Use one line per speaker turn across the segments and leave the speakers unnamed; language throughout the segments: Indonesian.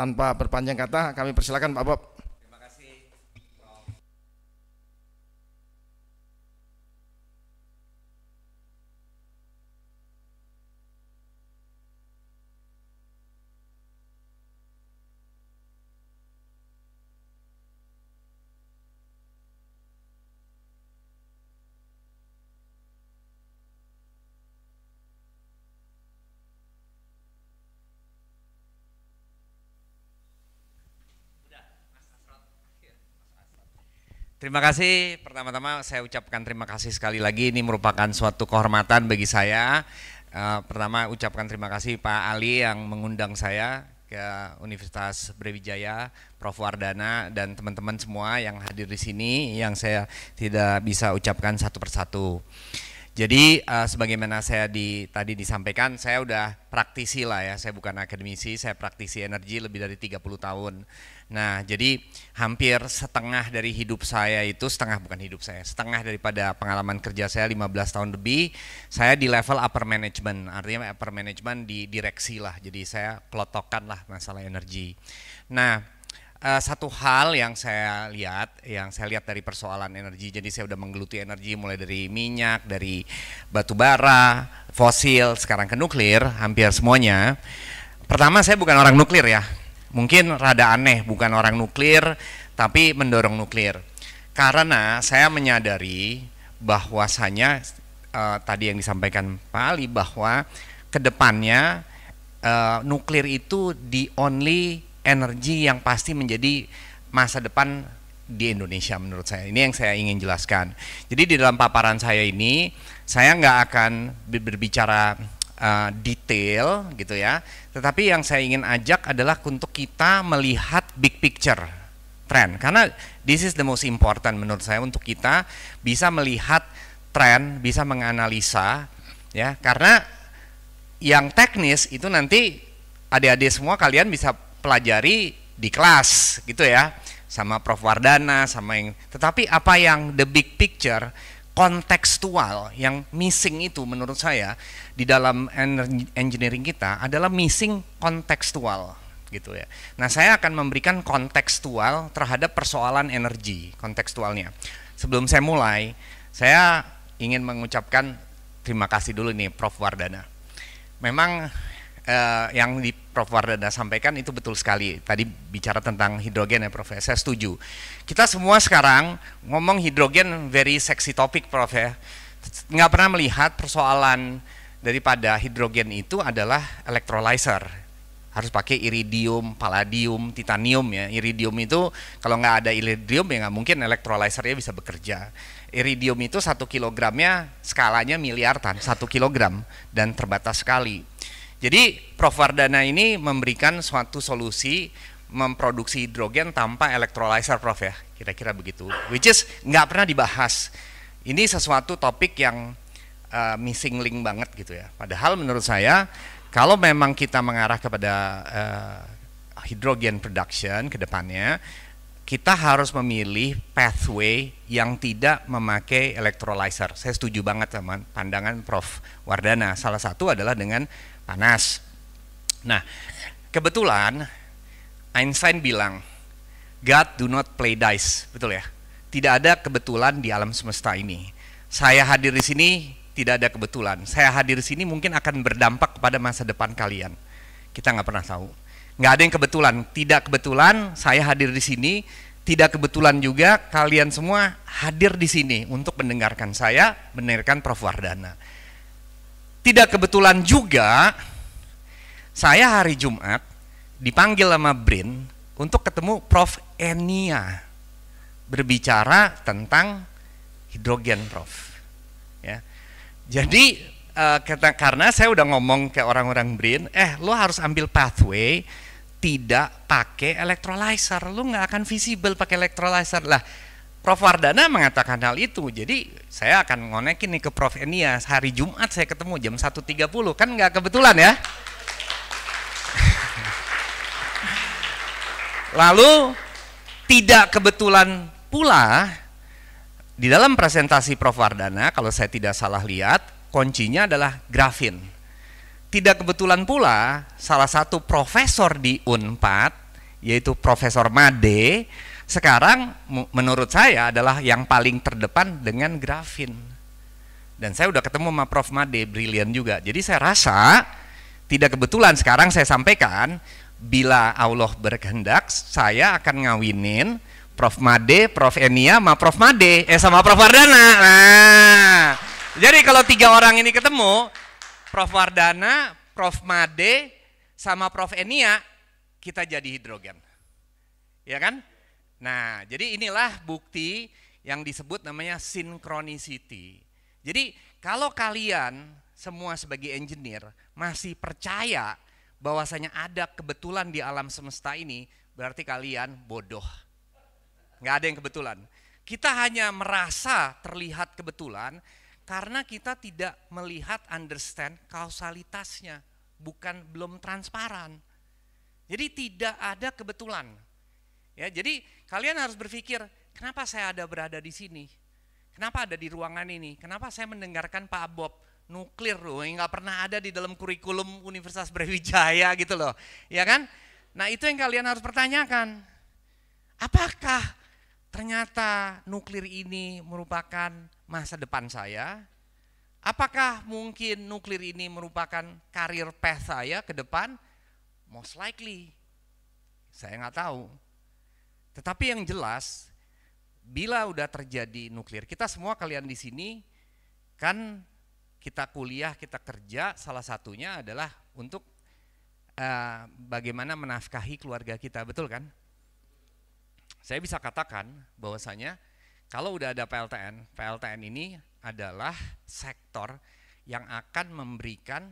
Tanpa berpanjang kata, kami persilakan Pak Bob.
Terima kasih. Pertama-tama saya ucapkan terima kasih sekali lagi. Ini merupakan suatu kehormatan bagi saya. Uh, pertama ucapkan terima kasih Pak Ali yang mengundang saya ke Universitas Brawijaya, Prof Wardana dan teman-teman semua yang hadir di sini yang saya tidak bisa ucapkan satu persatu. Jadi uh, sebagaimana saya di, tadi disampaikan, saya udah praktisi lah ya, saya bukan akademisi, saya praktisi energi lebih dari 30 tahun. Nah, jadi hampir setengah dari hidup saya itu, setengah bukan hidup saya, setengah daripada pengalaman kerja saya 15 tahun lebih, saya di level upper management, artinya upper management di direksi lah, jadi saya pelotokan lah masalah energi. Nah, uh, satu hal yang saya lihat, yang saya lihat dari persoalan energi, jadi saya sudah menggeluti energi mulai dari minyak, dari batu bara, fosil, sekarang ke nuklir, hampir semuanya. Pertama saya bukan orang nuklir ya, mungkin rada aneh bukan orang nuklir, tapi mendorong nuklir. Karena saya menyadari bahwasanya uh, tadi yang disampaikan Pak Ali bahwa kedepannya uh, eh, nuklir itu the only energi yang pasti menjadi masa depan di Indonesia menurut saya. Ini yang saya ingin jelaskan. Jadi di dalam paparan saya ini, saya nggak akan berbicara uh, detail gitu ya. Tetapi yang saya ingin ajak adalah untuk kita melihat big picture trend. Karena this is the most important menurut saya untuk kita bisa melihat trend bisa menganalisa ya. Karena yang teknis itu nanti adik-adik semua kalian bisa pelajari di kelas gitu ya sama Prof Wardana sama yang tetapi apa yang the big picture kontekstual yang missing itu menurut saya di dalam engineering kita adalah missing kontekstual gitu ya. Nah, saya akan memberikan kontekstual terhadap persoalan energi kontekstualnya. Sebelum saya mulai, saya ingin mengucapkan terima kasih dulu nih Prof Wardana. Memang uh, yang di Prof. Wardana sampaikan itu betul sekali. Tadi bicara tentang hidrogen ya Prof. Ya. saya setuju. Kita semua sekarang ngomong hidrogen very sexy topic Prof. Ya. Nggak pernah melihat persoalan daripada hidrogen itu adalah elektrolizer. Harus pakai iridium, palladium, titanium ya. Iridium itu kalau nggak ada iridium ya nggak mungkin elektrolisernya bisa bekerja iridium itu satu kilogramnya skalanya miliaran satu kilogram dan terbatas sekali jadi Prof Wardana ini memberikan suatu solusi memproduksi hidrogen tanpa elektrolizer Prof ya, kira-kira begitu. Which is nggak pernah dibahas. Ini sesuatu topik yang uh, missing link banget gitu ya. Padahal menurut saya kalau memang kita mengarah kepada uh, hidrogen production ke depannya, kita harus memilih pathway yang tidak memakai elektrolizer. Saya setuju banget teman, pandangan Prof Wardana. Salah satu adalah dengan panas. Nah, kebetulan Einstein bilang, God do not play dice, betul ya? Tidak ada kebetulan di alam semesta ini. Saya hadir di sini tidak ada kebetulan. Saya hadir di sini mungkin akan berdampak kepada masa depan kalian. Kita nggak pernah tahu. Nggak ada yang kebetulan. Tidak kebetulan saya hadir di sini. Tidak kebetulan juga kalian semua hadir di sini untuk mendengarkan saya, mendengarkan Prof. Wardana. Tidak kebetulan juga saya hari Jumat dipanggil sama Brin untuk ketemu Prof. Enia berbicara tentang hidrogen, Prof. Ya. Jadi uh, karena saya udah ngomong ke orang-orang Brin, eh lo harus ambil pathway tidak pakai elektrolizer, lo nggak akan visible pakai elektrolizer lah Prof Wardana mengatakan hal itu. Jadi saya akan ngonekin nih ke Prof Enia. hari Jumat saya ketemu jam 1.30 kan nggak kebetulan ya. Lalu tidak kebetulan pula di dalam presentasi Prof Wardana kalau saya tidak salah lihat kuncinya adalah grafin. Tidak kebetulan pula salah satu profesor di Unpad yaitu Profesor Made sekarang menurut saya adalah yang paling terdepan dengan grafin. Dan saya udah ketemu sama Prof Made, brilliant juga. Jadi saya rasa tidak kebetulan sekarang saya sampaikan bila Allah berkehendak saya akan ngawinin Prof Made, Prof Enia, sama Prof Made, eh sama Prof Wardana. Nah, jadi kalau tiga orang ini ketemu, Prof Wardana, Prof Made, sama Prof Enia, kita jadi hidrogen. Ya kan? Nah, jadi inilah bukti yang disebut namanya synchronicity. Jadi kalau kalian semua sebagai engineer masih percaya bahwasanya ada kebetulan di alam semesta ini, berarti kalian bodoh. Nggak ada yang kebetulan. Kita hanya merasa terlihat kebetulan karena kita tidak melihat understand kausalitasnya, bukan belum transparan. Jadi tidak ada kebetulan. Ya, jadi kalian harus berpikir, kenapa saya ada berada di sini? Kenapa ada di ruangan ini? Kenapa saya mendengarkan Pak Bob? Nuklir loh, yang nggak pernah ada di dalam kurikulum Universitas Brawijaya gitu loh. Ya kan? Nah itu yang kalian harus pertanyakan. Apakah ternyata nuklir ini merupakan masa depan saya? Apakah mungkin nuklir ini merupakan karir path saya ke depan? Most likely, saya nggak tahu. Tetapi yang jelas, bila udah terjadi nuklir, kita semua kalian di sini kan kita kuliah, kita kerja, salah satunya adalah untuk uh, bagaimana menafkahi keluarga kita, betul kan? Saya bisa katakan bahwasanya kalau udah ada PLTN, PLTN ini adalah sektor yang akan memberikan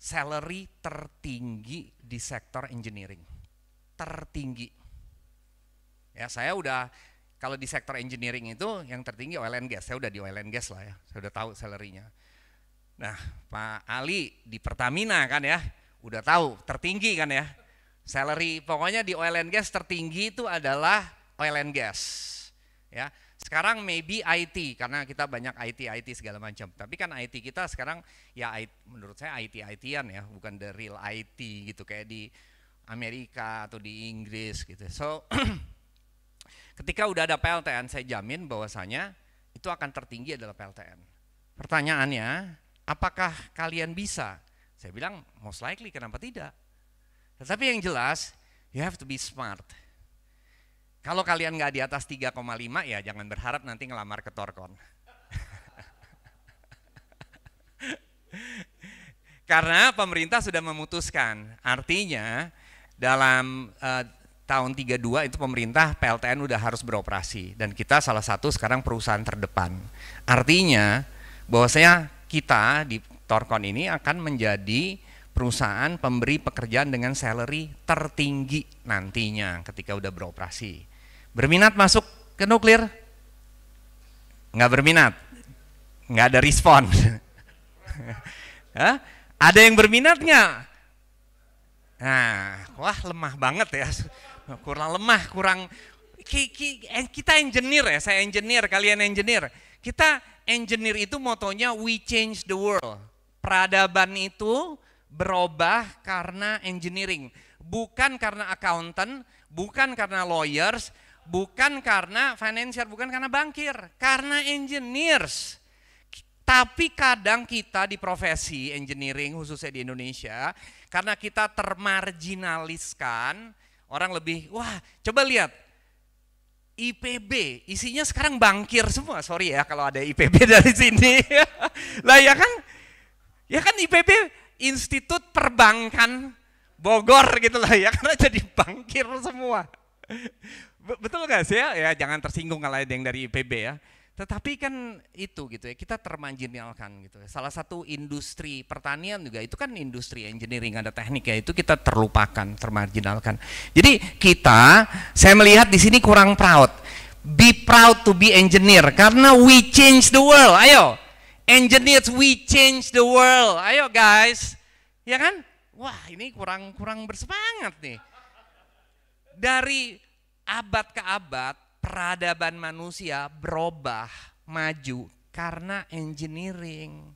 salary tertinggi di sektor engineering. Tertinggi Ya saya udah kalau di sektor engineering itu yang tertinggi oil and gas, saya udah di oil and gas lah ya, saya udah tahu salarynya. Nah Pak Ali di Pertamina kan ya, udah tahu tertinggi kan ya. Salary pokoknya di oil and gas tertinggi itu adalah oil and gas. Ya, sekarang maybe IT karena kita banyak IT IT segala macam. Tapi kan IT kita sekarang ya IT menurut saya IT ITan ya, bukan the real IT gitu kayak di Amerika atau di Inggris gitu. So Ketika udah ada PLTN, saya jamin bahwasanya itu akan tertinggi adalah PLTN. Pertanyaannya, apakah kalian bisa? Saya bilang most likely, kenapa tidak? Tetapi yang jelas, you have to be smart. Kalau kalian nggak di atas 3,5 ya jangan berharap nanti ngelamar ke Torkon. Karena pemerintah sudah memutuskan, artinya dalam uh, tahun 32 itu pemerintah PLTN udah harus beroperasi dan kita salah satu sekarang perusahaan terdepan. Artinya bahwasanya kita di Torkon ini akan menjadi perusahaan pemberi pekerjaan dengan salary tertinggi nantinya ketika udah beroperasi. Berminat masuk ke nuklir? Nggak berminat, nggak ada respon. ada yang berminat nggak? Nah, wah lemah banget ya kurang lemah, kurang kita engineer ya, saya engineer, kalian engineer. Kita engineer itu motonya we change the world. Peradaban itu berubah karena engineering, bukan karena accountant, bukan karena lawyers, bukan karena financial bukan karena bankir, karena engineers. Tapi kadang kita di profesi engineering khususnya di Indonesia, karena kita termarginaliskan, Orang lebih, wah coba lihat IPB isinya sekarang bangkir semua. Sorry ya kalau ada IPB dari sini. lah ya kan? Ya kan IPB Institut Perbankan Bogor gitu lah ya karena jadi bangkir semua. Betul gak sih ya? ya jangan tersinggung kalau ada yang dari IPB ya. Tetapi kan itu gitu ya, kita termanjinalkan gitu. Ya. Salah satu industri pertanian juga itu kan industri engineering ada teknik ya, itu kita terlupakan, termarginalkan. Jadi kita, saya melihat di sini kurang proud. Be proud to be engineer karena we change the world. Ayo, engineers we change the world. Ayo guys. Ya kan? Wah, ini kurang kurang bersemangat nih. Dari abad ke abad peradaban manusia berubah, maju karena engineering.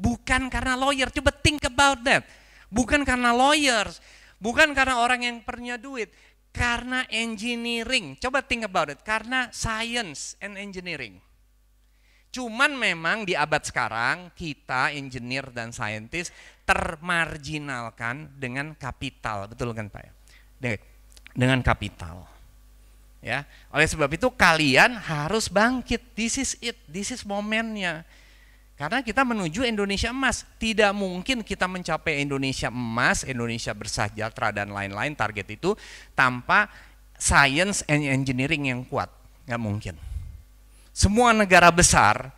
Bukan karena lawyer, coba think about that. Bukan karena lawyers, bukan karena orang yang punya duit, karena engineering. Coba think about it, karena science and engineering. Cuman memang di abad sekarang kita engineer dan scientist termarginalkan dengan kapital, betul kan Pak ya? Dengan kapital. Ya, oleh sebab itu kalian harus bangkit. This is it. This is momennya. Karena kita menuju Indonesia emas. Tidak mungkin kita mencapai Indonesia emas, Indonesia bersejahtera dan lain-lain target itu tanpa science and engineering yang kuat. Gak mungkin. Semua negara besar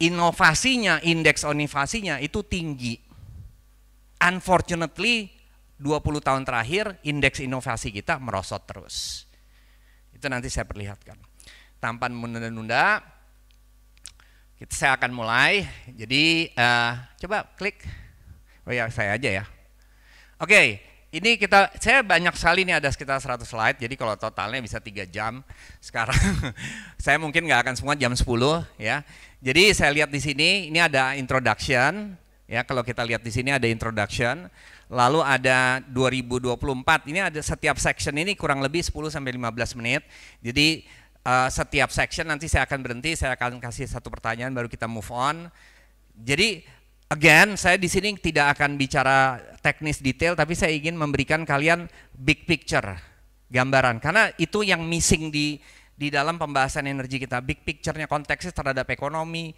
inovasinya, indeks inovasinya itu tinggi. Unfortunately 20 tahun terakhir indeks inovasi kita merosot terus. Itu nanti saya perlihatkan. Tanpa menunda-nunda, saya akan mulai. Jadi uh, coba klik. Oh ya saya aja ya. Oke, okay, ini kita saya banyak sekali nih ada sekitar 100 slide jadi kalau totalnya bisa tiga jam sekarang saya mungkin nggak akan semua jam 10 ya jadi saya lihat di sini ini ada introduction ya kalau kita lihat di sini ada introduction Lalu ada 2024. Ini ada setiap section ini kurang lebih 10 sampai 15 menit. Jadi uh, setiap section nanti saya akan berhenti, saya akan kasih satu pertanyaan baru kita move on. Jadi again saya di sini tidak akan bicara teknis detail tapi saya ingin memberikan kalian big picture gambaran karena itu yang missing di di dalam pembahasan energi kita big picture-nya konteksnya terhadap ekonomi,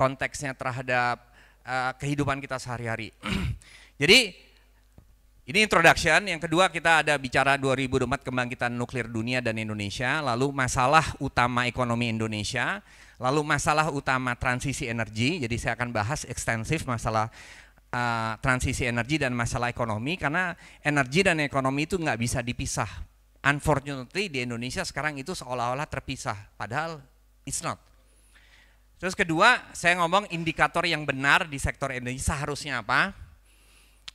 konteksnya terhadap uh, kehidupan kita sehari-hari. Jadi ini introduction, yang kedua kita ada bicara 2004 kebangkitan nuklir dunia dan Indonesia, lalu masalah utama ekonomi Indonesia, lalu masalah utama transisi energi, jadi saya akan bahas ekstensif masalah uh, transisi energi dan masalah ekonomi, karena energi dan ekonomi itu nggak bisa dipisah. Unfortunately di Indonesia sekarang itu seolah-olah terpisah, padahal it's not. Terus kedua, saya ngomong indikator yang benar di sektor energi seharusnya apa?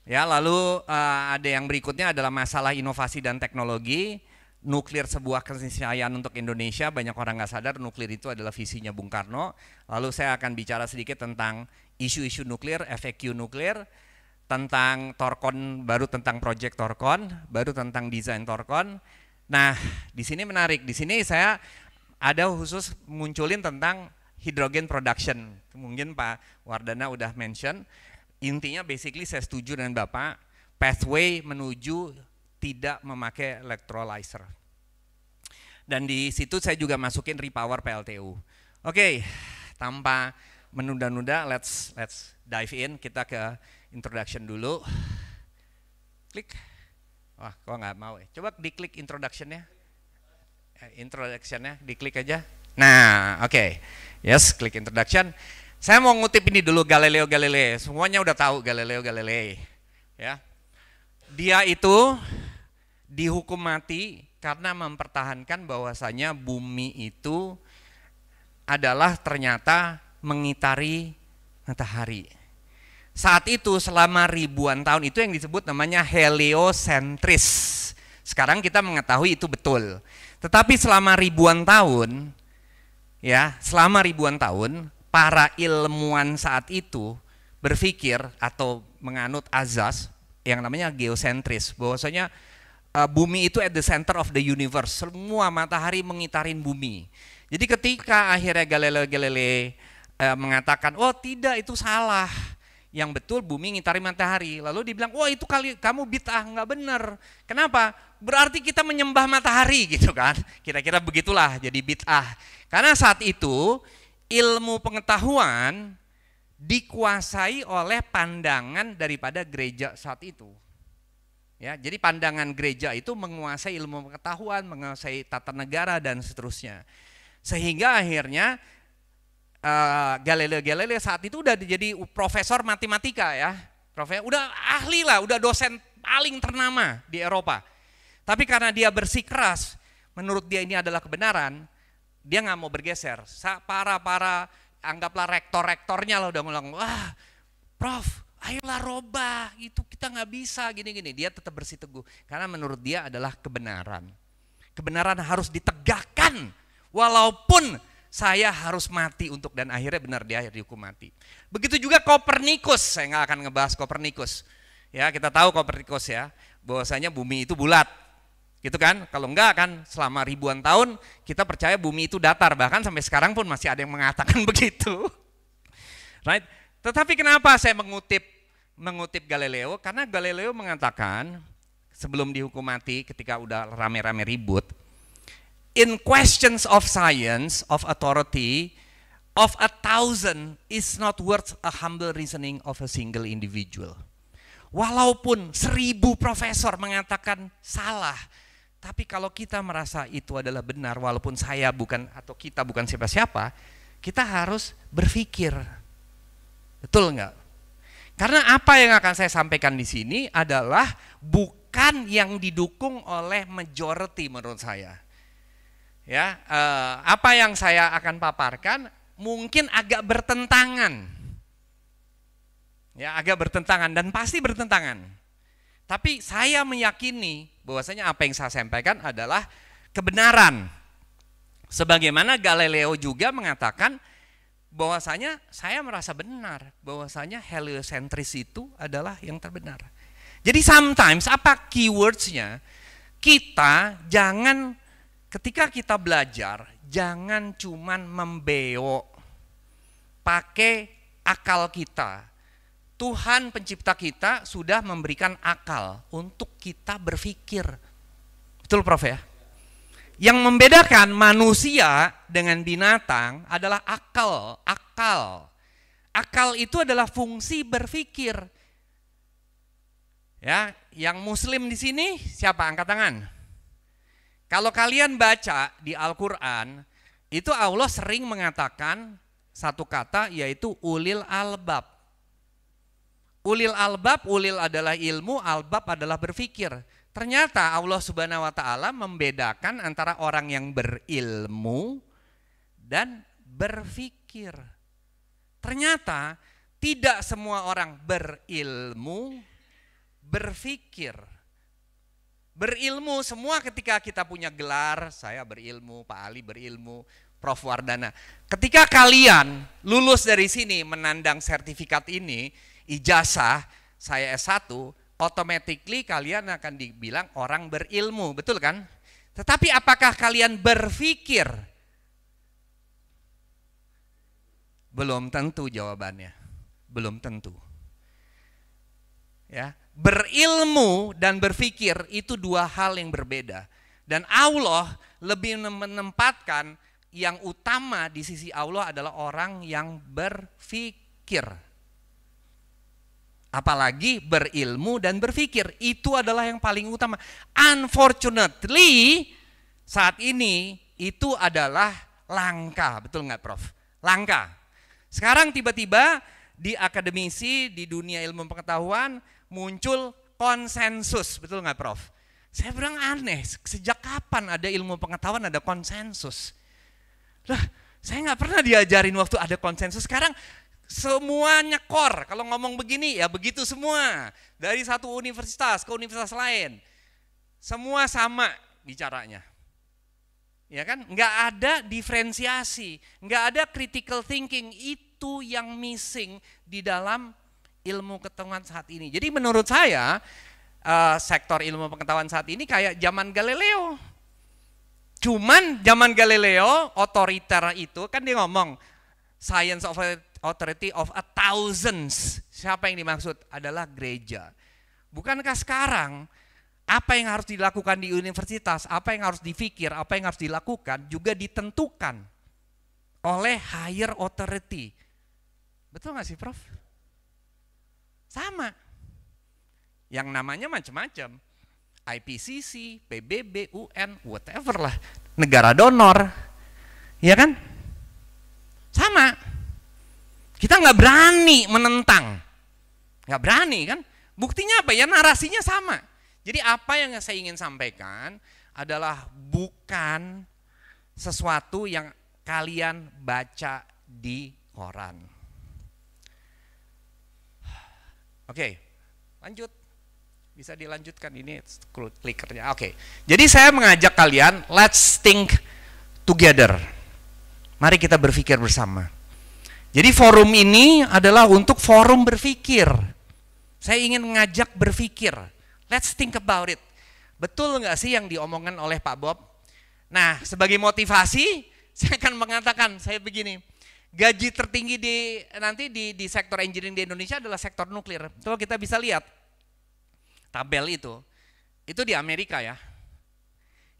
Ya, lalu uh, ada yang berikutnya adalah masalah inovasi dan teknologi. Nuklir sebuah keniscayaan untuk Indonesia. Banyak orang nggak sadar nuklir itu adalah visinya Bung Karno. Lalu saya akan bicara sedikit tentang isu-isu nuklir, FAQ nuklir, tentang Torcon baru tentang proyek Torcon baru tentang desain Torcon. Nah, di sini menarik. Di sini saya ada khusus munculin tentang hidrogen production. Mungkin Pak Wardana udah mention Intinya basically saya setuju dengan Bapak, pathway menuju tidak memakai electrolyzer. Dan di situ saya juga masukin repower PLTU. Oke, okay, tanpa menunda-nunda, let's let's dive in. Kita ke introduction dulu. Klik. Wah, kok nggak mau ya? Coba diklik introductionnya. Eh, introductionnya, diklik aja. Nah, oke. Okay. Yes, klik introduction. Saya mau ngutip ini dulu Galileo Galilei. Semuanya udah tahu Galileo Galilei. Ya. Dia itu dihukum mati karena mempertahankan bahwasanya bumi itu adalah ternyata mengitari matahari. Saat itu selama ribuan tahun itu yang disebut namanya heliosentris. Sekarang kita mengetahui itu betul. Tetapi selama ribuan tahun ya, selama ribuan tahun para ilmuwan saat itu berpikir atau menganut azas yang namanya geosentris bahwasanya uh, bumi itu at the center of the universe semua matahari mengitarin bumi jadi ketika akhirnya Galileo Galilei uh, e, mengatakan oh tidak itu salah yang betul bumi ngitari matahari. Lalu dibilang, wah oh, itu kali kamu bid'ah nggak benar. Kenapa? Berarti kita menyembah matahari gitu kan. Kira-kira begitulah jadi bid'ah. Karena saat itu ilmu pengetahuan dikuasai oleh pandangan daripada gereja saat itu. Ya, jadi pandangan gereja itu menguasai ilmu pengetahuan, menguasai tata negara dan seterusnya. Sehingga akhirnya uh, eh, Galileo Galilei saat itu udah jadi profesor matematika ya. Profesor udah ahli lah, udah dosen paling ternama di Eropa. Tapi karena dia bersikeras, menurut dia ini adalah kebenaran, dia nggak mau bergeser. Para-para anggaplah rektor-rektornya lah udah ngulang, wah Prof, ayolah roba, itu kita nggak bisa gini-gini. Dia tetap bersih teguh karena menurut dia adalah kebenaran. Kebenaran harus ditegakkan walaupun saya harus mati untuk dan akhirnya benar dia akhirnya dihukum mati. Begitu juga Kopernikus, saya nggak akan ngebahas Kopernikus. Ya kita tahu Kopernikus ya, bahwasanya bumi itu bulat. Gitu kan? Kalau enggak kan selama ribuan tahun kita percaya bumi itu datar, bahkan sampai sekarang pun masih ada yang mengatakan begitu. Right? Tetapi kenapa saya mengutip mengutip Galileo? Karena Galileo mengatakan sebelum dihukum mati ketika udah rame-rame ribut, in questions of science, of authority, of a thousand is not worth a humble reasoning of a single individual. Walaupun seribu profesor mengatakan salah, tapi kalau kita merasa itu adalah benar, walaupun saya bukan atau kita bukan siapa-siapa, kita harus berpikir. Betul nggak? Karena apa yang akan saya sampaikan di sini adalah bukan yang didukung oleh majority menurut saya. Ya, eh, apa yang saya akan paparkan mungkin agak bertentangan. Ya, agak bertentangan dan pasti bertentangan tapi saya meyakini bahwasanya apa yang saya sampaikan adalah kebenaran. Sebagaimana Galileo juga mengatakan bahwasanya saya merasa benar, bahwasanya heliocentris itu adalah yang terbenar. Jadi sometimes apa keywordsnya? Kita jangan ketika kita belajar jangan cuman membeo pakai akal kita Tuhan pencipta kita sudah memberikan akal untuk kita berpikir. Betul Prof ya? Yang membedakan manusia dengan binatang adalah akal, akal. Akal itu adalah fungsi berpikir. Ya, yang muslim di sini siapa angkat tangan? Kalau kalian baca di Al-Qur'an, itu Allah sering mengatakan satu kata yaitu ulil albab. Ulil albab, ulil adalah ilmu, albab adalah berpikir. Ternyata Allah Subhanahu wa taala membedakan antara orang yang berilmu dan berpikir. Ternyata tidak semua orang berilmu berpikir. Berilmu semua ketika kita punya gelar, saya berilmu, Pak Ali berilmu, Prof Wardana. Ketika kalian lulus dari sini menandang sertifikat ini, ijazah, saya S1, automatically kalian akan dibilang orang berilmu, betul kan? Tetapi apakah kalian berpikir? Belum tentu jawabannya. Belum tentu. Ya, berilmu dan berpikir itu dua hal yang berbeda. Dan Allah lebih menempatkan yang utama di sisi Allah adalah orang yang berpikir. Apalagi berilmu dan berpikir. Itu adalah yang paling utama. Unfortunately, saat ini itu adalah langka. Betul nggak Prof? Langka. Sekarang tiba-tiba di akademisi, di dunia ilmu pengetahuan muncul konsensus. Betul nggak Prof? Saya bilang aneh, sejak kapan ada ilmu pengetahuan ada konsensus? Lah, saya nggak pernah diajarin waktu ada konsensus. Sekarang Semuanya kor, kalau ngomong begini ya begitu semua. Dari satu universitas ke universitas lain. Semua sama bicaranya. Ya kan? Nggak ada diferensiasi, nggak ada critical thinking. Itu yang missing di dalam ilmu ketentuan saat ini. Jadi menurut saya uh, sektor ilmu pengetahuan saat ini kayak zaman Galileo. Cuman zaman Galileo otoriter itu kan dia ngomong science of authority of a thousands. Siapa yang dimaksud? Adalah gereja. Bukankah sekarang apa yang harus dilakukan di universitas, apa yang harus difikir, apa yang harus dilakukan juga ditentukan oleh higher authority. Betul nggak sih Prof? Sama. Yang namanya macam-macam. IPCC, PBB, UN, whatever lah. Negara donor. Ya kan? Kita nggak berani menentang. Nggak berani kan? Buktinya apa ya? Narasinya sama. Jadi apa yang saya ingin sampaikan adalah bukan sesuatu yang kalian baca di koran. Oke, lanjut. Bisa dilanjutkan ini clickernya. Oke, jadi saya mengajak kalian, let's think together. Mari kita berpikir bersama. Jadi forum ini adalah untuk forum berpikir. Saya ingin ngajak berpikir. Let's think about it. Betul nggak sih yang diomongkan oleh Pak Bob? Nah, sebagai motivasi, saya akan mengatakan, saya begini, gaji tertinggi di nanti di, di sektor engineering di Indonesia adalah sektor nuklir. Kalau kita bisa lihat tabel itu, itu di Amerika ya.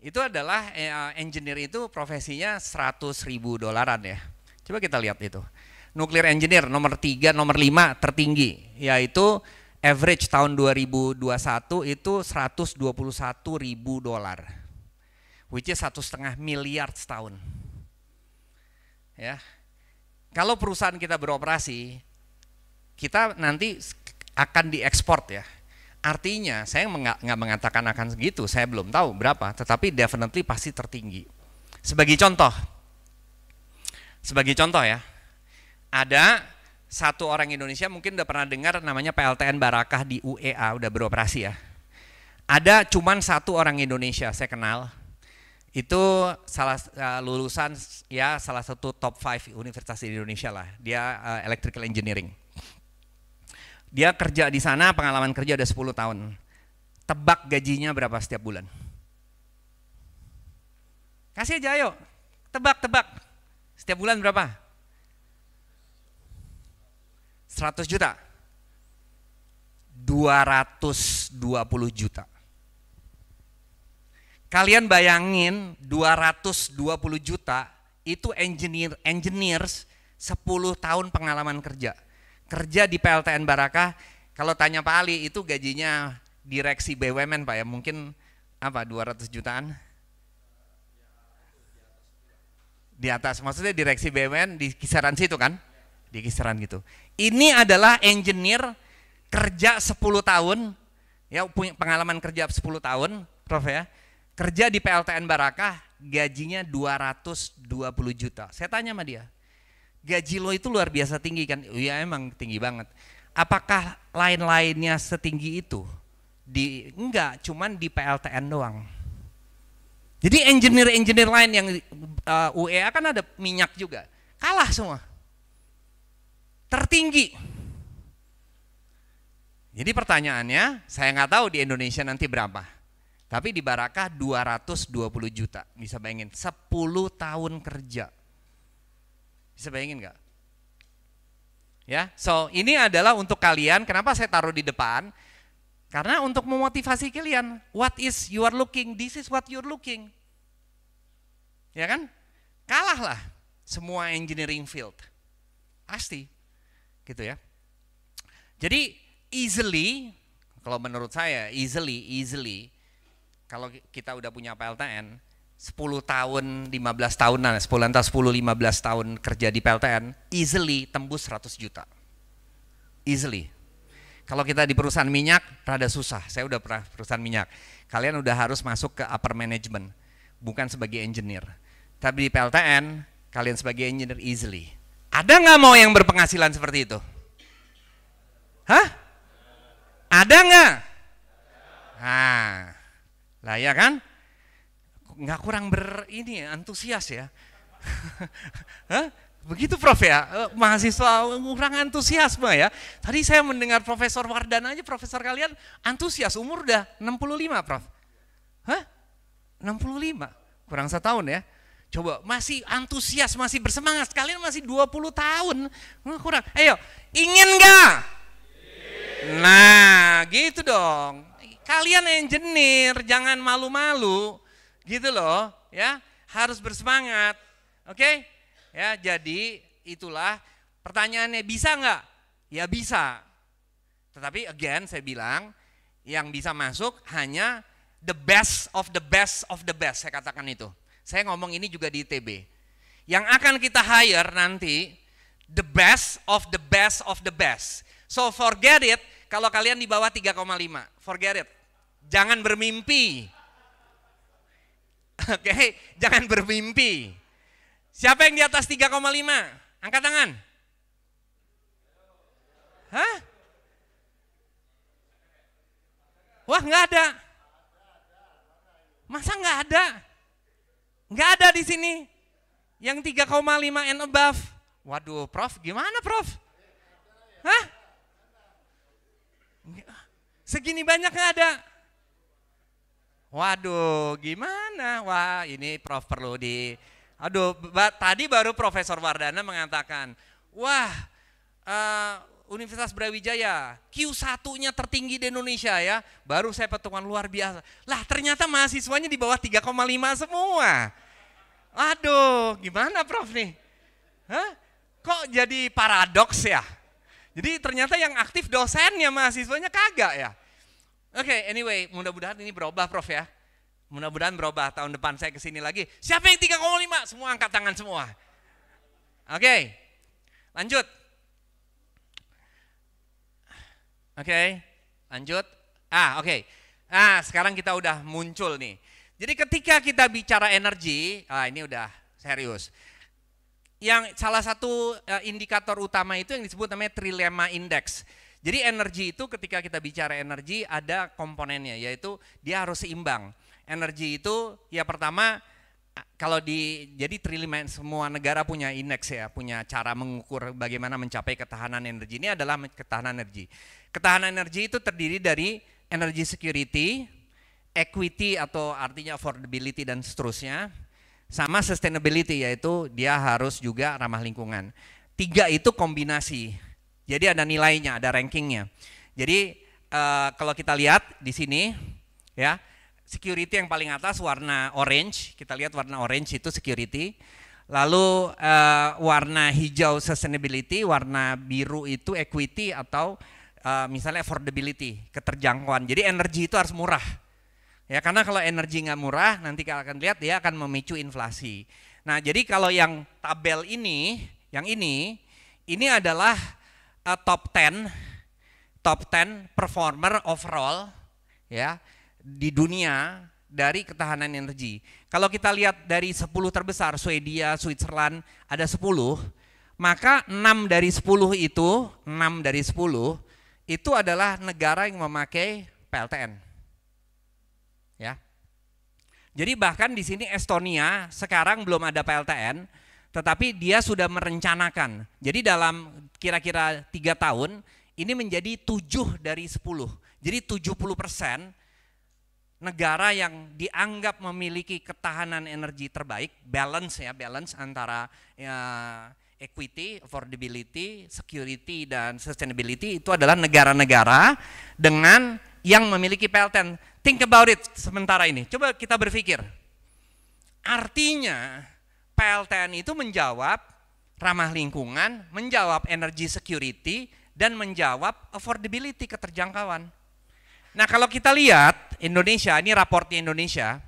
Itu adalah eh, engineer itu profesinya 100 ribu dolaran ya. Coba kita lihat itu. Nuklir engineer nomor 3, nomor 5 tertinggi, yaitu average tahun 2021 itu 121 ribu dolar, which is satu setengah miliar setahun. Ya, kalau perusahaan kita beroperasi, kita nanti akan diekspor ya. Artinya saya nggak mengatakan akan segitu, saya belum tahu berapa, tetapi definitely pasti tertinggi. Sebagai contoh, sebagai contoh ya, ada satu orang Indonesia mungkin udah pernah dengar namanya PLTN Barakah di UEA udah beroperasi ya. Ada cuman satu orang Indonesia saya kenal. Itu salah uh, lulusan ya salah satu top 5 universitas di Indonesia lah. Dia uh, electrical engineering. Dia kerja di sana pengalaman kerja ada 10 tahun. Tebak gajinya berapa setiap bulan? Kasih aja ayo. Tebak-tebak. Setiap bulan berapa? 100 juta. 220 juta. Kalian bayangin 220 juta itu engineer engineers 10 tahun pengalaman kerja. Kerja di PLTN Baraka, kalau tanya Pak Ali itu gajinya direksi BUMN Pak ya, mungkin apa 200 jutaan? Di atas, maksudnya direksi BUMN di kisaran situ kan? di kisaran gitu. Ini adalah engineer kerja 10 tahun, ya punya pengalaman kerja 10 tahun, Prof ya. Kerja di PLTN Barakah, gajinya 220 juta. Saya tanya sama dia, gaji lo itu luar biasa tinggi kan? Iya emang tinggi banget. Apakah lain-lainnya setinggi itu? Di enggak, cuman di PLTN doang. Jadi engineer-engineer lain yang uh, eh, UEA kan ada minyak juga, kalah semua tertinggi. Jadi pertanyaannya, saya nggak tahu di Indonesia nanti berapa. Tapi di Barakah 220 juta. Bisa bayangin, 10 tahun kerja. Bisa bayangin nggak? Ya, so ini adalah untuk kalian. Kenapa saya taruh di depan? Karena untuk memotivasi kalian, what is you are looking, this is what you are looking. Ya kan? Kalahlah semua engineering field. Pasti gitu ya. Jadi easily kalau menurut saya easily easily kalau kita udah punya PLTN 10 tahun 15 tahunan 10 antara 10 15 tahun kerja di PLTN easily tembus 100 juta easily kalau kita di perusahaan minyak rada susah saya udah pernah perusahaan minyak kalian udah harus masuk ke upper management bukan sebagai engineer tapi di PLTN kalian sebagai engineer easily ada nggak mau yang berpenghasilan seperti itu? Hah? Ada nggak? Nah, lah ya kan? Nggak kurang ber ini ya, antusias ya. Hah? Begitu Prof ya, eh, mahasiswa kurang antusiasme ya. Tadi saya mendengar Profesor Wardana aja, Profesor kalian antusias, umur udah 65 Prof. Hah? 65? Kurang setahun ya. Coba masih antusias, masih bersemangat. Kalian masih 20 tahun. kurang. Ayo, ingin enggak? Nah, gitu dong. Kalian yang jenir jangan malu-malu. Gitu loh, ya. Harus bersemangat. Oke? Okay? Ya, jadi itulah pertanyaannya bisa enggak? Ya bisa. Tetapi again saya bilang yang bisa masuk hanya the best of the best of the best saya katakan itu. Saya ngomong ini juga di ITB. Yang akan kita hire nanti, the best of the best of the best. So forget it kalau kalian di bawah 3,5. Forget it. Jangan bermimpi. Oke, okay? jangan bermimpi. Siapa yang di atas 3,5? Angkat tangan. Hah? Wah nggak ada. Masa nggak ada? Nggak ada di sini. Yang 3,5 and above. Waduh, Prof, gimana Prof? Hah? Segini banyak nggak ada. Waduh, gimana? Wah, ini Prof perlu di... Aduh, ba tadi baru Profesor Wardana mengatakan, wah, uh, Universitas Brawijaya, Q1-nya tertinggi di Indonesia ya. Baru saya petungan luar biasa. Lah ternyata mahasiswanya di bawah 3,5 semua. Aduh, gimana Prof nih? Hah? Kok jadi paradoks ya? Jadi ternyata yang aktif dosennya, mahasiswanya kagak ya? Oke, okay, anyway, mudah-mudahan ini berubah Prof ya. Mudah-mudahan berubah tahun depan saya kesini lagi. Siapa yang 3,5? Semua angkat tangan semua. Oke, okay, lanjut. Oke, okay, lanjut. Ah, oke. Okay. Ah, sekarang kita udah muncul nih. Jadi ketika kita bicara energi, ah ini udah serius. Yang salah satu eh, indikator utama itu yang disebut namanya trilema index. Jadi energi itu ketika kita bicara energi ada komponennya yaitu dia harus seimbang. Energi itu ya pertama kalau di jadi trilema semua negara punya indeks ya, punya cara mengukur bagaimana mencapai ketahanan energi. Ini adalah ketahanan energi. Ketahanan energi itu terdiri dari energy security, equity atau artinya affordability dan seterusnya. Sama sustainability yaitu dia harus juga ramah lingkungan. Tiga itu kombinasi. Jadi ada nilainya, ada rankingnya. Jadi eh, kalau kita lihat di sini ya, security yang paling atas warna orange, kita lihat warna orange itu security. Lalu uh, warna hijau sustainability, warna biru itu equity atau uh, misalnya affordability, keterjangkauan. Jadi energi itu harus murah. Ya karena kalau energi nggak murah nanti kalian akan lihat dia akan memicu inflasi. Nah jadi kalau yang tabel ini, yang ini, ini adalah uh, top 10, top 10 performer overall ya di dunia dari ketahanan energi. Kalau kita lihat dari 10 terbesar, Swedia, Switzerland ada 10, maka 6 dari 10 itu, 6 dari 10 itu adalah negara yang memakai PLTN jadi bahkan di sini Estonia sekarang belum ada PLTN, tetapi dia sudah merencanakan. Jadi dalam kira-kira tiga -kira tahun ini menjadi tujuh dari sepuluh. Jadi tujuh puluh persen negara yang dianggap memiliki ketahanan energi terbaik, balance ya, balance antara ya, equity, affordability, security dan sustainability itu adalah negara-negara dengan yang memiliki PLTN Think about it sementara ini. Coba kita berpikir. Artinya PLTN itu menjawab ramah lingkungan, menjawab energy security, dan menjawab affordability keterjangkauan. Nah kalau kita lihat Indonesia, ini raportnya Indonesia,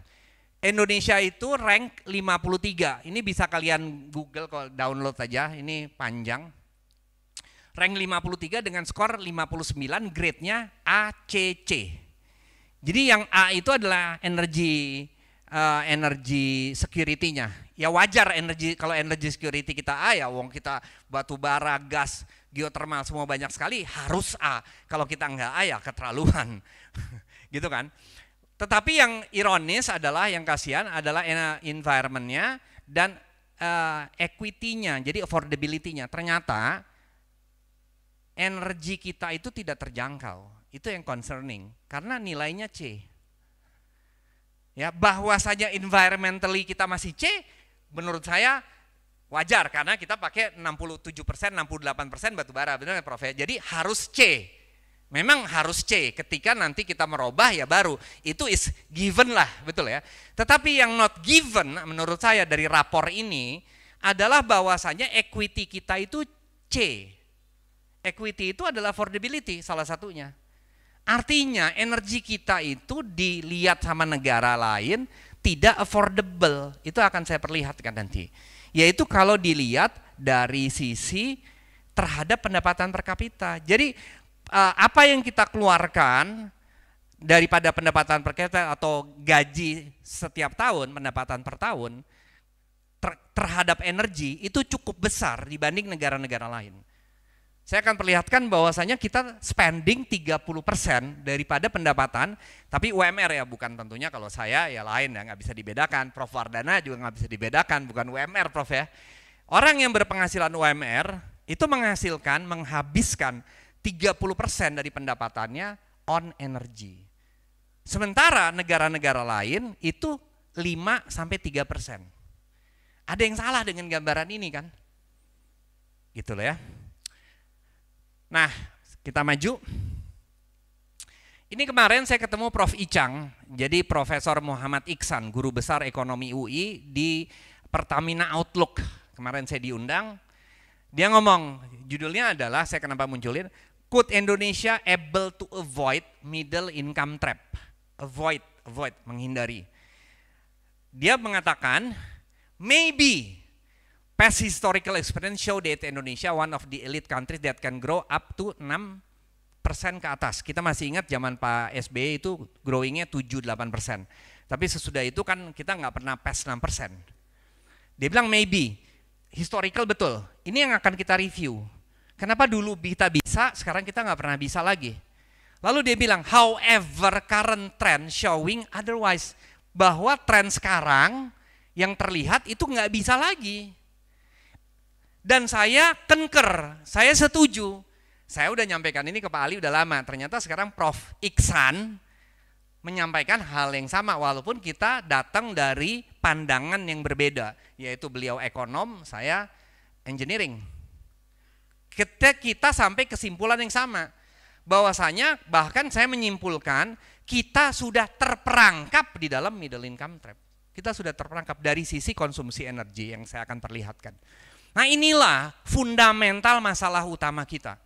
Indonesia itu rank 53. Ini bisa kalian Google kalau download saja, ini panjang. Rank 53 dengan skor 59, grade-nya ACC. Jadi yang A itu adalah energi uh, energi security-nya. Ya wajar energi kalau energi security kita A ya wong kita batu bara, gas, geotermal semua banyak sekali harus A. Kalau kita enggak A ya keterlaluan. gitu kan. Tetapi yang ironis adalah yang kasihan adalah environment-nya dan uh, equity-nya, jadi affordability-nya. Ternyata energi kita itu tidak terjangkau. Itu yang concerning karena nilainya C. Ya, bahwa environmentally kita masih C, menurut saya wajar karena kita pakai 67%, 68% batu bara, benar Prof ya? Jadi harus C. Memang harus C, ketika nanti kita merubah ya baru. Itu is given lah, betul ya. Tetapi yang not given menurut saya dari rapor ini adalah bahwasanya equity kita itu C. Equity itu adalah affordability salah satunya. Artinya energi kita itu dilihat sama negara lain tidak affordable. Itu akan saya perlihatkan nanti. Yaitu kalau dilihat dari sisi terhadap pendapatan per kapita. Jadi eh, apa yang kita keluarkan daripada pendapatan per kapita atau gaji setiap tahun, pendapatan per tahun terhadap energi itu cukup besar dibanding negara-negara lain. Saya akan perlihatkan bahwasanya kita spending 30% daripada pendapatan, tapi UMR ya bukan tentunya kalau saya ya lain ya nggak bisa dibedakan. Prof Wardana juga nggak bisa dibedakan, bukan UMR Prof ya. Orang yang berpenghasilan UMR itu menghasilkan, menghabiskan 30% dari pendapatannya on energy. Sementara negara-negara lain itu 5 sampai 3 persen. Ada yang salah dengan gambaran ini kan? Gitu loh ya. Nah, kita maju. Ini kemarin saya ketemu Prof. Icang, jadi Profesor Muhammad Iksan, guru besar ekonomi UI di Pertamina Outlook. Kemarin saya diundang, dia ngomong, judulnya adalah, saya kenapa munculin, Could Indonesia able to avoid middle income trap? Avoid, avoid, menghindari. Dia mengatakan, maybe Past historical experience show that Indonesia one of the elite countries that can grow up to 6 ke atas. Kita masih ingat zaman Pak SBY e itu growingnya 7-8 Tapi sesudah itu kan kita nggak pernah past 6 Dia bilang maybe, historical betul. Ini yang akan kita review. Kenapa dulu kita bisa, sekarang kita nggak pernah bisa lagi. Lalu dia bilang, however current trend showing otherwise. Bahwa tren sekarang yang terlihat itu nggak bisa lagi. Dan saya kenker, saya setuju. Saya udah nyampaikan ini ke Pak Ali udah lama. Ternyata sekarang Prof. Iksan menyampaikan hal yang sama walaupun kita datang dari pandangan yang berbeda yaitu beliau ekonom saya engineering kita kita sampai kesimpulan yang sama bahwasanya bahkan saya menyimpulkan kita sudah terperangkap di dalam middle income trap kita sudah terperangkap dari sisi konsumsi energi yang saya akan perlihatkan Nah inilah fundamental masalah utama kita.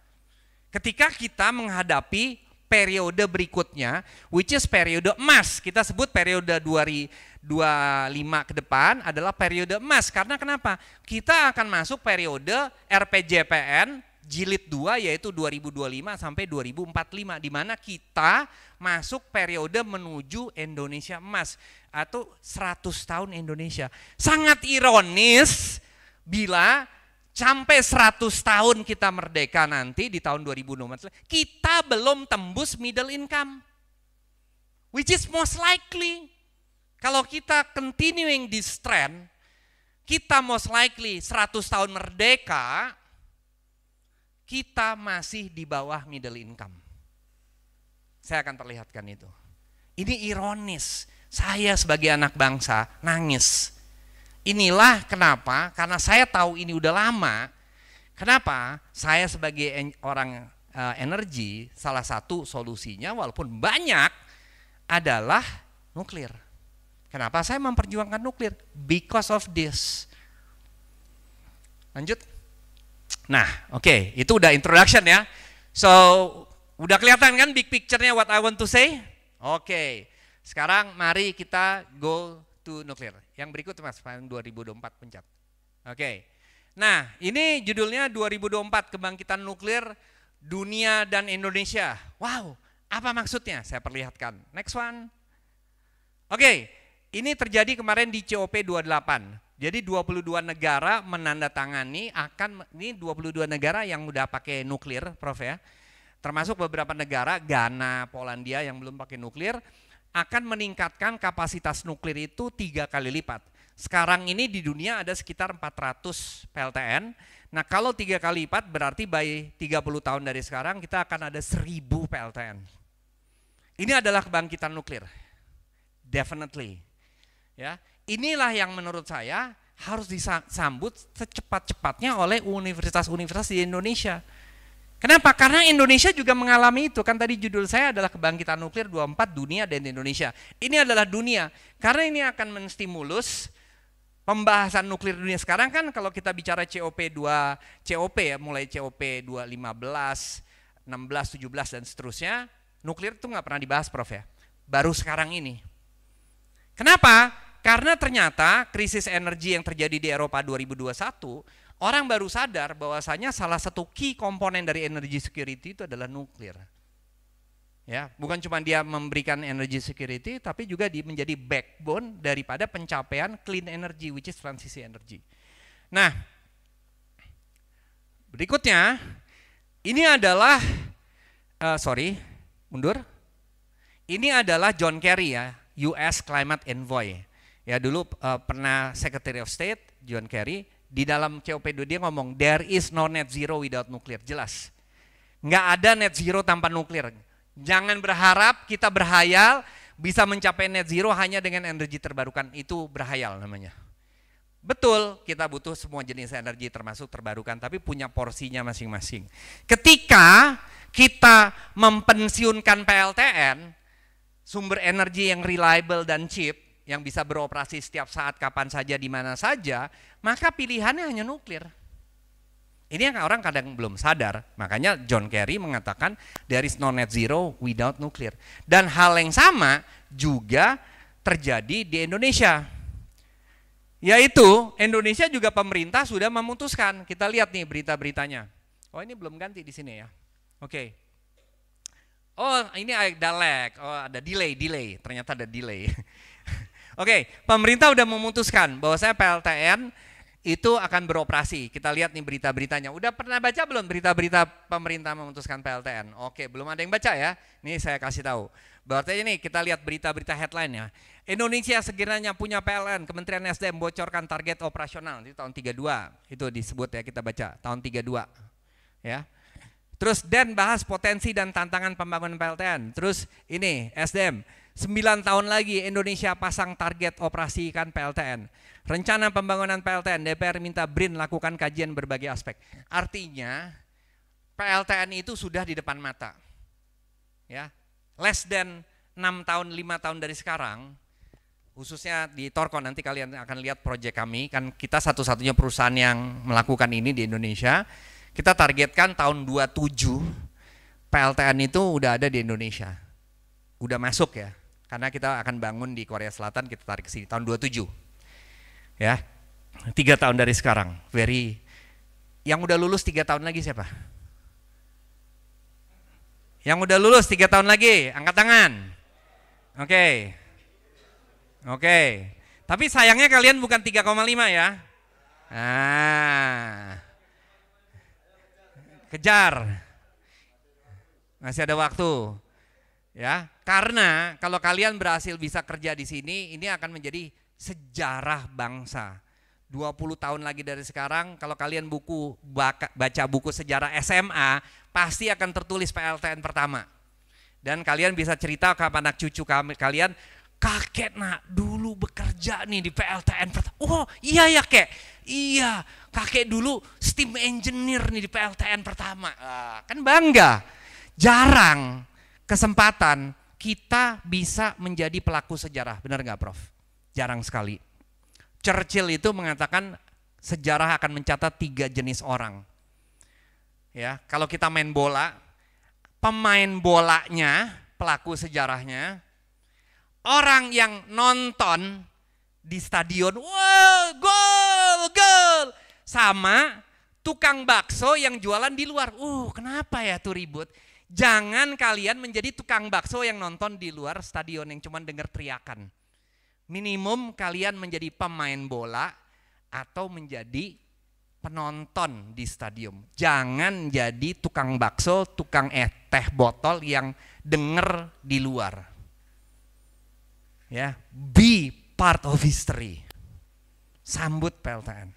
Ketika kita menghadapi periode berikutnya, which is periode emas. Kita sebut periode 2025 ke depan adalah periode emas. Karena kenapa? Kita akan masuk periode RPJPN jilid 2 yaitu 2025 sampai 2045 di mana kita masuk periode menuju Indonesia emas atau 100 tahun Indonesia. Sangat ironis Bila sampai 100 tahun kita merdeka nanti di tahun 2016, kita belum tembus middle income. Which is most likely. Kalau kita continuing this trend, kita most likely 100 tahun merdeka, kita masih di bawah middle income. Saya akan perlihatkan itu. Ini ironis. Saya sebagai anak bangsa nangis Inilah kenapa, karena saya tahu ini udah lama, kenapa saya sebagai en orang e, energi, salah satu solusinya walaupun banyak adalah nuklir. Kenapa saya memperjuangkan nuklir? Because of this. Lanjut. Nah, oke, okay, itu udah introduction ya. So, udah kelihatan kan big picture-nya what I want to say? Oke. Okay. Sekarang mari kita go satu nuklir. Yang berikut Mas, paling 2024 pencet. Oke. Nah, ini judulnya 2024 kebangkitan nuklir dunia dan Indonesia. Wow, apa maksudnya? Saya perlihatkan. Next one. Oke, ini terjadi kemarin di COP28. Jadi 22 negara menandatangani akan ini 22 negara yang udah pakai nuklir, Prof ya. Termasuk beberapa negara Ghana, Polandia yang belum pakai nuklir akan meningkatkan kapasitas nuklir itu tiga kali lipat. Sekarang ini di dunia ada sekitar 400 PLTN. Nah kalau tiga kali lipat berarti by 30 tahun dari sekarang kita akan ada 1000 PLTN. Ini adalah kebangkitan nuklir. Definitely. Ya, inilah yang menurut saya harus disambut secepat-cepatnya oleh universitas-universitas di Indonesia Kenapa? Karena Indonesia juga mengalami itu. Kan tadi judul saya adalah kebangkitan nuklir 24 dunia dan Indonesia. Ini adalah dunia. Karena ini akan menstimulus pembahasan nuklir dunia sekarang kan kalau kita bicara COP2, COP ya mulai cop 215, 16, 17 dan seterusnya, nuklir itu nggak pernah dibahas Prof ya. Baru sekarang ini. Kenapa? Karena ternyata krisis energi yang terjadi di Eropa 2021 orang baru sadar bahwasanya salah satu key komponen dari energy security itu adalah nuklir. Ya, bukan cuma dia memberikan energy security tapi juga di, menjadi backbone daripada pencapaian clean energy which is transisi energy. Nah, berikutnya ini adalah uh, sorry, mundur. Ini adalah John Kerry ya, US Climate Envoy. Ya dulu uh, pernah Secretary of State John Kerry di dalam COP2 dia ngomong, there is no net zero without nuclear, jelas. Nggak ada net zero tanpa nuklir. Jangan berharap kita berhayal bisa mencapai net zero hanya dengan energi terbarukan, itu berhayal namanya. Betul, kita butuh semua jenis energi termasuk terbarukan, tapi punya porsinya masing-masing. Ketika kita mempensiunkan PLTN, sumber energi yang reliable dan cheap, yang bisa beroperasi setiap saat, kapan saja, di mana saja, maka pilihannya hanya nuklir. Ini yang orang kadang belum sadar, makanya John Kerry mengatakan dari is no net zero without nuklir. Dan hal yang sama juga terjadi di Indonesia. Yaitu Indonesia juga pemerintah sudah memutuskan, kita lihat nih berita-beritanya. Oh ini belum ganti di sini ya, oke. Okay. Oh ini ada lag, oh ada delay, delay, ternyata ada delay. Oke, pemerintah udah memutuskan bahwa saya PLTN itu akan beroperasi. Kita lihat nih berita-beritanya. Udah pernah baca belum berita-berita pemerintah memutuskan PLTN? Oke, belum ada yang baca ya. Nih saya kasih tahu. Berarti ini kita lihat berita-berita headline ya. Indonesia sekiranya punya PLN, Kementerian SDM bocorkan target operasional di tahun 32. Itu disebut ya kita baca tahun 32. Ya. Terus Dan bahas potensi dan tantangan pembangunan PLTN. Terus ini SDM 9 tahun lagi Indonesia pasang target operasi ikan PLTN. Rencana pembangunan PLTN, DPR minta BRIN lakukan kajian berbagai aspek. Artinya PLTN itu sudah di depan mata. Ya, less than 6 tahun, 5 tahun dari sekarang, khususnya di Torko nanti kalian akan lihat proyek kami, kan kita satu-satunya perusahaan yang melakukan ini di Indonesia, kita targetkan tahun 27 PLTN itu udah ada di Indonesia, udah masuk ya. Karena kita akan bangun di Korea Selatan, kita tarik ke sini tahun 27. Ya, tiga tahun dari sekarang. Very, yang udah lulus tiga tahun lagi siapa? Yang udah lulus tiga tahun lagi, angkat tangan. Oke, okay. oke. Okay. Tapi sayangnya kalian bukan 3,5 ya. Ah. Kejar. Masih ada waktu. Ya, karena kalau kalian berhasil bisa kerja di sini, ini akan menjadi sejarah bangsa. 20 tahun lagi dari sekarang kalau kalian buku baca buku sejarah SMA pasti akan tertulis PLTN pertama. Dan kalian bisa cerita ke anak cucu kami kalian, kakek nak dulu bekerja nih di PLTN pertama. Oh iya ya kek, iya kakek dulu steam engineer nih di PLTN pertama. Ah, kan bangga, jarang kesempatan kita bisa menjadi pelaku sejarah. Benar nggak Prof? Jarang sekali. Churchill itu mengatakan sejarah akan mencatat tiga jenis orang. Ya, kalau kita main bola, pemain bolanya, pelaku sejarahnya, orang yang nonton di stadion, wow, gol, gol, sama tukang bakso yang jualan di luar. Uh, kenapa ya tuh ribut? Jangan kalian menjadi tukang bakso yang nonton di luar stadion yang cuma dengar teriakan. Minimum kalian menjadi pemain bola atau menjadi penonton di stadion. Jangan jadi tukang bakso, tukang eh, teh botol yang dengar di luar. Ya, be part of history. Sambut PLTN.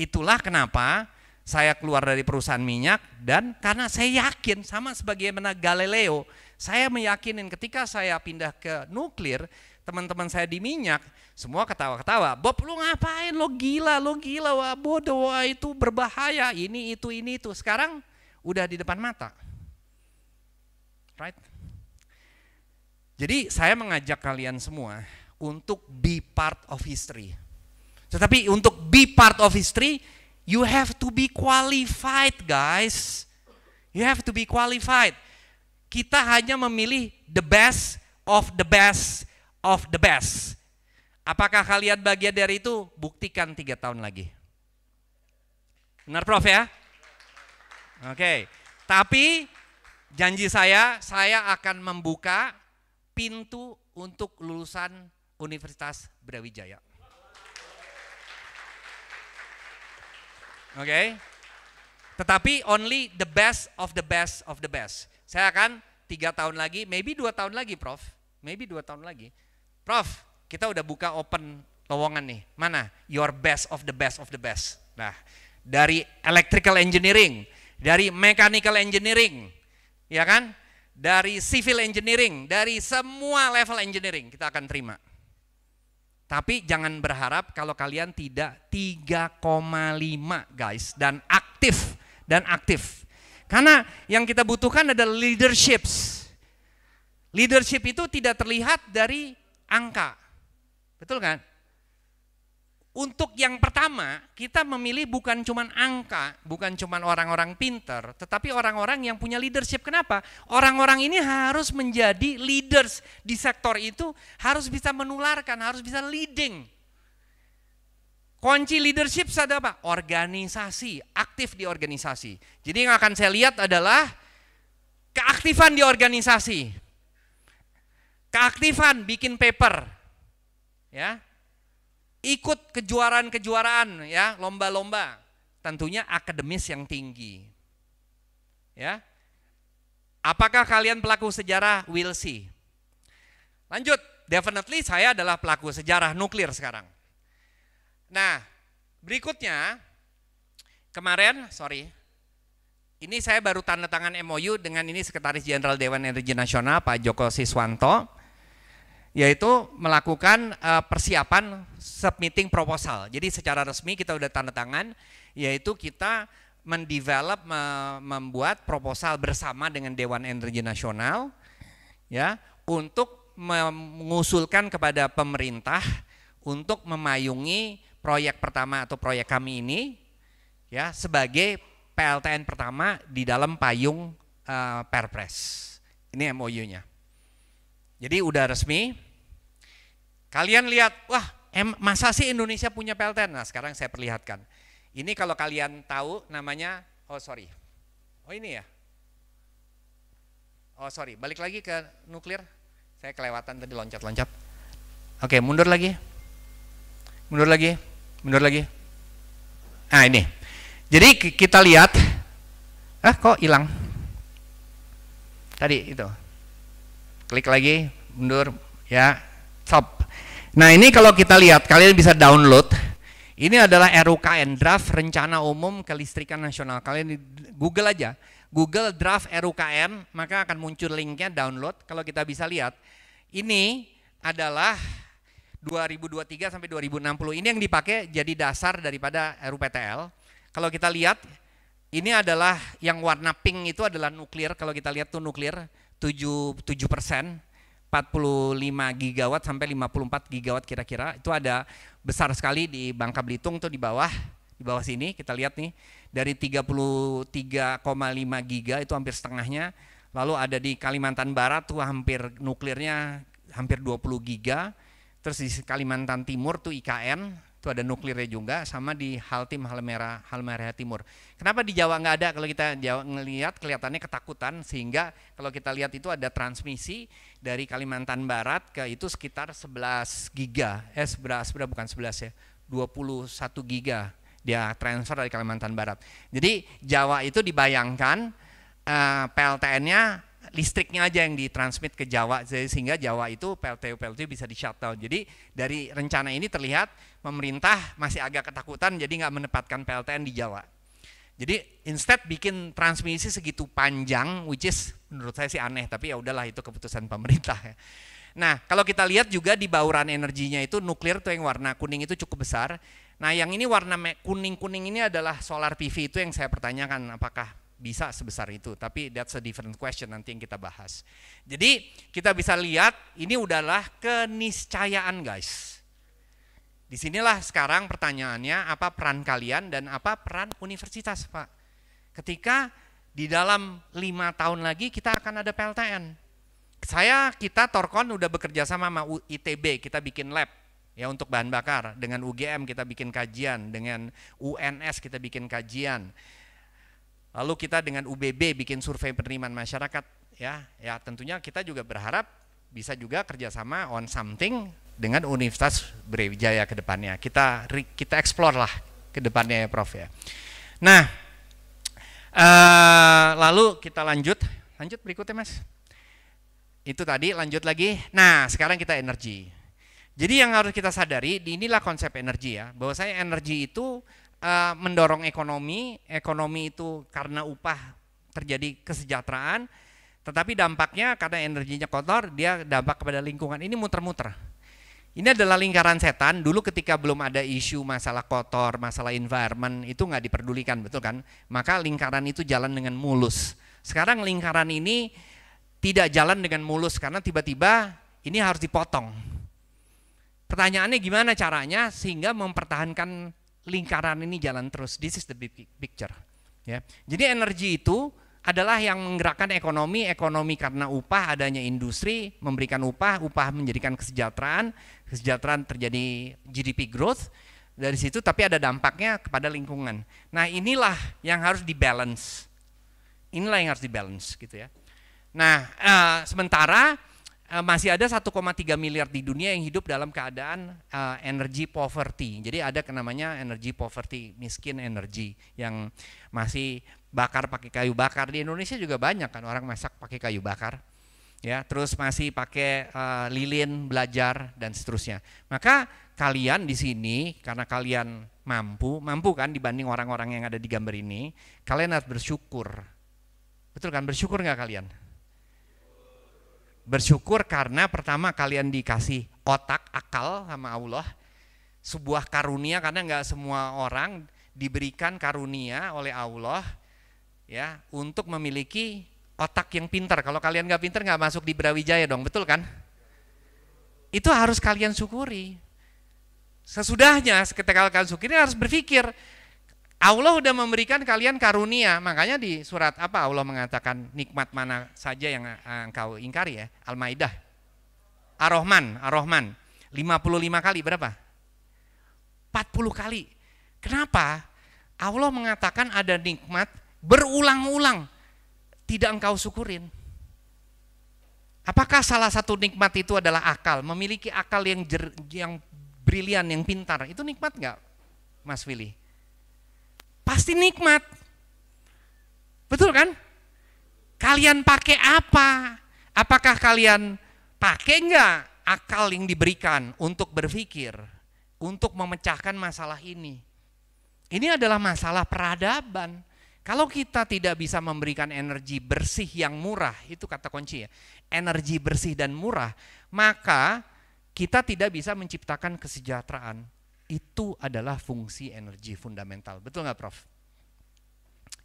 Itulah kenapa saya keluar dari perusahaan minyak dan karena saya yakin sama sebagaimana Galileo, saya meyakinin ketika saya pindah ke nuklir, teman-teman saya di minyak, semua ketawa-ketawa. Bob lu ngapain? Lo gila, lo gila, wah bodoh, wah itu berbahaya, ini itu ini itu. Sekarang udah di depan mata. Right? Jadi saya mengajak kalian semua untuk be part of history. Tetapi untuk be part of history You have to be qualified, guys. You have to be qualified. Kita hanya memilih the best of the best of the best. Apakah kalian bagian dari itu? Buktikan tiga tahun lagi. Benar Prof ya? Oke, okay. tapi janji saya, saya akan membuka pintu untuk lulusan Universitas Brawijaya. Oke. Okay? Tetapi only the best of the best of the best. Saya akan tiga tahun lagi, maybe dua tahun lagi, Prof. Maybe dua tahun lagi. Prof, kita udah buka open lowongan nih. Mana? Your best of the best of the best. Nah, dari electrical engineering, dari mechanical engineering, ya kan? Dari civil engineering, dari semua level engineering kita akan terima. Tapi jangan berharap kalau kalian tidak 3,5 guys dan aktif dan aktif. Karena yang kita butuhkan adalah leadership. Leadership itu tidak terlihat dari angka. Betul kan? Untuk yang pertama, kita memilih bukan cuma angka, bukan cuma orang-orang pinter, tetapi orang-orang yang punya leadership. Kenapa? Orang-orang ini harus menjadi leaders di sektor itu, harus bisa menularkan, harus bisa leading. Kunci leadership ada apa? Organisasi, aktif di organisasi. Jadi yang akan saya lihat adalah keaktifan di organisasi. Keaktifan bikin paper. Ya, ikut kejuaraan-kejuaraan ya, lomba-lomba. Tentunya akademis yang tinggi. Ya. Apakah kalian pelaku sejarah? will see. Lanjut, definitely saya adalah pelaku sejarah nuklir sekarang. Nah, berikutnya kemarin, sorry, ini saya baru tanda tangan MOU dengan ini Sekretaris Jenderal Dewan Energi Nasional Pak Joko Siswanto yaitu melakukan uh, persiapan submitting proposal. Jadi secara resmi kita sudah tanda tangan, yaitu kita mendevelop me membuat proposal bersama dengan Dewan Energi Nasional, ya, untuk mengusulkan kepada pemerintah untuk memayungi proyek pertama atau proyek kami ini, ya, sebagai PLTN pertama di dalam payung uh, Perpres. Ini MOU-nya. Jadi udah resmi. Kalian lihat, wah em, masa sih Indonesia punya PLTN? Nah sekarang saya perlihatkan. Ini kalau kalian tahu namanya, oh sorry, oh ini ya. Oh sorry, balik lagi ke nuklir. Saya kelewatan tadi loncat-loncat. Oke, mundur lagi. Mundur lagi, mundur lagi. Nah ini, jadi kita lihat, ah kok hilang? Tadi itu, klik lagi mundur ya top. nah ini kalau kita lihat kalian bisa download ini adalah RUKN draft rencana umum kelistrikan nasional kalian di Google aja Google draft RUKN maka akan muncul linknya download kalau kita bisa lihat ini adalah 2023 sampai 2060 ini yang dipakai jadi dasar daripada RUPTL. Kalau kita lihat ini adalah yang warna pink itu adalah nuklir. Kalau kita lihat tuh nuklir 7 tujuh persen 45 gigawatt sampai 54 gigawatt kira-kira itu ada besar sekali di Bangka Belitung tuh di bawah di bawah sini kita lihat nih dari 33,5 giga itu hampir setengahnya lalu ada di Kalimantan Barat tuh hampir nuklirnya hampir 20 giga terus di Kalimantan Timur tuh IKN itu ada nuklirnya juga sama di Haltim Halmera Halmera Timur. Kenapa di Jawa nggak ada? Kalau kita Jawa ngelihat kelihatannya ketakutan sehingga kalau kita lihat itu ada transmisi dari Kalimantan Barat ke itu sekitar 11 giga, eh sebelas sebelah bukan 11 ya, 21 giga dia transfer dari Kalimantan Barat. Jadi Jawa itu dibayangkan uh, PLTN-nya listriknya aja yang ditransmit ke Jawa sehingga Jawa itu PLTU PLTU bisa di shutdown. Jadi dari rencana ini terlihat pemerintah masih agak ketakutan jadi nggak menempatkan PLTN di Jawa. Jadi instead bikin transmisi segitu panjang which is menurut saya sih aneh tapi ya udahlah itu keputusan pemerintah ya. Nah, kalau kita lihat juga di bauran energinya itu nuklir tuh yang warna kuning itu cukup besar. Nah, yang ini warna kuning-kuning ini adalah solar PV itu yang saya pertanyakan apakah bisa sebesar itu. Tapi that's a different question nanti yang kita bahas. Jadi kita bisa lihat ini udahlah keniscayaan guys. Disinilah sekarang pertanyaannya apa peran kalian dan apa peran universitas Pak. Ketika di dalam lima tahun lagi kita akan ada PLTN. Saya, kita Torkon udah bekerja sama sama ITB, kita bikin lab ya untuk bahan bakar. Dengan UGM kita bikin kajian, dengan UNS kita bikin kajian Lalu kita dengan UBB bikin survei penerimaan masyarakat ya. Ya tentunya kita juga berharap bisa juga kerjasama on something dengan Universitas Brawijaya ke depannya. Kita kita explore lah ke depannya ya Prof ya. Nah, uh, lalu kita lanjut. Lanjut berikutnya Mas. Itu tadi lanjut lagi. Nah, sekarang kita energi. Jadi yang harus kita sadari inilah konsep energi ya, bahwa saya energi itu uh, mendorong ekonomi, ekonomi itu karena upah terjadi kesejahteraan, tetapi dampaknya karena energinya kotor, dia dampak kepada lingkungan. Ini muter-muter. Ini adalah lingkaran setan. Dulu ketika belum ada isu masalah kotor, masalah environment itu nggak diperdulikan, betul kan? Maka lingkaran itu jalan dengan mulus. Sekarang lingkaran ini tidak jalan dengan mulus karena tiba-tiba ini harus dipotong. Pertanyaannya gimana caranya sehingga mempertahankan lingkaran ini jalan terus. This is the big picture. Ya. Jadi energi itu adalah yang menggerakkan ekonomi, ekonomi karena upah adanya industri memberikan upah, upah menjadikan kesejahteraan, kesejahteraan terjadi GDP growth dari situ tapi ada dampaknya kepada lingkungan. Nah, inilah yang harus dibalance. Inilah yang harus dibalance gitu ya. Nah, uh, sementara Eh, masih ada 1,3 miliar di dunia yang hidup dalam keadaan uh, energy poverty. Jadi ada namanya energy poverty, miskin energi yang masih bakar pakai kayu bakar. Di Indonesia juga banyak kan orang masak pakai kayu bakar. Ya, terus masih pakai uh, lilin belajar dan seterusnya. Maka kalian di sini karena kalian mampu, mampu kan dibanding orang-orang yang ada di gambar ini, kalian harus bersyukur. Betul kan? Bersyukur nggak kalian? Bersyukur karena pertama kalian dikasih otak, akal sama Allah. Sebuah karunia karena nggak semua orang diberikan karunia oleh Allah ya untuk memiliki otak yang pintar. Kalau kalian nggak pintar nggak masuk di Brawijaya dong, betul kan? Itu harus kalian syukuri. Sesudahnya ketika kalian syukuri harus berpikir Allah sudah memberikan kalian karunia. Makanya di surat apa Allah mengatakan nikmat mana saja yang eh, engkau ingkari ya? Al-Maidah. Ar-Rahman, Ar-Rahman. 55 kali berapa? 40 kali. Kenapa? Allah mengatakan ada nikmat berulang-ulang tidak engkau syukurin. Apakah salah satu nikmat itu adalah akal? Memiliki akal yang jer, yang brilian, yang pintar. Itu nikmat enggak? Mas Willy? pasti nikmat. Betul kan? Kalian pakai apa? Apakah kalian pakai enggak akal yang diberikan untuk berpikir, untuk memecahkan masalah ini? Ini adalah masalah peradaban. Kalau kita tidak bisa memberikan energi bersih yang murah, itu kata kunci ya, energi bersih dan murah, maka kita tidak bisa menciptakan kesejahteraan. Itu adalah fungsi energi fundamental. Betul nggak Prof?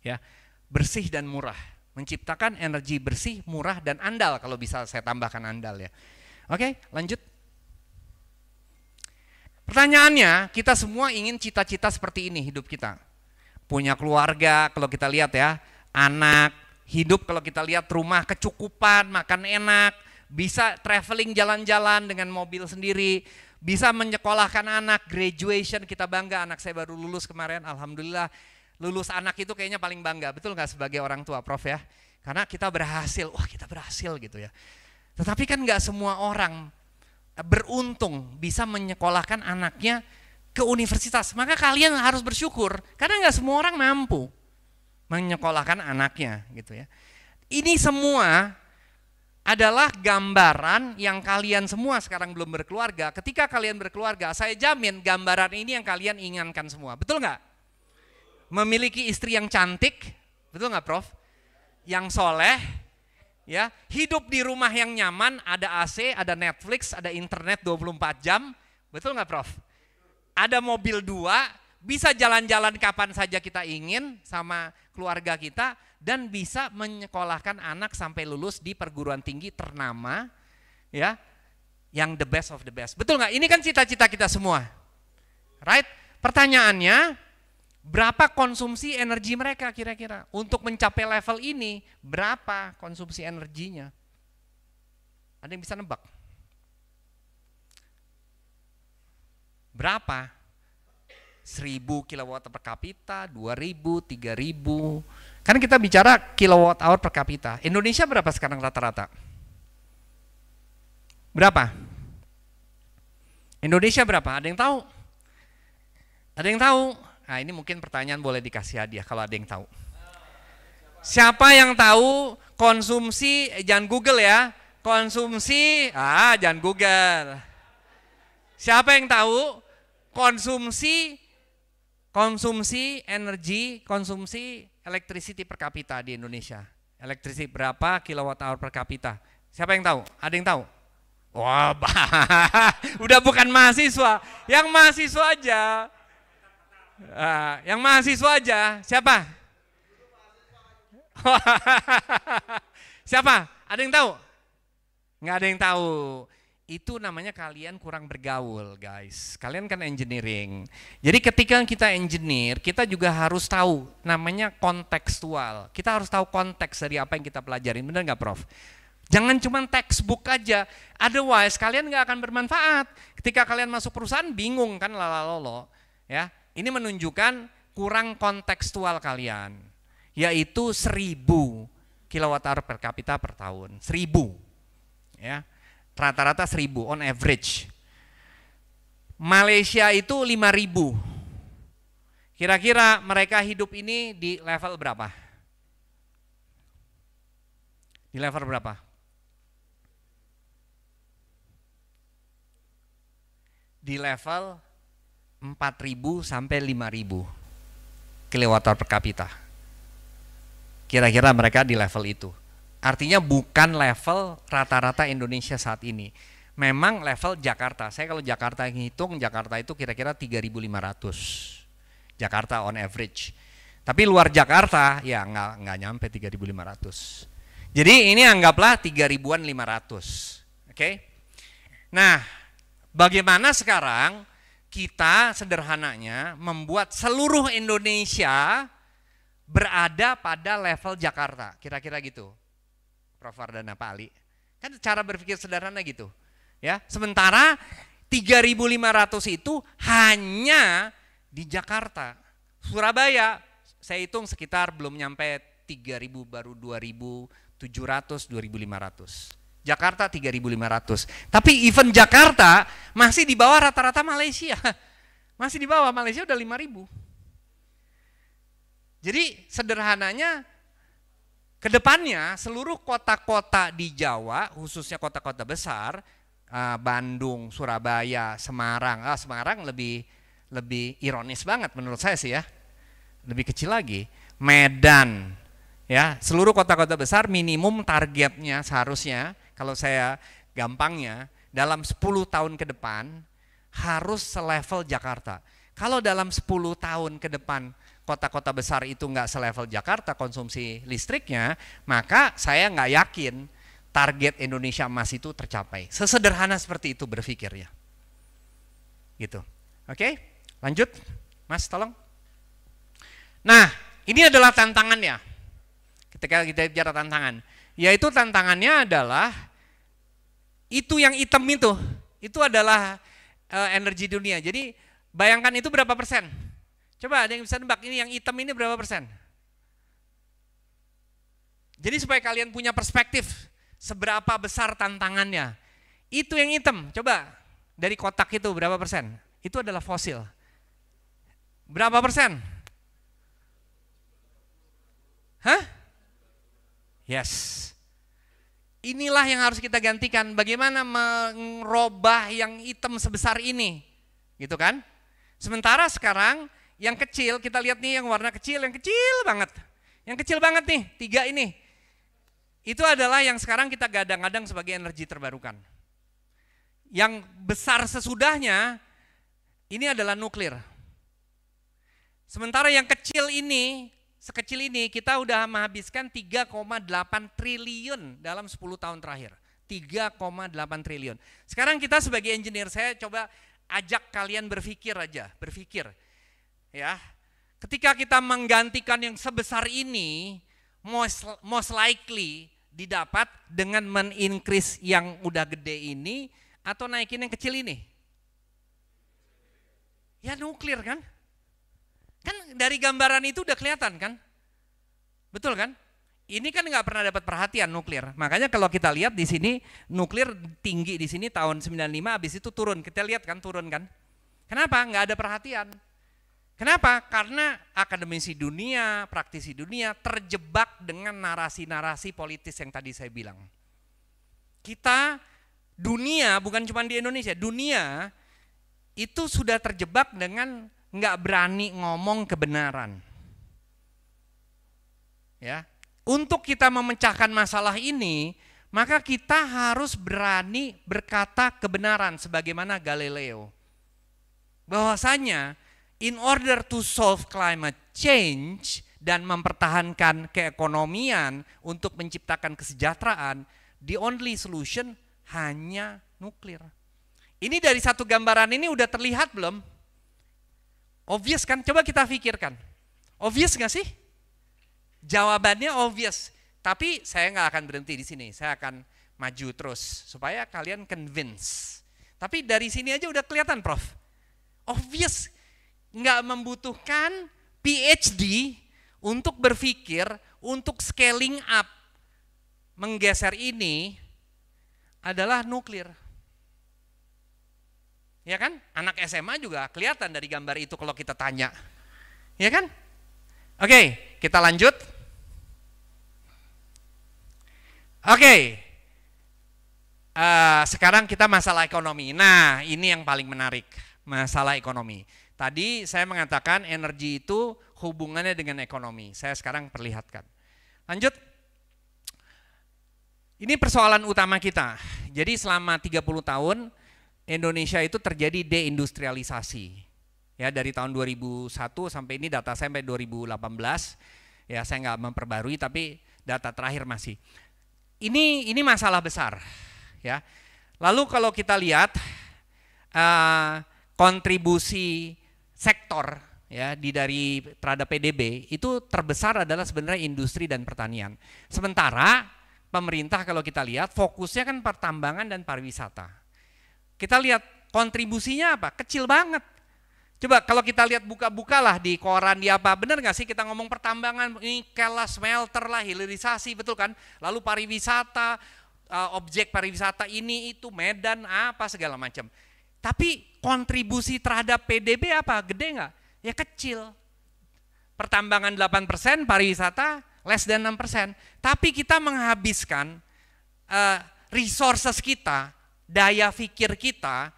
Ya, bersih dan murah. Menciptakan energi bersih, murah, dan andal. Kalau bisa saya tambahkan andal ya. Oke, lanjut. Pertanyaannya, kita semua ingin cita-cita seperti ini hidup kita. Punya keluarga, kalau kita lihat ya, anak, hidup kalau kita lihat rumah kecukupan, makan enak, bisa traveling jalan-jalan dengan mobil sendiri, bisa menyekolahkan anak, graduation kita bangga anak saya baru lulus kemarin, alhamdulillah lulus anak itu kayaknya paling bangga, betul nggak sebagai orang tua Prof ya? Karena kita berhasil, wah kita berhasil gitu ya. Tetapi kan nggak semua orang beruntung bisa menyekolahkan anaknya ke universitas, maka kalian harus bersyukur karena nggak semua orang mampu menyekolahkan anaknya gitu ya. Ini semua adalah gambaran yang kalian semua sekarang belum berkeluarga. Ketika kalian berkeluarga, saya jamin gambaran ini yang kalian inginkan semua. Betul nggak? Memiliki istri yang cantik, betul nggak Prof? Yang soleh, ya hidup di rumah yang nyaman, ada AC, ada Netflix, ada internet 24 jam, betul nggak Prof? Ada mobil dua, bisa jalan-jalan kapan saja kita ingin sama keluarga kita dan bisa menyekolahkan anak sampai lulus di perguruan tinggi ternama ya yang the best of the best. Betul nggak? Ini kan cita-cita kita semua. Right? Pertanyaannya, berapa konsumsi energi mereka kira-kira? Untuk mencapai level ini, berapa konsumsi energinya? Ada yang bisa nebak? Berapa? 1000 kilowatt per kapita, 2000, 3000. Kan kita bicara kilowatt hour per kapita. Indonesia berapa sekarang rata-rata? Berapa? Indonesia berapa? Ada yang tahu? Ada yang tahu? Nah, ini mungkin pertanyaan boleh dikasih hadiah kalau ada yang tahu. Siapa yang tahu konsumsi eh, jangan Google ya. Konsumsi ah jangan Google. Siapa yang tahu konsumsi konsumsi energi, konsumsi electricity per kapita di Indonesia. Elektrisi berapa kilowatt hour per kapita? Siapa yang tahu? Ada yang tahu? Wah, bah, udah bukan mahasiswa. Yang mahasiswa aja. Uh, yang mahasiswa aja. Siapa? Siapa? Ada yang tahu? Nggak ada yang tahu itu namanya kalian kurang bergaul guys. Kalian kan engineering. Jadi ketika kita engineer, kita juga harus tahu namanya kontekstual. Kita harus tahu konteks dari apa yang kita pelajarin Benar nggak Prof? Jangan cuma textbook aja, otherwise kalian nggak akan bermanfaat. Ketika kalian masuk perusahaan bingung kan lalalolo. Ya, ini menunjukkan kurang kontekstual kalian, yaitu seribu kilowatt hour per kapita per tahun, seribu Ya, rata-rata 1000 on average. Malaysia itu 5000. Kira-kira mereka hidup ini di level berapa? Di level berapa? Di level 4000 sampai 5000 kilowatt per kapita. Kira-kira mereka di level itu. Artinya bukan level rata-rata Indonesia saat ini. Memang level Jakarta. Saya kalau Jakarta yang hitung, Jakarta itu kira-kira 3.500. Jakarta on average. Tapi luar Jakarta ya nggak nggak nyampe 3.500. Jadi ini anggaplah 3.500. Oke. Okay? Nah, bagaimana sekarang kita sederhananya membuat seluruh Indonesia berada pada level Jakarta, kira-kira gitu. Prof. Wardana Pak Ali. Kan cara berpikir sederhana gitu. Ya, sementara 3.500 itu hanya di Jakarta. Surabaya saya hitung sekitar belum nyampe 3.000 baru 2.700, 2.500. Jakarta 3.500. Tapi event Jakarta masih di bawah rata-rata Malaysia. Masih di bawah Malaysia udah 5.000. Jadi sederhananya Kedepannya seluruh kota-kota di Jawa, khususnya kota-kota besar, ah, Bandung, Surabaya, Semarang. Ah, Semarang lebih lebih ironis banget menurut saya sih ya. Lebih kecil lagi. Medan, ya seluruh kota-kota besar minimum targetnya seharusnya kalau saya gampangnya dalam 10 tahun ke depan harus selevel Jakarta. Kalau dalam 10 tahun ke depan kota-kota besar itu nggak selevel Jakarta konsumsi listriknya, maka saya nggak yakin target Indonesia emas itu tercapai. Sesederhana seperti itu berpikir ya. Gitu. Oke, lanjut. Mas, tolong. Nah, ini adalah tantangannya. Ketika kita bicara tantangan, yaitu tantangannya adalah itu yang hitam itu, itu adalah uh, energi dunia. Jadi bayangkan itu berapa persen? Coba ada yang bisa nebak ini yang hitam ini berapa persen? Jadi supaya kalian punya perspektif seberapa besar tantangannya. Itu yang hitam, coba dari kotak itu berapa persen? Itu adalah fosil. Berapa persen? Hah? Yes. Inilah yang harus kita gantikan. Bagaimana merubah yang hitam sebesar ini? Gitu kan? Sementara sekarang yang kecil, kita lihat nih yang warna kecil, yang kecil banget. Yang kecil banget nih, tiga ini. Itu adalah yang sekarang kita gadang-gadang sebagai energi terbarukan. Yang besar sesudahnya, ini adalah nuklir. Sementara yang kecil ini, sekecil ini, kita udah menghabiskan 3,8 triliun dalam 10 tahun terakhir. 3,8 triliun. Sekarang kita sebagai engineer, saya coba ajak kalian berpikir aja, berpikir. Ya. Ketika kita menggantikan yang sebesar ini, most, most likely didapat dengan men-increase yang udah gede ini atau naikin yang kecil ini. Ya nuklir kan? Kan dari gambaran itu udah kelihatan kan? Betul kan? ini kan nggak pernah dapat perhatian nuklir. Makanya kalau kita lihat di sini nuklir tinggi di sini tahun 95 habis itu turun. Kita lihat kan turun kan. Kenapa? Nggak ada perhatian. Kenapa? Karena akademisi dunia, praktisi dunia terjebak dengan narasi-narasi politis yang tadi saya bilang. Kita dunia bukan cuma di Indonesia, dunia itu sudah terjebak dengan nggak berani ngomong kebenaran. Ya, untuk kita memecahkan masalah ini, maka kita harus berani berkata kebenaran sebagaimana Galileo. Bahwasanya in order to solve climate change dan mempertahankan keekonomian untuk menciptakan kesejahteraan, the only solution hanya nuklir. Ini dari satu gambaran ini udah terlihat belum? Obvious kan? Coba kita pikirkan. Obvious nggak sih? Jawabannya obvious. Tapi saya nggak akan berhenti di sini. Saya akan maju terus supaya kalian convince. Tapi dari sini aja udah kelihatan, Prof. Obvious nggak membutuhkan PhD untuk berpikir untuk scaling up menggeser ini adalah nuklir. Ya kan? Anak SMA juga kelihatan dari gambar itu kalau kita tanya. Ya kan? Oke, kita lanjut. Oke. Uh, sekarang kita masalah ekonomi. Nah, ini yang paling menarik, masalah ekonomi. Tadi saya mengatakan energi itu hubungannya dengan ekonomi. Saya sekarang perlihatkan. Lanjut. Ini persoalan utama kita. Jadi selama 30 tahun Indonesia itu terjadi deindustrialisasi. Ya dari tahun 2001 sampai ini data saya sampai 2018. Ya saya nggak memperbarui tapi data terakhir masih. Ini ini masalah besar. Ya. Lalu kalau kita lihat uh, kontribusi sektor ya di dari terhadap PDB itu terbesar adalah sebenarnya industri dan pertanian. Sementara pemerintah kalau kita lihat fokusnya kan pertambangan dan pariwisata. Kita lihat kontribusinya apa? Kecil banget. Coba kalau kita lihat buka-bukalah di koran di apa, benar nggak sih kita ngomong pertambangan, ini kelas smelter lah, hilirisasi, betul kan? Lalu pariwisata, eh, objek pariwisata ini itu, Medan, apa segala macam. Tapi kontribusi terhadap PDB apa? Gede nggak? Ya kecil. Pertambangan 8%, pariwisata less than 6%. Tapi kita menghabiskan uh, resources kita, daya pikir kita,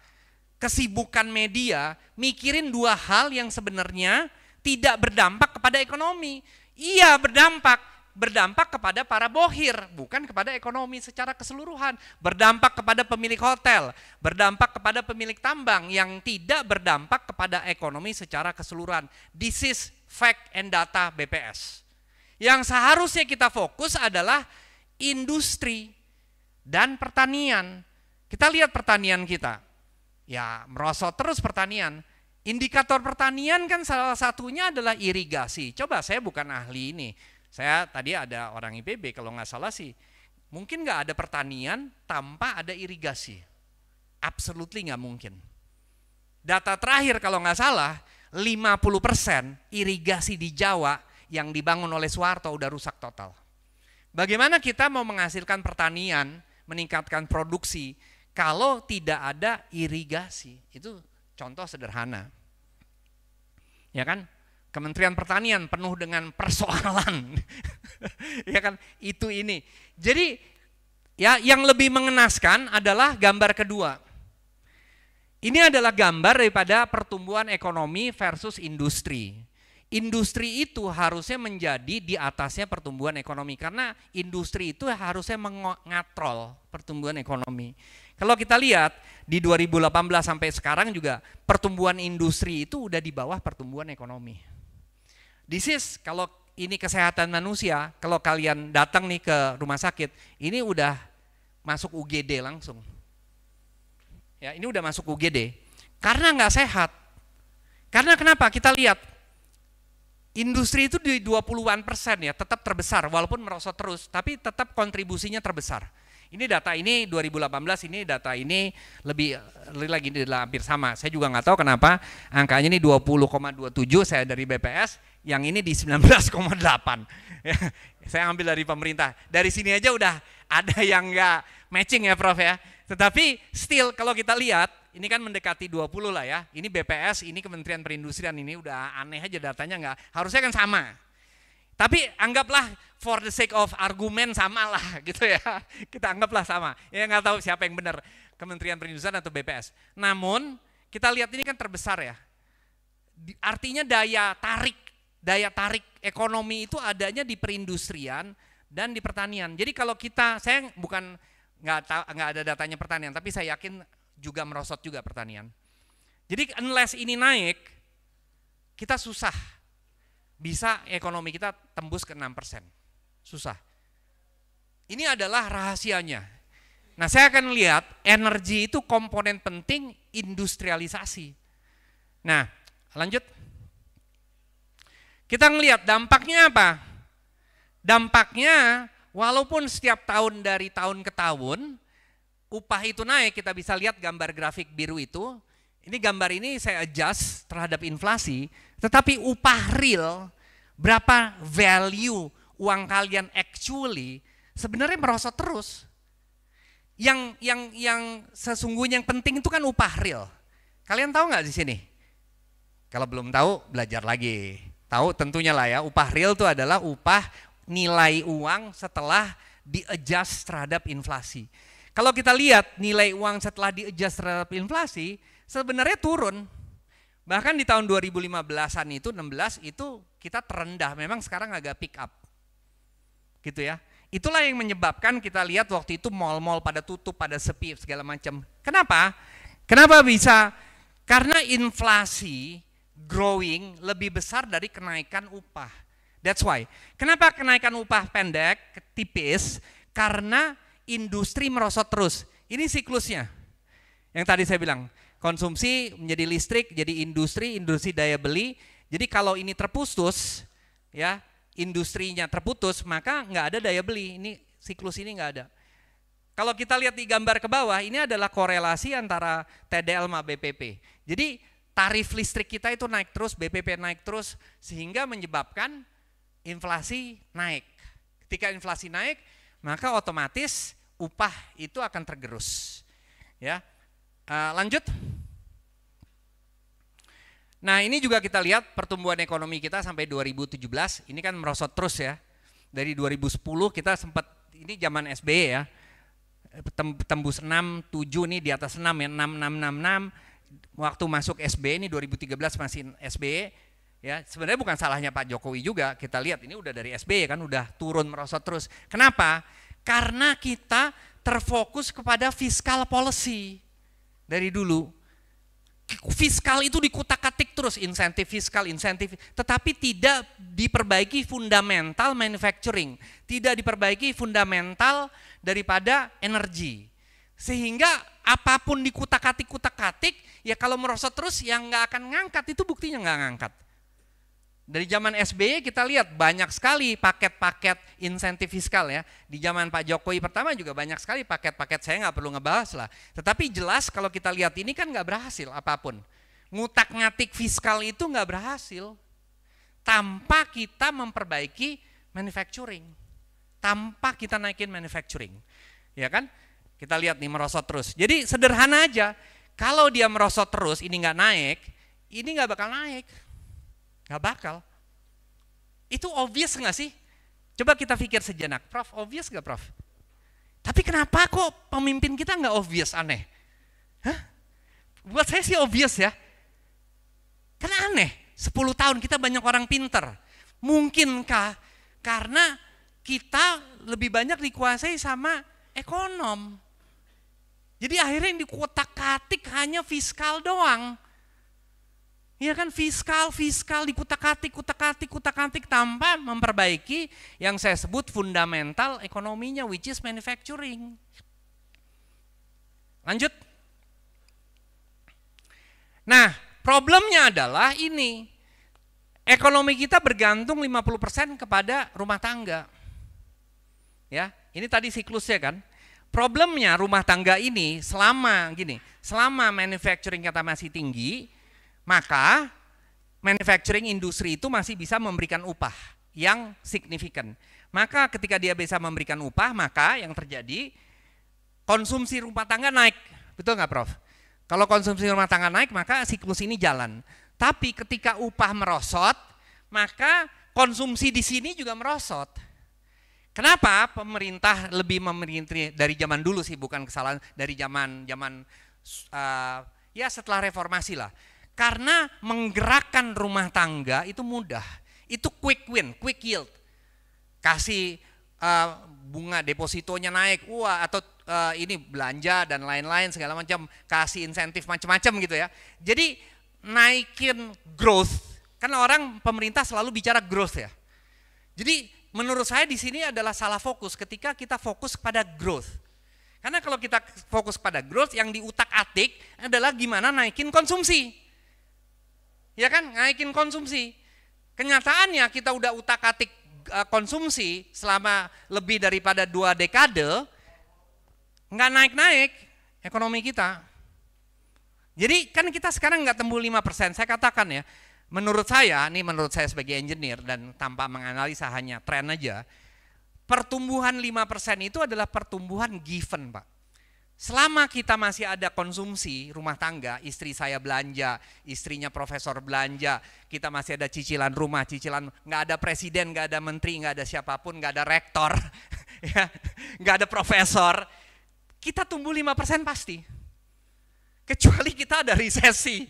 kesibukan media, mikirin dua hal yang sebenarnya tidak berdampak kepada ekonomi. Iya berdampak, berdampak kepada para bohir, bukan kepada ekonomi secara keseluruhan, berdampak kepada pemilik hotel, berdampak kepada pemilik tambang yang tidak berdampak kepada ekonomi secara keseluruhan. This is fact and data BPS. Yang seharusnya kita fokus adalah industri dan pertanian. Kita lihat pertanian kita. Ya, merosot terus pertanian. Indikator pertanian kan salah satunya adalah irigasi. Coba saya bukan ahli ini. Saya tadi ada orang IPB kalau nggak salah sih, mungkin nggak ada pertanian tanpa ada irigasi. Absolutely nggak mungkin. Data terakhir kalau nggak salah, 50% irigasi di Jawa yang dibangun oleh Soeharto udah rusak total. Bagaimana kita mau menghasilkan pertanian, meningkatkan produksi, kalau tidak ada irigasi? Itu contoh sederhana. Ya kan? Kementerian Pertanian penuh dengan persoalan. ya kan? Itu ini. Jadi ya yang lebih mengenaskan adalah gambar kedua. Ini adalah gambar daripada pertumbuhan ekonomi versus industri. Industri itu harusnya menjadi di atasnya pertumbuhan ekonomi karena industri itu harusnya mengatrol pertumbuhan ekonomi. Kalau kita lihat di 2018 sampai sekarang juga pertumbuhan industri itu udah di bawah pertumbuhan ekonomi This is kalau ini kesehatan manusia, kalau kalian datang nih ke rumah sakit, ini udah masuk UGD langsung. Ya, ini udah masuk UGD. Karena nggak sehat. Karena kenapa? Kita lihat industri itu di 20-an persen ya, tetap terbesar walaupun merosot terus, tapi tetap kontribusinya terbesar. Ini data ini 2018 ini data ini lebih, lagi ini hampir sama. Saya juga nggak tahu kenapa angkanya ini 20,27 saya dari BPS yang ini di 19,8. Ya, saya ambil dari pemerintah. Dari sini aja udah ada yang nggak matching ya Prof ya. Tetapi still kalau kita lihat, ini kan mendekati 20 lah ya. Ini BPS, ini Kementerian Perindustrian, ini udah aneh aja datanya nggak. Harusnya kan sama. Tapi anggaplah for the sake of argumen sama lah gitu ya. Kita anggaplah sama. Ya nggak tahu siapa yang benar, Kementerian Perindustrian atau BPS. Namun kita lihat ini kan terbesar ya. Artinya daya tarik daya tarik ekonomi itu adanya di perindustrian dan di pertanian. Jadi kalau kita, saya bukan nggak ada datanya pertanian, tapi saya yakin juga merosot juga pertanian. Jadi unless ini naik, kita susah bisa ekonomi kita tembus ke 6 persen, susah. Ini adalah rahasianya. Nah saya akan lihat energi itu komponen penting industrialisasi. Nah lanjut. Kita ngelihat dampaknya apa? Dampaknya walaupun setiap tahun dari tahun ke tahun upah itu naik, kita bisa lihat gambar grafik biru itu. Ini gambar ini saya adjust terhadap inflasi, tetapi upah real berapa value uang kalian actually sebenarnya merosot terus. Yang yang yang sesungguhnya yang penting itu kan upah real. Kalian tahu nggak di sini? Kalau belum tahu belajar lagi. Tahu tentunya lah ya, upah real itu adalah upah nilai uang setelah di-adjust terhadap inflasi. Kalau kita lihat nilai uang setelah di-adjust terhadap inflasi, sebenarnya turun. Bahkan di tahun 2015-an itu, 16 itu kita terendah, memang sekarang agak pick up. Gitu ya. Itulah yang menyebabkan kita lihat waktu itu mal-mal pada tutup, pada sepi, segala macam. Kenapa? Kenapa bisa? Karena inflasi growing lebih besar dari kenaikan upah. That's why. Kenapa kenaikan upah pendek, tipis? Karena industri merosot terus. Ini siklusnya. Yang tadi saya bilang, konsumsi menjadi listrik, jadi industri, industri daya beli. Jadi kalau ini terputus, ya industrinya terputus, maka nggak ada daya beli. Ini siklus ini nggak ada. Kalau kita lihat di gambar ke bawah, ini adalah korelasi antara TDL sama BPP. Jadi tarif listrik kita itu naik terus, BPP naik terus, sehingga menyebabkan inflasi naik. Ketika inflasi naik, maka otomatis upah itu akan tergerus. Ya, uh, lanjut. Nah ini juga kita lihat pertumbuhan ekonomi kita sampai 2017, ini kan merosot terus ya. Dari 2010 kita sempat, ini zaman SBY e ya, tembus 6, 7 nih di atas 6 ya, 6, 6, 6, 6, waktu masuk SB ini 2013 masih SB ya sebenarnya bukan salahnya Pak Jokowi juga kita lihat ini udah dari SB ya kan udah turun merosot terus kenapa karena kita terfokus kepada fiskal policy dari dulu fiskal itu dikutak-katik terus insentif fiskal insentif tetapi tidak diperbaiki fundamental manufacturing tidak diperbaiki fundamental daripada energi sehingga apapun dikutak katik kutak katik ya kalau merosot terus yang nggak akan ngangkat, itu buktinya nggak ngangkat. Dari zaman SBY kita lihat banyak sekali paket-paket insentif fiskal ya. Di zaman Pak Jokowi pertama juga banyak sekali paket-paket, saya nggak perlu ngebahas lah. Tetapi jelas kalau kita lihat ini kan nggak berhasil apapun. Ngutak-ngatik fiskal itu nggak berhasil tanpa kita memperbaiki manufacturing. Tanpa kita naikin manufacturing. Ya kan? Kita lihat nih merosot terus. Jadi sederhana aja, kalau dia merosot terus ini nggak naik, ini nggak bakal naik. Nggak bakal. Itu obvious nggak sih? Coba kita pikir sejenak, Prof, obvious nggak Prof? Tapi kenapa kok pemimpin kita nggak obvious aneh? Hah? Buat saya sih obvious ya. Karena aneh, 10 tahun kita banyak orang pinter. Mungkinkah karena kita lebih banyak dikuasai sama ekonom. Jadi akhirnya yang dikutak-katik hanya fiskal doang. Iya kan fiskal, fiskal dikutak-katik, kutak-katik, kutak-katik tanpa memperbaiki yang saya sebut fundamental ekonominya which is manufacturing. Lanjut. Nah, problemnya adalah ini. Ekonomi kita bergantung 50% kepada rumah tangga. Ya, ini tadi siklusnya kan. Problemnya rumah tangga ini selama gini, selama manufacturing kita masih tinggi, maka manufacturing industri itu masih bisa memberikan upah yang signifikan. Maka ketika dia bisa memberikan upah, maka yang terjadi konsumsi rumah tangga naik. Betul nggak Prof? Kalau konsumsi rumah tangga naik, maka siklus ini jalan. Tapi ketika upah merosot, maka konsumsi di sini juga merosot. Kenapa pemerintah lebih memerintri dari zaman dulu sih bukan kesalahan dari zaman zaman uh, ya setelah reformasi lah. Karena menggerakkan rumah tangga itu mudah, itu quick win, quick yield. Kasih uh, bunga depositonya naik, wah atau uh, ini belanja dan lain-lain segala macam, kasih insentif macam-macam gitu ya. Jadi naikin growth, kan orang pemerintah selalu bicara growth ya. Jadi menurut saya di sini adalah salah fokus ketika kita fokus pada growth. Karena kalau kita fokus pada growth yang diutak-atik adalah gimana naikin konsumsi. Ya kan, naikin konsumsi. Kenyataannya kita udah utak-atik e, konsumsi selama lebih daripada dua dekade, nggak naik-naik ekonomi kita. Jadi kan kita sekarang nggak tembus 5%, saya katakan ya, menurut saya, ini menurut saya sebagai engineer dan tanpa menganalisa hanya tren aja, pertumbuhan 5% itu adalah pertumbuhan given Pak. Selama kita masih ada konsumsi rumah tangga, istri saya belanja, istrinya profesor belanja, kita masih ada cicilan rumah, cicilan nggak ada presiden, nggak ada menteri, nggak ada siapapun, nggak ada rektor, ya, nggak ada profesor, kita tumbuh 5% pasti. Kecuali kita ada resesi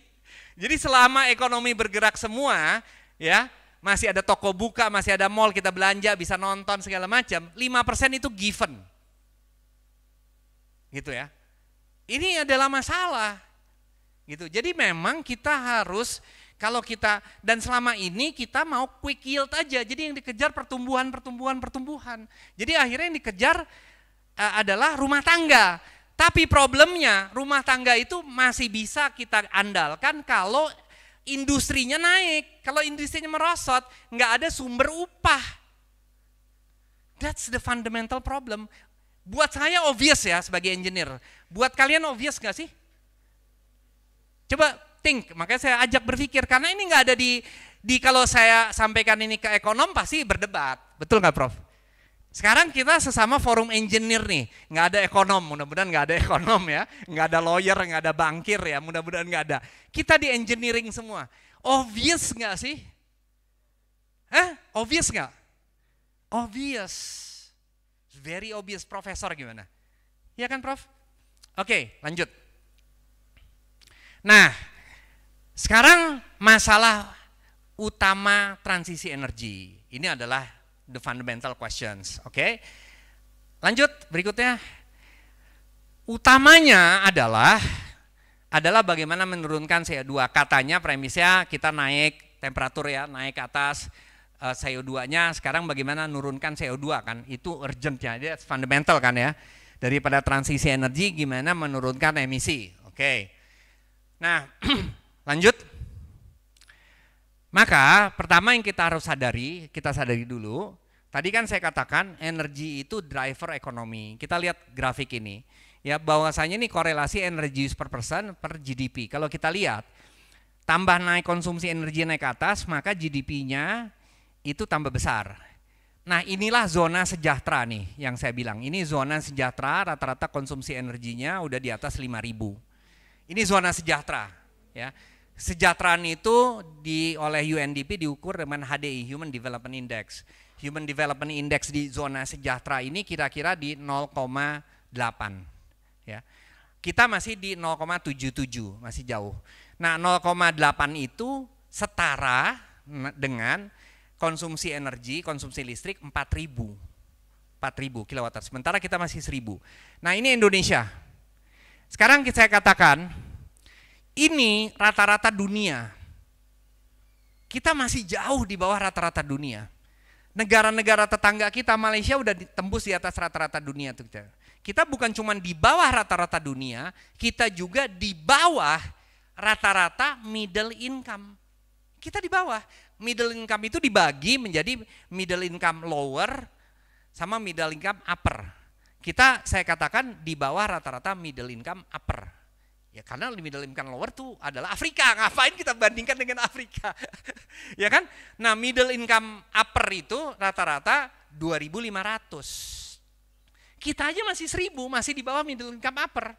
jadi selama ekonomi bergerak semua, ya masih ada toko buka, masih ada mall, kita belanja, bisa nonton segala macam, 5% itu given. Gitu ya. Ini adalah masalah. Gitu. Jadi memang kita harus kalau kita dan selama ini kita mau quick yield aja. Jadi yang dikejar pertumbuhan, pertumbuhan, pertumbuhan. Jadi akhirnya yang dikejar eh, adalah rumah tangga. Tapi problemnya rumah tangga itu masih bisa kita andalkan kalau industrinya naik. Kalau industrinya merosot, nggak ada sumber upah. That's the fundamental problem. Buat saya obvious ya sebagai engineer. Buat kalian obvious nggak sih? Coba think, makanya saya ajak berpikir karena ini nggak ada di di kalau saya sampaikan ini ke ekonom pasti berdebat, betul nggak Prof? Sekarang kita sesama forum engineer nih, nggak ada ekonom, mudah-mudahan nggak ada ekonom ya, nggak ada lawyer, nggak ada bankir ya, mudah-mudahan nggak ada. Kita di engineering semua, obvious nggak sih? Hah? Obvious nggak? Obvious, very obvious. Profesor gimana? Iya kan, Prof? Oke, lanjut. Nah, sekarang masalah utama transisi energi ini adalah the fundamental questions. Oke, okay? lanjut berikutnya. Utamanya adalah adalah bagaimana menurunkan CO2. Katanya premisnya kita naik temperatur ya, naik ke atas eh, CO2-nya. Sekarang bagaimana menurunkan CO2 kan? Itu urgentnya aja fundamental kan ya. Daripada transisi energi gimana menurunkan emisi. Oke. Okay. Nah, lanjut maka pertama yang kita harus sadari, kita sadari dulu, tadi kan saya katakan energi itu driver ekonomi. Kita lihat grafik ini. Ya bahwasanya ini korelasi energi use per person per GDP. Kalau kita lihat tambah naik konsumsi energi naik ke atas, maka GDP-nya itu tambah besar. Nah inilah zona sejahtera nih yang saya bilang. Ini zona sejahtera rata-rata konsumsi energinya udah di atas 5000 Ini zona sejahtera. ya Kesejahteraan itu di oleh UNDP diukur dengan HDI Human Development Index. Human Development Index di zona sejahtera ini kira-kira di 0,8 ya. Kita masih di 0,77, masih jauh. Nah, 0,8 itu setara dengan konsumsi energi, konsumsi listrik 4000. 4000 kilowatt. Sementara kita masih 1000. Nah, ini Indonesia. Sekarang saya katakan ini rata-rata dunia. Kita masih jauh di bawah rata-rata dunia. Negara-negara tetangga kita Malaysia udah tembus di atas rata-rata dunia tuh kita. Kita bukan cuma di bawah rata-rata dunia, kita juga di bawah rata-rata middle income. Kita di bawah. Middle income itu dibagi menjadi middle income lower sama middle income upper. Kita saya katakan di bawah rata-rata middle income upper. Ya karena middle income lower tuh adalah Afrika. Ngapain kita bandingkan dengan Afrika? ya kan? Nah middle income upper itu rata-rata 2.500. Kita aja masih 1.000, masih di bawah middle income upper.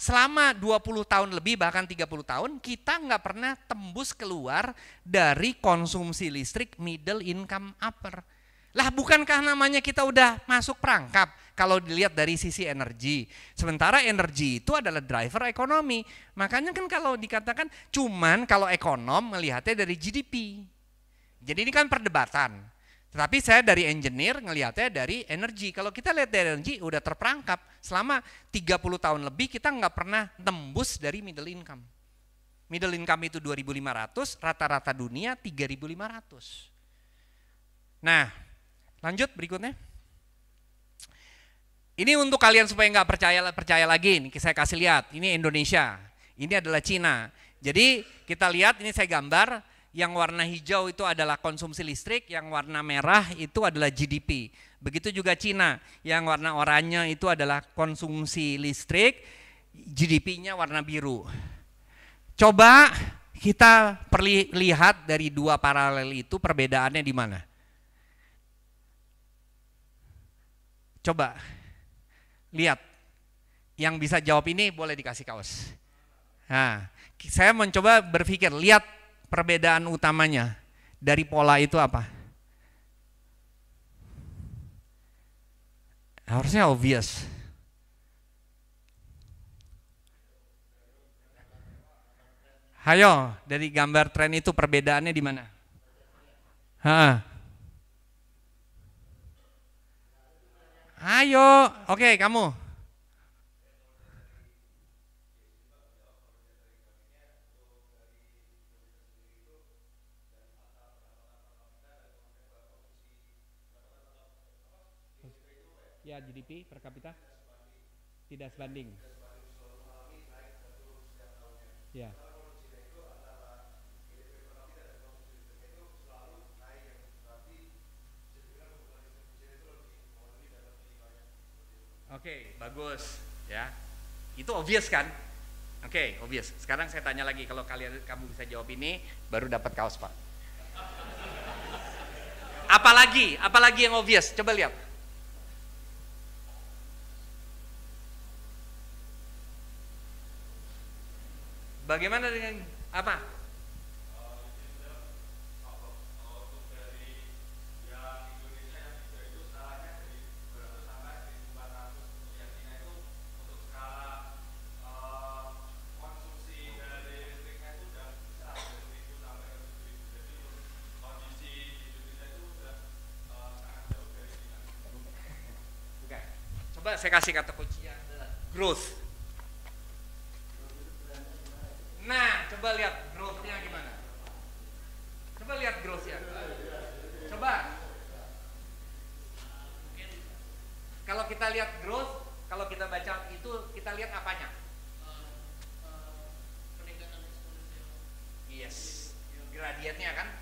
Selama 20 tahun lebih bahkan 30 tahun kita nggak pernah tembus keluar dari konsumsi listrik middle income upper. Lah bukankah namanya kita udah masuk perangkap? kalau dilihat dari sisi energi. Sementara energi itu adalah driver ekonomi. Makanya kan kalau dikatakan cuman kalau ekonom melihatnya dari GDP. Jadi ini kan perdebatan. Tetapi saya dari engineer ngelihatnya dari energi. Kalau kita lihat dari energi udah terperangkap. Selama 30 tahun lebih kita nggak pernah tembus dari middle income. Middle income itu 2.500, rata-rata dunia 3.500. Nah, lanjut berikutnya. Ini untuk kalian supaya nggak percaya percaya lagi, ini saya kasih lihat. Ini Indonesia, ini adalah Cina. Jadi kita lihat ini saya gambar, yang warna hijau itu adalah konsumsi listrik, yang warna merah itu adalah GDP. Begitu juga Cina, yang warna oranye itu adalah konsumsi listrik, GDP-nya warna biru. Coba kita lihat dari dua paralel itu perbedaannya di mana. Coba Lihat, yang bisa jawab ini boleh dikasih kaos. Nah, saya mencoba berpikir, lihat perbedaan utamanya dari pola itu apa? Harusnya obvious. Hayo, dari gambar tren itu perbedaannya di mana? Hah? Ayo, oke okay, kamu. Ya GDP per kapita tidak
sebanding. Ya.
Oke, okay, bagus ya. Itu obvious kan? Oke, okay, obvious. Sekarang saya tanya lagi kalau kalian kamu bisa jawab ini baru dapat kaos, Pak. Apalagi, apalagi yang obvious? Coba lihat. Bagaimana dengan apa? Coba saya kasih kata kunci adalah ya. growth. Nah, coba lihat growthnya gimana. Coba lihat growth Coba. Kalau kita lihat growth, kalau kita baca itu, kita lihat apanya? Yes. Gradiennya kan?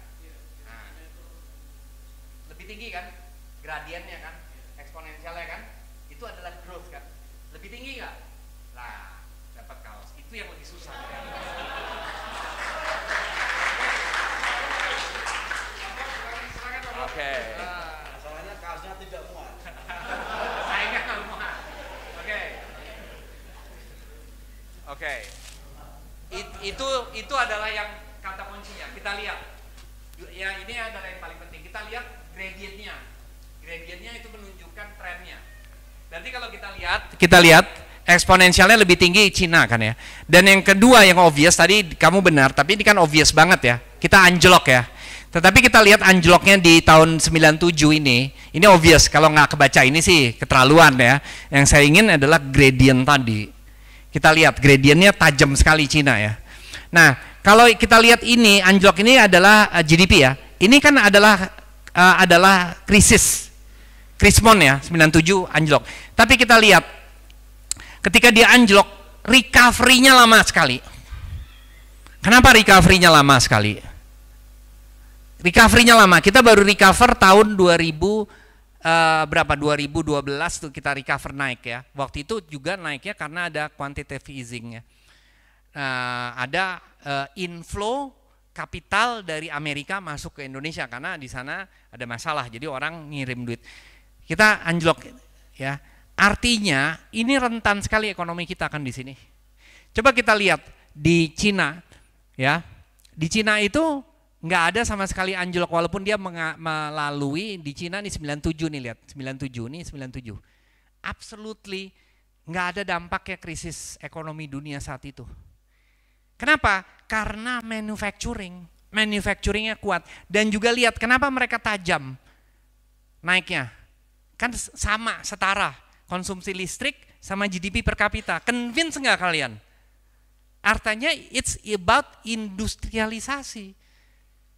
Nah. Lebih tinggi kan? Gradiennya kan? Eksponensialnya kan? itu adalah growth kan lebih tinggi nggak lah dapat kaos itu yang lebih susah kan? Oke. Okay. Masalahnya kaosnya tidak muat. saya nggak muat. Oke. Okay. Oke. Okay. It, itu itu adalah yang kata kuncinya. Kita lihat. Ya ini adalah yang paling penting. Kita lihat gradientnya. Gradientnya itu menunjukkan trennya. Berarti kalau kita lihat, kita lihat eksponensialnya lebih tinggi Cina kan ya. Dan yang kedua yang obvious tadi kamu benar, tapi ini kan obvious banget ya. Kita anjlok ya. Tetapi kita lihat anjloknya di tahun 97 ini, ini obvious kalau nggak kebaca ini sih keterlaluan ya. Yang saya ingin adalah gradient tadi. Kita lihat gradientnya tajam sekali Cina ya. Nah, kalau kita lihat ini anjlok ini adalah eh, GDP ya. Ini kan adalah uh, adalah krisis Krismon ya 97 anjlok. Tapi kita lihat ketika dia anjlok recovery-nya lama sekali. Kenapa recovery-nya lama sekali? Recovery-nya lama. Kita baru recover tahun 2000 uh, eh, berapa 2012 tuh kita recover naik ya. Waktu itu juga naiknya karena ada quantitative easing ya. Uh, eh, ada uh, inflow kapital dari Amerika masuk ke Indonesia karena di sana ada masalah jadi orang ngirim duit kita anjlok ya. Artinya ini rentan sekali ekonomi kita akan di sini. Coba kita lihat di Cina ya. Di Cina itu nggak ada sama sekali anjlok walaupun dia melalui di Cina nih 97 nih lihat 97 nih 97 absolutely nggak ada dampaknya krisis ekonomi dunia saat itu kenapa karena manufacturing manufacturingnya kuat dan juga lihat kenapa mereka tajam naiknya Kan sama, setara. Konsumsi listrik sama GDP per kapita. Convince enggak kalian? Artinya it's about industrialisasi.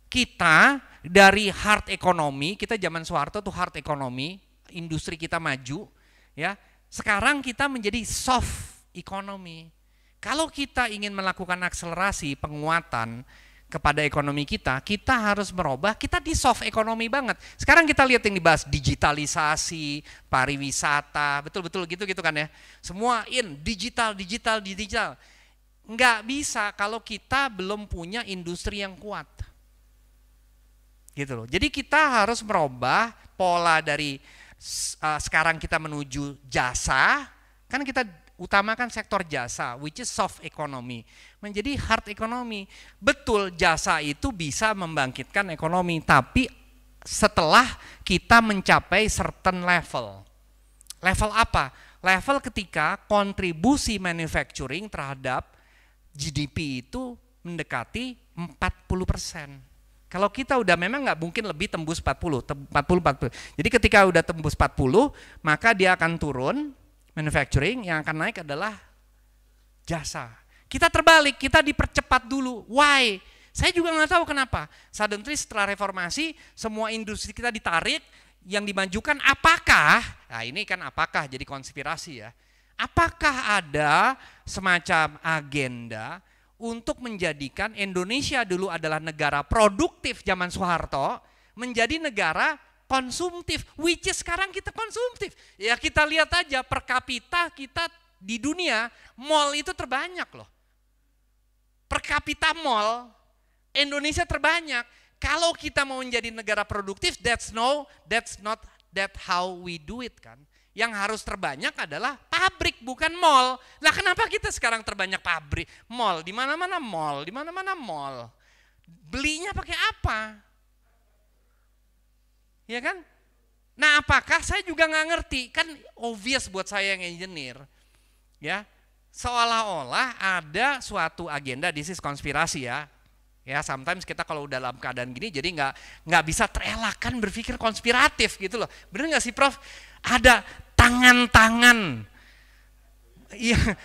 Kita dari hard economy, kita zaman Soeharto tuh hard economy, industri kita maju, ya. Sekarang kita menjadi soft economy. Kalau kita ingin melakukan akselerasi penguatan, kepada ekonomi kita, kita harus merubah, kita di soft ekonomi banget. Sekarang kita lihat yang dibahas digitalisasi, pariwisata, betul-betul gitu gitu kan ya. Semua in digital, digital, digital. Nggak bisa kalau kita belum punya industri yang kuat. Gitu loh. Jadi kita harus merubah pola dari uh, sekarang kita menuju jasa, kan kita utamakan sektor jasa, which is soft economy menjadi hard economy. Betul jasa itu bisa membangkitkan ekonomi, tapi setelah kita mencapai certain level. Level apa? Level ketika kontribusi manufacturing terhadap GDP itu mendekati 40 persen. Kalau kita udah memang nggak mungkin lebih tembus 40, 40, 40. Jadi ketika udah tembus 40, maka dia akan turun, manufacturing yang akan naik adalah jasa. Kita terbalik, kita dipercepat dulu. Why? Saya juga nggak tahu kenapa. Suddenly setelah reformasi, semua industri kita ditarik, yang dimajukan apakah, nah ini kan apakah jadi konspirasi ya, apakah ada semacam agenda untuk menjadikan Indonesia dulu adalah negara produktif zaman Soeharto menjadi negara konsumtif, which is sekarang kita konsumtif. Ya kita lihat aja per kapita kita di dunia mall itu terbanyak loh per kapita mall Indonesia terbanyak. Kalau kita mau menjadi negara produktif, that's no, that's not that how we do it kan. Yang harus terbanyak adalah pabrik bukan mall. Lah kenapa kita sekarang terbanyak pabrik, mall, di mana-mana mall, di mana-mana mall. Belinya pakai apa? Ya kan? Nah apakah saya juga nggak ngerti kan obvious buat saya yang engineer ya seolah-olah ada suatu agenda this is konspirasi ya ya sometimes kita kalau udah dalam keadaan gini jadi nggak nggak bisa terelakkan berpikir konspiratif gitu loh bener nggak sih prof ada tangan-tangan iya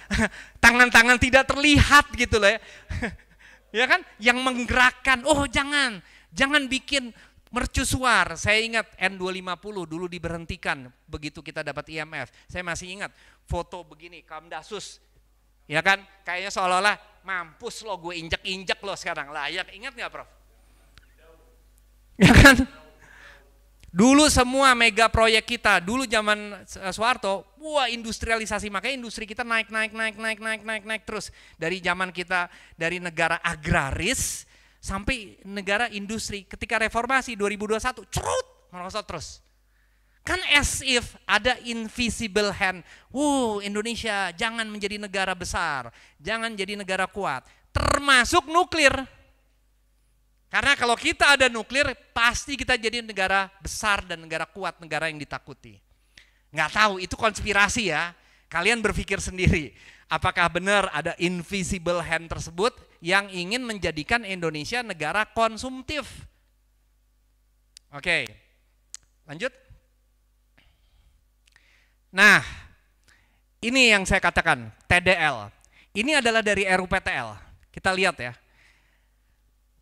tangan-tangan tidak terlihat gitu loh ya ya kan yang menggerakkan oh jangan jangan bikin mercusuar. Saya ingat N250 dulu diberhentikan begitu kita dapat IMF. Saya masih ingat foto begini Kamdasus Ya kan? Kayaknya seolah-olah mampus lo gue injek-injek lo sekarang layak. Ingat nggak Prof? Ya kan? Dulu semua mega proyek kita, dulu zaman eh, Soeharto, wah industrialisasi, makanya industri kita naik, naik, naik, naik, naik, naik, naik terus. Dari zaman kita, dari negara agraris sampai negara industri. Ketika reformasi 2021, cerut, merosot terus. Kan as if ada invisible hand. Wuh, Indonesia jangan menjadi negara besar, jangan jadi negara kuat, termasuk nuklir. Karena kalau kita ada nuklir, pasti kita jadi negara besar dan negara kuat, negara yang ditakuti. Nggak tahu, itu konspirasi ya. Kalian berpikir sendiri, apakah benar ada invisible hand tersebut yang ingin menjadikan Indonesia negara konsumtif. Oke, lanjut. Nah, ini yang saya katakan, TDL. Ini adalah dari RUPTL. Kita lihat ya.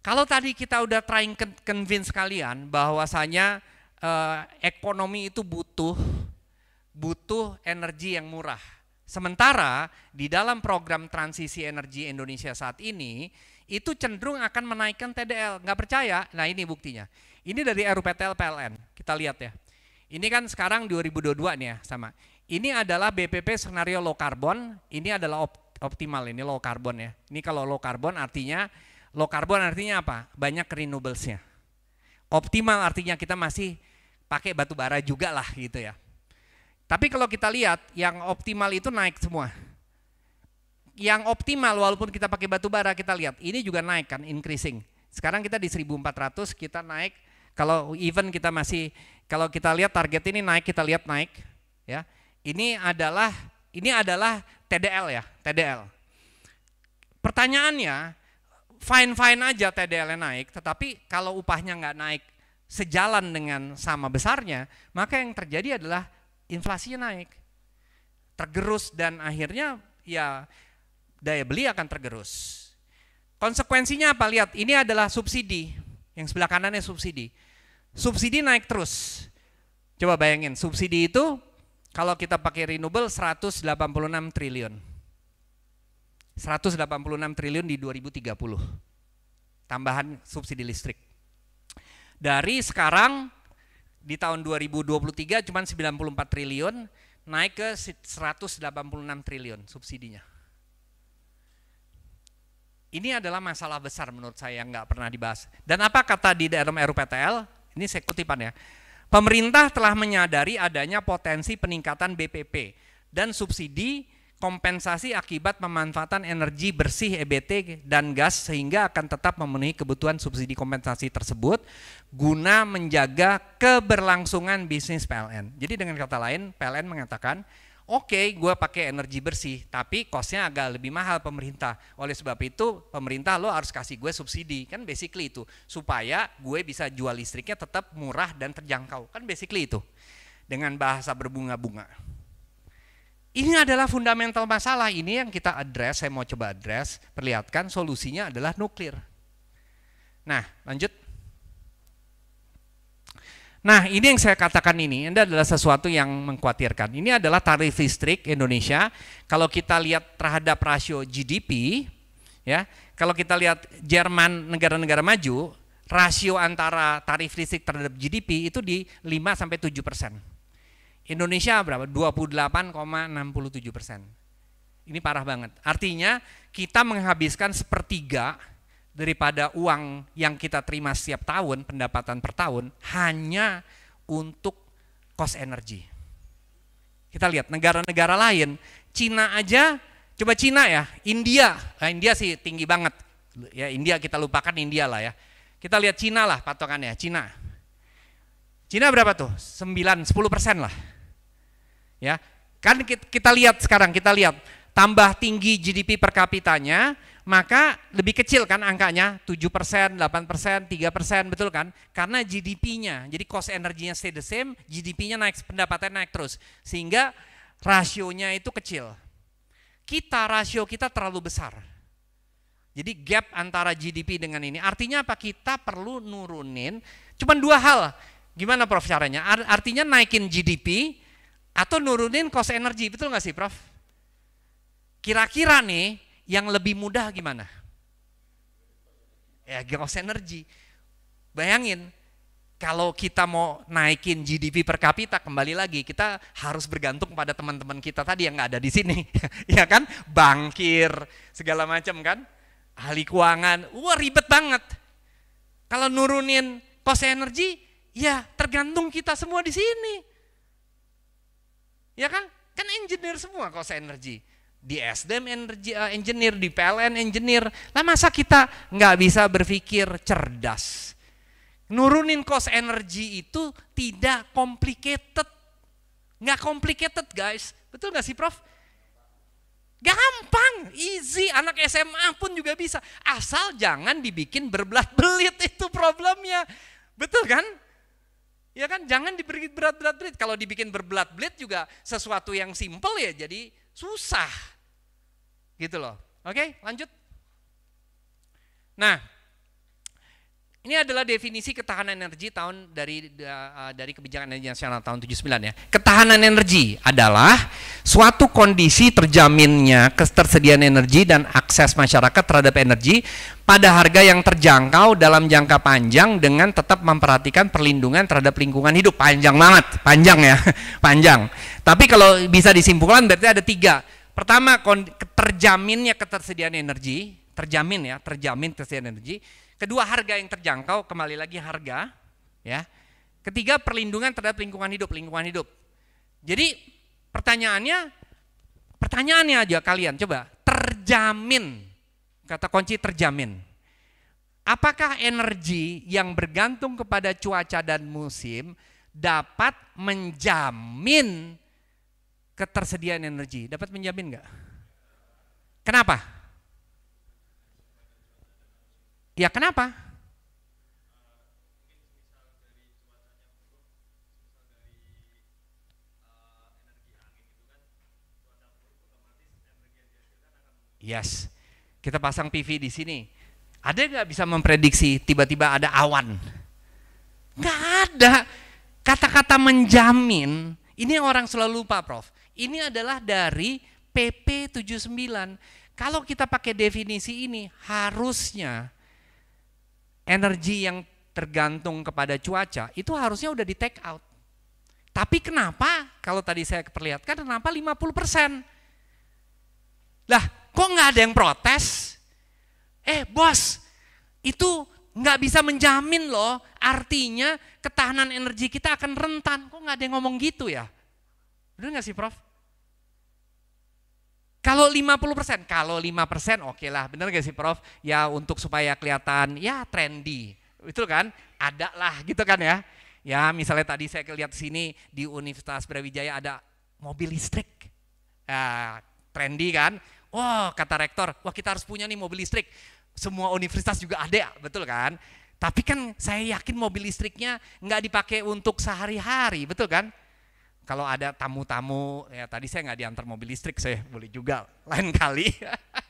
Kalau tadi kita udah trying convince kalian bahwasanya eh, ekonomi itu butuh butuh energi yang murah. Sementara di dalam program transisi energi Indonesia saat ini itu cenderung akan menaikkan TDL. Nggak percaya? Nah ini buktinya. Ini dari RUPTL PLN. Kita lihat ya. Ini kan sekarang 2022 nih ya sama. Ini adalah BPP skenario low carbon, ini adalah op optimal ini low carbon ya. Ini kalau low carbon artinya low carbon artinya apa? Banyak renewablesnya. Optimal artinya kita masih pakai batu bara juga lah gitu ya. Tapi kalau kita lihat yang optimal itu naik semua. Yang optimal walaupun kita pakai batu bara kita lihat ini juga naik kan increasing. Sekarang kita di 1400 kita naik kalau even kita masih kalau kita lihat target ini naik, kita lihat naik ya. Ini adalah ini adalah TDL ya, TDL. Pertanyaannya, fine-fine aja tdl naik, tetapi kalau upahnya nggak naik sejalan dengan sama besarnya, maka yang terjadi adalah inflasinya naik. Tergerus dan akhirnya ya daya beli akan tergerus. Konsekuensinya apa? Lihat, ini adalah subsidi. Yang sebelah kanannya subsidi subsidi naik terus. Coba bayangin, subsidi itu kalau kita pakai renewable 186 triliun. 186 triliun di 2030. Tambahan subsidi listrik. Dari sekarang di tahun 2023 cuma 94 triliun, naik ke 186 triliun subsidinya. Ini adalah masalah besar menurut saya yang nggak pernah dibahas. Dan apa kata di dalam RUPTL? Ini saya kutipan ya. Pemerintah telah menyadari adanya potensi peningkatan BPP dan subsidi kompensasi akibat pemanfaatan energi bersih EBT dan gas sehingga akan tetap memenuhi kebutuhan subsidi kompensasi tersebut guna menjaga keberlangsungan bisnis PLN. Jadi dengan kata lain PLN mengatakan Oke, okay, gue pakai energi bersih, tapi kosnya agak lebih mahal pemerintah. Oleh sebab itu, pemerintah lo harus kasih gue subsidi, kan basically itu, supaya gue bisa jual listriknya tetap murah dan terjangkau, kan basically itu. Dengan bahasa berbunga-bunga. Ini adalah fundamental masalah, ini yang kita address, saya mau coba address, perlihatkan solusinya adalah nuklir. Nah, lanjut. Nah, ini yang saya katakan ini, ini adalah sesuatu yang mengkhawatirkan. Ini adalah tarif listrik Indonesia. Kalau kita lihat terhadap rasio GDP, ya, kalau kita lihat Jerman negara-negara maju, rasio antara tarif listrik terhadap GDP itu di 5 sampai 7 persen. Indonesia berapa? 28,67 persen. Ini parah banget. Artinya kita menghabiskan sepertiga daripada uang yang kita terima setiap tahun, pendapatan per tahun, hanya untuk cost energy. Kita lihat negara-negara lain, Cina aja, coba Cina ya, India, nah, India sih tinggi banget. Ya India kita lupakan India lah ya. Kita lihat Cina lah patokannya, Cina. Cina berapa tuh? 9, 10 persen lah. Ya, kan kita, kita lihat sekarang, kita lihat tambah tinggi GDP per kapitanya, maka lebih kecil kan angkanya 7 persen, 8 persen, 3 persen, betul kan? Karena GDP-nya, jadi cost energinya stay the same, GDP-nya naik, pendapatan naik terus. Sehingga rasionya itu kecil. Kita rasio kita terlalu besar. Jadi gap antara GDP dengan ini. Artinya apa? Kita perlu nurunin cuman dua hal. Gimana Prof caranya? Artinya naikin GDP atau nurunin cost energy, betul nggak sih Prof? Kira-kira nih yang lebih mudah gimana? Ya gross energy. Bayangin kalau kita mau naikin GDP per kapita kembali lagi kita harus bergantung pada teman-teman kita tadi yang nggak ada di sini ya kan bangkir segala macam kan ahli keuangan wah ribet banget kalau nurunin cost energi ya tergantung kita semua di sini ya kan kan engineer semua cost energi di SDM energi, uh, engineer, di PLN engineer. Lah masa kita nggak bisa berpikir cerdas? Nurunin cost energi itu tidak complicated. Nggak complicated guys. Betul nggak sih Prof? Gampang, easy, anak SMA pun juga bisa. Asal jangan dibikin berbelat-belit itu problemnya. Betul kan? Ya kan, jangan diberi berat-berat-belit. Kalau dibikin berbelat-belit juga sesuatu yang simple ya jadi susah. Gitu loh. Oke, lanjut. Nah, ini adalah definisi ketahanan energi tahun dari dari kebijakan energi nasional tahun 79 ya. Ketahanan energi adalah suatu kondisi terjaminnya ketersediaan energi dan akses masyarakat terhadap energi pada harga yang terjangkau dalam jangka panjang dengan tetap memperhatikan perlindungan terhadap lingkungan hidup. Panjang banget, panjang ya, panjang. Tapi kalau bisa disimpulkan berarti ada tiga Pertama, terjaminnya ketersediaan energi, terjamin ya, terjamin ketersediaan energi. Kedua, harga yang terjangkau, kembali lagi harga, ya. Ketiga, perlindungan terhadap lingkungan hidup, lingkungan hidup. Jadi, pertanyaannya pertanyaannya aja kalian coba, terjamin. Kata kunci terjamin. Apakah energi yang bergantung kepada cuaca dan musim dapat menjamin ketersediaan energi. Dapat menjamin nggak? Kenapa? Ya kenapa? Yes, kita pasang PV di sini. Ada nggak bisa memprediksi tiba-tiba ada awan? Nggak ada. Kata-kata menjamin, ini orang selalu lupa Prof ini adalah dari PP 79. Kalau kita pakai definisi ini, harusnya energi yang tergantung kepada cuaca itu harusnya udah di take out. Tapi kenapa kalau tadi saya perlihatkan kenapa 50%? persen? Lah, kok nggak ada yang protes? Eh, bos, itu nggak bisa menjamin loh. Artinya ketahanan energi kita akan rentan. Kok nggak ada yang ngomong gitu ya? Udah nggak sih Prof? Kalau 50%, persen, kalau 5% persen, oke lah, bener gak sih Prof? Ya untuk supaya kelihatan ya trendy, itu kan ada lah gitu kan ya. Ya misalnya tadi saya lihat sini di Universitas Brawijaya ada mobil listrik. Ya, trendy kan? Wah wow, kata rektor, wah kita harus punya nih mobil listrik. Semua universitas juga ada, betul kan? Tapi kan saya yakin mobil listriknya nggak dipakai untuk sehari-hari, betul kan? kalau ada tamu-tamu ya tadi saya nggak diantar mobil listrik saya boleh juga lain kali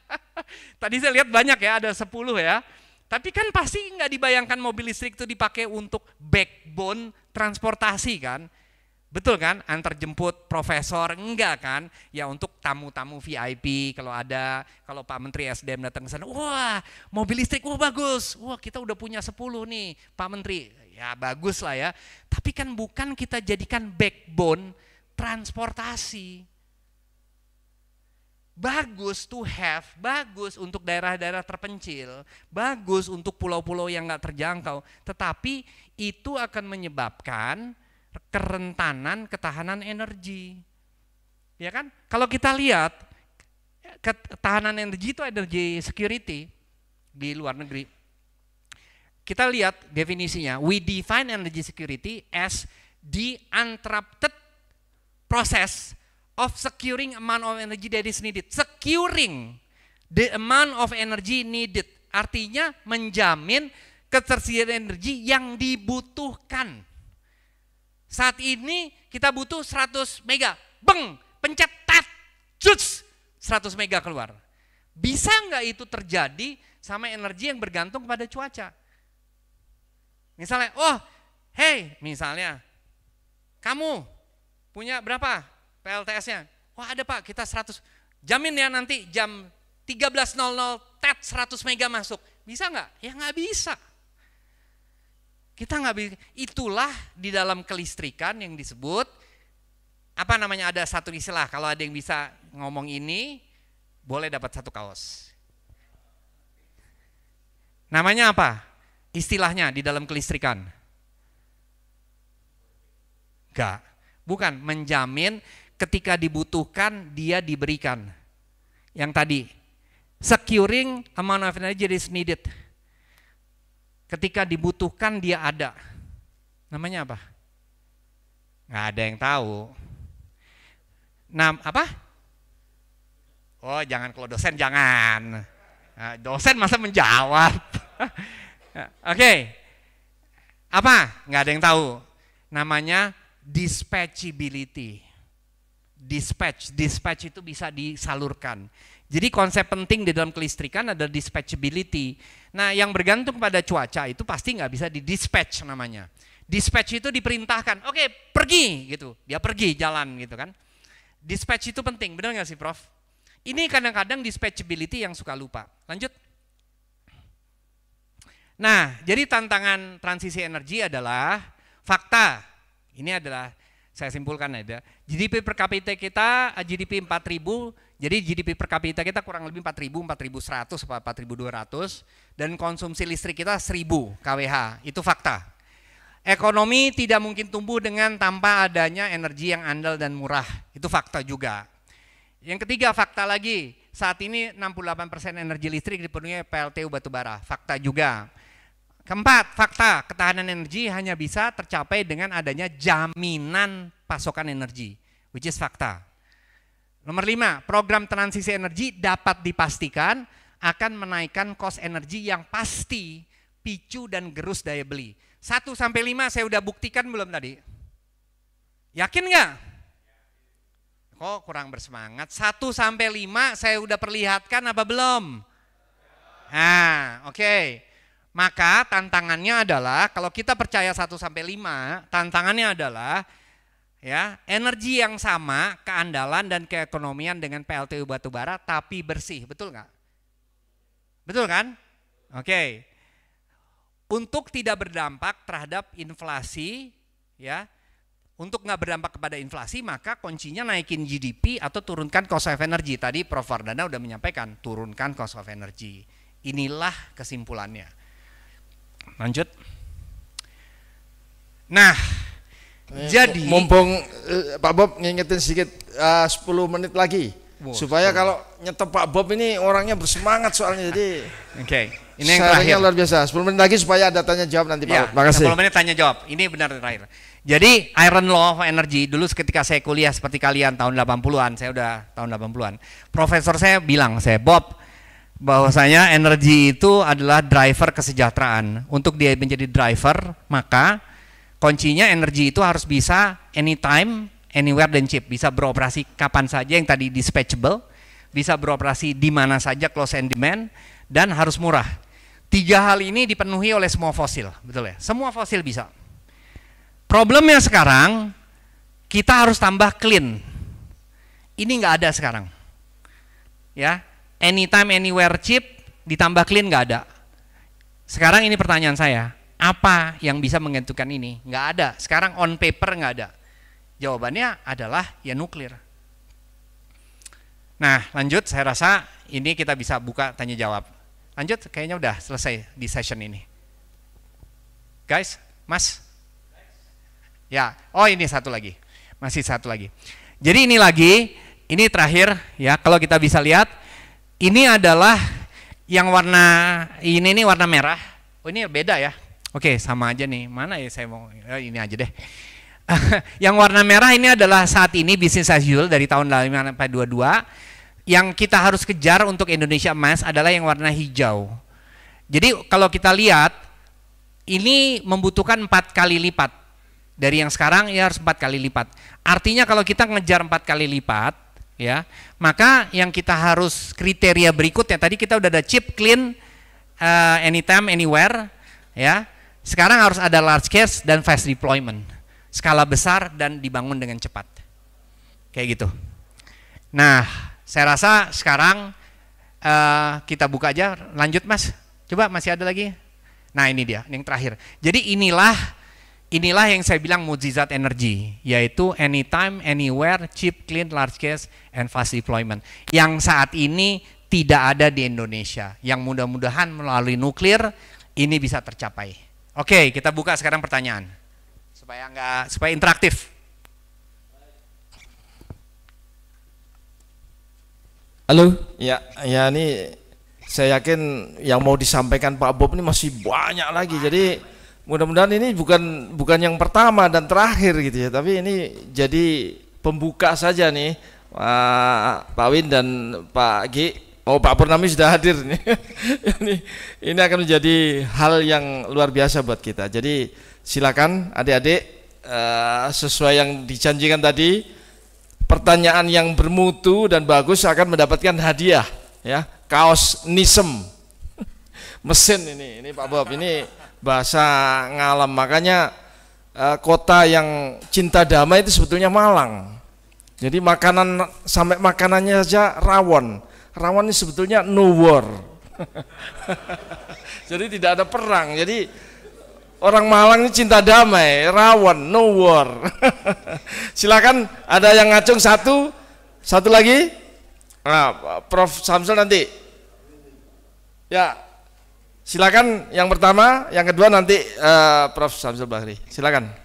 tadi saya lihat banyak ya ada 10 ya tapi kan pasti nggak dibayangkan mobil listrik itu dipakai untuk backbone transportasi kan Betul kan? Antar jemput profesor enggak kan? Ya untuk tamu-tamu VIP kalau ada, kalau Pak Menteri SDM datang ke sana, wah, mobil listrik wah bagus. Wah, kita udah punya 10 nih, Pak Menteri. Ya bagus lah ya. Tapi kan bukan kita jadikan backbone transportasi. Bagus to have, bagus untuk daerah-daerah terpencil, bagus untuk pulau-pulau yang nggak terjangkau. Tetapi itu akan menyebabkan kerentanan ketahanan energi. Ya kan? Kalau kita lihat ketahanan energi itu energi security di luar negeri. Kita lihat definisinya. We define energy security as the uninterrupted process of securing amount of energy that is needed. Securing the amount of energy needed. Artinya menjamin ketersediaan energi yang dibutuhkan. Saat ini kita butuh 100 mega. Beng, pencet tet, cuts, 100 mega keluar. Bisa nggak itu terjadi sama energi yang bergantung kepada cuaca? Misalnya, oh hey misalnya, kamu punya berapa PLTS-nya? Wah ada pak, kita 100, jamin ya nanti jam 13.00 tet 100 mega masuk. Bisa nggak? Ya nggak bisa. Kita nggak bisa. Itulah di dalam kelistrikan yang disebut apa namanya ada satu istilah kalau ada yang bisa ngomong ini boleh dapat satu kaos. Namanya apa? istilahnya di dalam kelistrikan? Enggak. Bukan menjamin ketika dibutuhkan dia diberikan. Yang tadi securing amount of energy is needed. Ketika dibutuhkan dia ada. Namanya apa? Nggak ada yang tahu. Nam apa? Oh jangan kalau dosen jangan. Nah, dosen masa menjawab. Eh, oke. Okay. Apa? Nggak ada yang tahu. Namanya dispatchability. Dispatch, dispatch itu bisa disalurkan. Jadi konsep penting di dalam kelistrikan adalah dispatchability. Nah yang bergantung pada cuaca itu pasti nggak bisa di dispatch namanya. Dispatch itu diperintahkan, oke okay, pergi gitu, dia pergi jalan gitu kan. Dispatch itu penting, benar nggak sih Prof? Ini kadang-kadang dispatchability yang suka lupa. Lanjut. Nah, jadi tantangan transisi energi adalah fakta. Ini adalah saya simpulkan ada. GDP per kapita kita eh, GDP 4000, jadi GDP per kapita kita kurang lebih 4000, 4100 dua 4200 dan konsumsi listrik kita 1000 kWh. Itu fakta. Ekonomi tidak mungkin tumbuh dengan tanpa adanya energi yang andal dan murah. Itu fakta juga. Yang ketiga fakta lagi, saat ini 68% energi listrik dipenuhi PLTU batubara. Fakta juga. Keempat, fakta ketahanan energi hanya bisa tercapai dengan adanya jaminan pasokan energi, which is fakta. Nomor lima, program transisi energi dapat dipastikan akan menaikkan kos energi yang pasti, picu dan gerus daya beli. Satu sampai lima saya udah buktikan belum tadi? Yakin nggak? Kok kurang bersemangat? Satu sampai lima saya udah perlihatkan apa belum? Nah, oke. Okay. Maka tantangannya adalah kalau kita percaya 1 sampai 5, tantangannya adalah ya, energi yang sama, keandalan dan keekonomian dengan PLTU batubara tapi bersih, betul nggak? Betul kan? Oke. Okay. Untuk tidak berdampak terhadap inflasi ya. Untuk nggak berdampak kepada inflasi maka kuncinya naikin GDP atau turunkan cost of energy. Tadi Prof Wardana udah menyampaikan turunkan cost of energy. Inilah kesimpulannya.
Lanjut. Nah,
eh, jadi mumpung
uh, Pak Bob ngingetin sedikit eh, uh, 10 menit lagi wow, supaya sorry. kalau nyetop Pak Bob ini orangnya bersemangat soalnya jadi Oke. Okay. Ini yang terakhir. luar biasa. 10 menit lagi supaya ada tanya jawab nanti Pak. Ya, Bob. Makasih. 10 menit tanya jawab. Ini benar terakhir. Jadi Iron Law of Energy
dulu ketika saya kuliah seperti kalian tahun 80-an, saya udah tahun 80-an. Profesor saya bilang saya, "Bob, bahwasanya energi itu adalah driver kesejahteraan. Untuk dia menjadi driver, maka kuncinya energi itu harus bisa anytime, anywhere dan cheap, bisa beroperasi kapan saja yang tadi dispatchable, bisa beroperasi di mana saja close and demand dan harus murah. Tiga hal ini dipenuhi oleh semua fosil, betul ya? Semua fosil bisa. Problemnya sekarang kita harus tambah clean. Ini nggak ada sekarang. Ya, anytime anywhere chip ditambah clean nggak ada. Sekarang ini pertanyaan saya, apa yang bisa menggantikan ini? Nggak ada. Sekarang on paper nggak ada. Jawabannya adalah ya nuklir. Nah, lanjut saya rasa ini kita bisa buka tanya jawab. Lanjut, kayaknya udah selesai di session ini. Guys, Mas. Ya, oh ini satu lagi. Masih satu lagi. Jadi ini lagi, ini terakhir ya, kalau kita bisa lihat ini adalah yang warna ini ini warna merah. Oh ini beda ya. Oke sama aja nih. Mana ya saya mau eh, ini aja deh. yang warna merah ini adalah saat ini bisnis as usual dari tahun 2022. yang kita harus kejar untuk Indonesia emas adalah yang warna hijau. Jadi kalau kita lihat ini membutuhkan empat kali lipat dari yang sekarang ya harus empat kali lipat. Artinya kalau kita ngejar empat kali lipat ya. Maka yang kita harus kriteria berikut ya tadi kita udah ada chip clean, uh, anytime, anywhere, ya. Sekarang harus ada large case dan fast deployment, skala besar dan dibangun dengan cepat, kayak gitu. Nah, saya rasa sekarang uh, kita buka aja, lanjut mas. Coba masih ada lagi. Nah ini dia, ini yang terakhir. Jadi inilah Inilah yang saya bilang mujizat energi, yaitu anytime, anywhere, cheap, clean, large case, and fast deployment. Yang saat ini tidak ada di Indonesia. Yang mudah-mudahan melalui nuklir ini bisa tercapai. Oke, kita buka sekarang pertanyaan supaya nggak supaya interaktif.
Halo, ya, ya ini saya yakin yang mau disampaikan Pak Bob ini masih banyak lagi. Jadi mudah-mudahan ini bukan bukan yang pertama dan terakhir gitu ya tapi ini jadi pembuka saja nih Pak, Pak Win dan Pak G oh Pak Purnami sudah hadir nih ini ini akan menjadi hal yang luar biasa buat kita jadi silakan adik-adik uh, sesuai yang dijanjikan tadi pertanyaan yang bermutu dan bagus akan mendapatkan hadiah ya kaos nisem mesin ini ini Pak Bob ini bahasa ngalam. Makanya eh, kota yang cinta damai itu sebetulnya Malang. Jadi makanan sampai makanannya saja rawon. Rawon ini sebetulnya no war. Jadi tidak ada perang. Jadi orang Malang ini cinta damai, rawon, no war. Silakan ada yang ngacung satu, satu lagi. Nah, Prof Samsul nanti. Ya, Silakan yang pertama, yang kedua nanti uh, Prof Samsul Bahri, Silakan.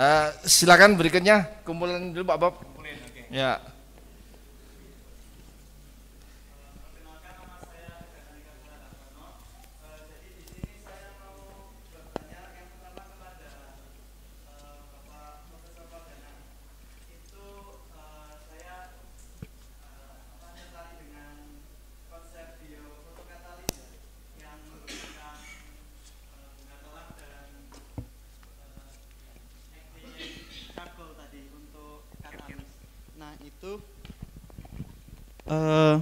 Eh, silakan berikutnya kumpulan dulu Pak Bob. kumpulin okay. Ya.
Eh,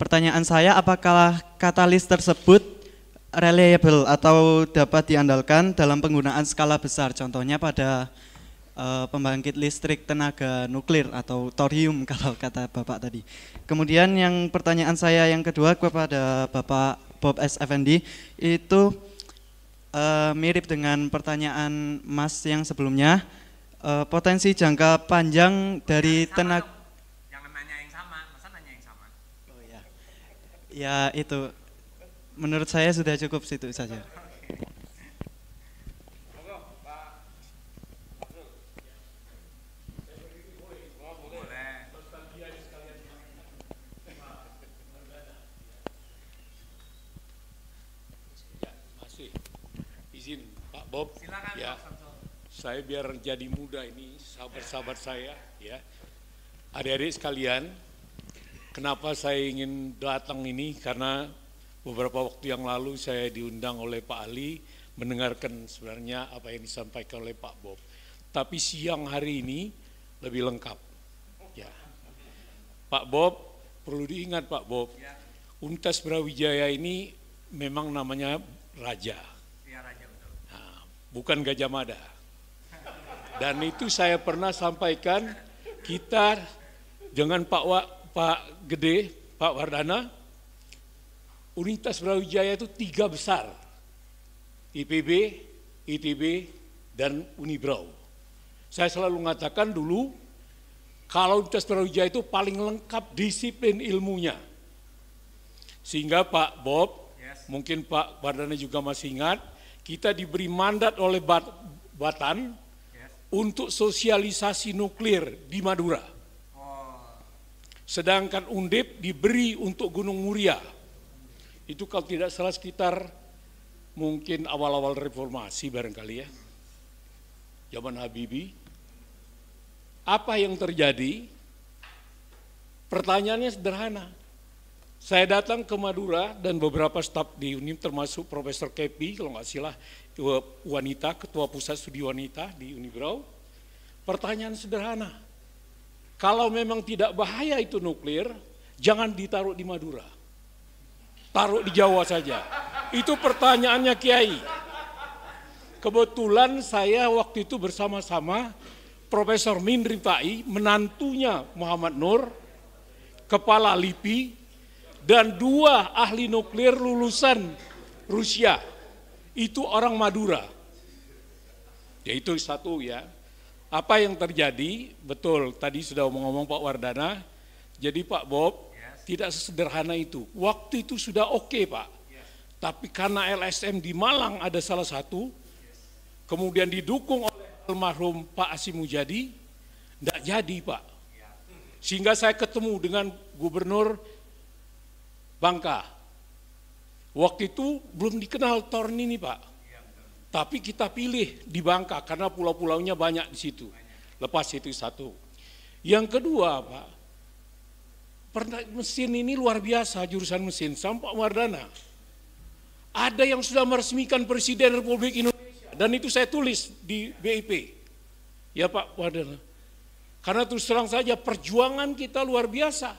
pertanyaan saya apakah katalis tersebut reliable
atau dapat diandalkan dalam penggunaan skala besar contohnya pada uh, pembangkit listrik tenaga nuklir atau thorium kalau kata Bapak tadi. Kemudian yang pertanyaan saya yang kedua kepada Bapak Bob S. Effendi itu uh, mirip dengan pertanyaan Mas yang sebelumnya potensi jangka panjang dari tenaga
Ya itu, menurut saya sudah cukup situ saja.
Bob. Silakan, ya. Saya biar jadi muda ini sahabat-sahabat saya ya. Adik-adik sekalian, Kenapa saya ingin datang ini? Karena beberapa waktu yang lalu saya diundang oleh Pak Ali mendengarkan sebenarnya apa yang disampaikan oleh Pak Bob. Tapi siang hari ini lebih lengkap. Ya. Pak Bob, perlu diingat Pak Bob, ya. Untas Brawijaya ini memang namanya Raja. Ya, Raja betul. Nah, bukan Gajah Mada. Dan itu saya pernah sampaikan, kita jangan Pak Wak Pak Gede, Pak Wardana, Universitas Brawijaya itu tiga besar, IPB, ITB, dan Unibraw. Saya selalu mengatakan dulu, kalau Universitas Brawijaya itu paling lengkap disiplin ilmunya. Sehingga Pak Bob, yes. mungkin Pak Wardana juga masih ingat, kita diberi mandat oleh Batan yes. untuk sosialisasi nuklir di Madura. Sedangkan undip diberi untuk Gunung Muria. Itu kalau tidak salah sekitar mungkin awal-awal reformasi barangkali ya. Zaman Habibi Apa yang terjadi? Pertanyaannya sederhana. Saya datang ke Madura dan beberapa staf di UNIM termasuk Profesor Kepi kalau nggak silah eh, wanita, ketua pusat studi wanita di Unibrau. Pertanyaan sederhana, kalau memang tidak bahaya itu nuklir, jangan ditaruh di Madura. Taruh di Jawa saja. Itu pertanyaannya Kiai. Kebetulan saya waktu itu bersama-sama Profesor Mindri Tai, menantunya Muhammad Nur, kepala LIPI, dan dua ahli nuklir lulusan Rusia. Itu orang Madura. Yaitu satu ya, apa yang terjadi, betul tadi sudah ngomong Pak Wardana, jadi Pak Bob yes. tidak sesederhana itu. Waktu itu sudah oke okay, Pak, yes. tapi karena LSM di Malang ada salah satu, yes. kemudian didukung oleh almarhum Pak Asim Mujadi, tidak jadi Pak. Iya. Sehingga saya ketemu dengan gubernur Bangka. Waktu itu belum dikenal Torn ini Pak. Tapi kita pilih di Bangka karena pulau-pulaunya banyak di situ. Lepas itu satu. Yang kedua, Pak, pernah mesin ini luar biasa jurusan mesin. sampah Wardana. Ada yang sudah meresmikan Presiden Republik Indonesia dan itu saya tulis di BIP. Ya Pak Wardana. Karena terus terang saja perjuangan kita luar biasa.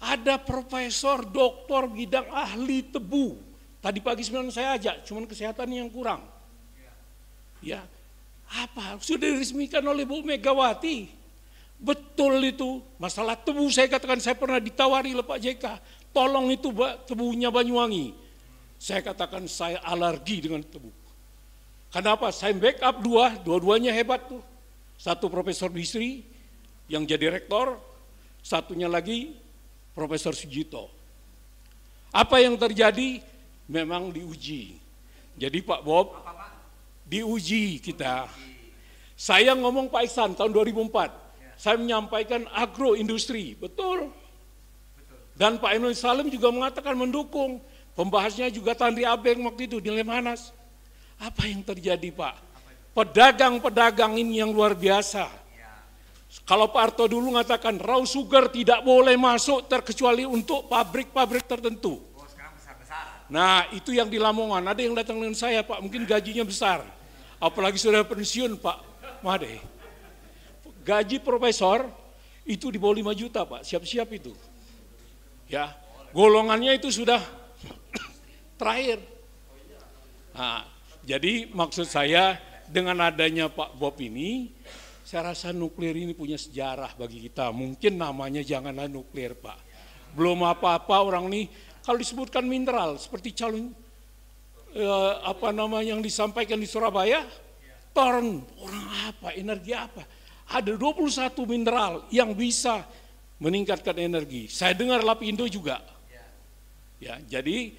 Ada profesor, doktor, bidang ahli tebu. Tadi pagi sebenarnya saya ajak, cuman kesehatan yang kurang Ya, apa sudah diresmikan oleh Bu Megawati. Betul itu. Masalah tebu saya katakan saya pernah ditawari oleh Pak JK, tolong itu tebunya Banyuwangi. Saya katakan saya alergi dengan tebu. Kenapa? Saya backup dua, dua-duanya hebat tuh. Satu Profesor Bisri yang jadi rektor, satunya lagi Profesor Sujito. Apa yang terjadi? Memang diuji. Jadi Pak Bob, diuji kita. Saya ngomong Pak Iksan tahun 2004, saya menyampaikan agroindustri, betul. Dan Pak Emil Salim juga mengatakan mendukung. Pembahasnya juga Tandri Abeng waktu itu di Lemhanas. Apa yang terjadi Pak? Pedagang-pedagang ini yang luar biasa. Kalau Pak Arto dulu mengatakan raw sugar tidak boleh masuk terkecuali untuk pabrik-pabrik tertentu. Oh, nah itu yang di Lamongan, ada yang datang dengan saya Pak, mungkin gajinya besar. Apalagi sudah pensiun Pak Made. Gaji profesor itu di bawah 5 juta Pak, siap-siap itu. Ya, golongannya itu sudah terakhir. Nah, jadi maksud saya dengan adanya Pak Bob ini, saya rasa nuklir ini punya sejarah bagi kita. Mungkin namanya janganlah nuklir Pak. Belum apa-apa orang ini, kalau disebutkan mineral seperti calon Eh, apa nama yang disampaikan di Surabaya? Torn orang apa, energi apa? Ada 21 mineral yang bisa meningkatkan energi. Saya dengar Lapindo juga. Ya, jadi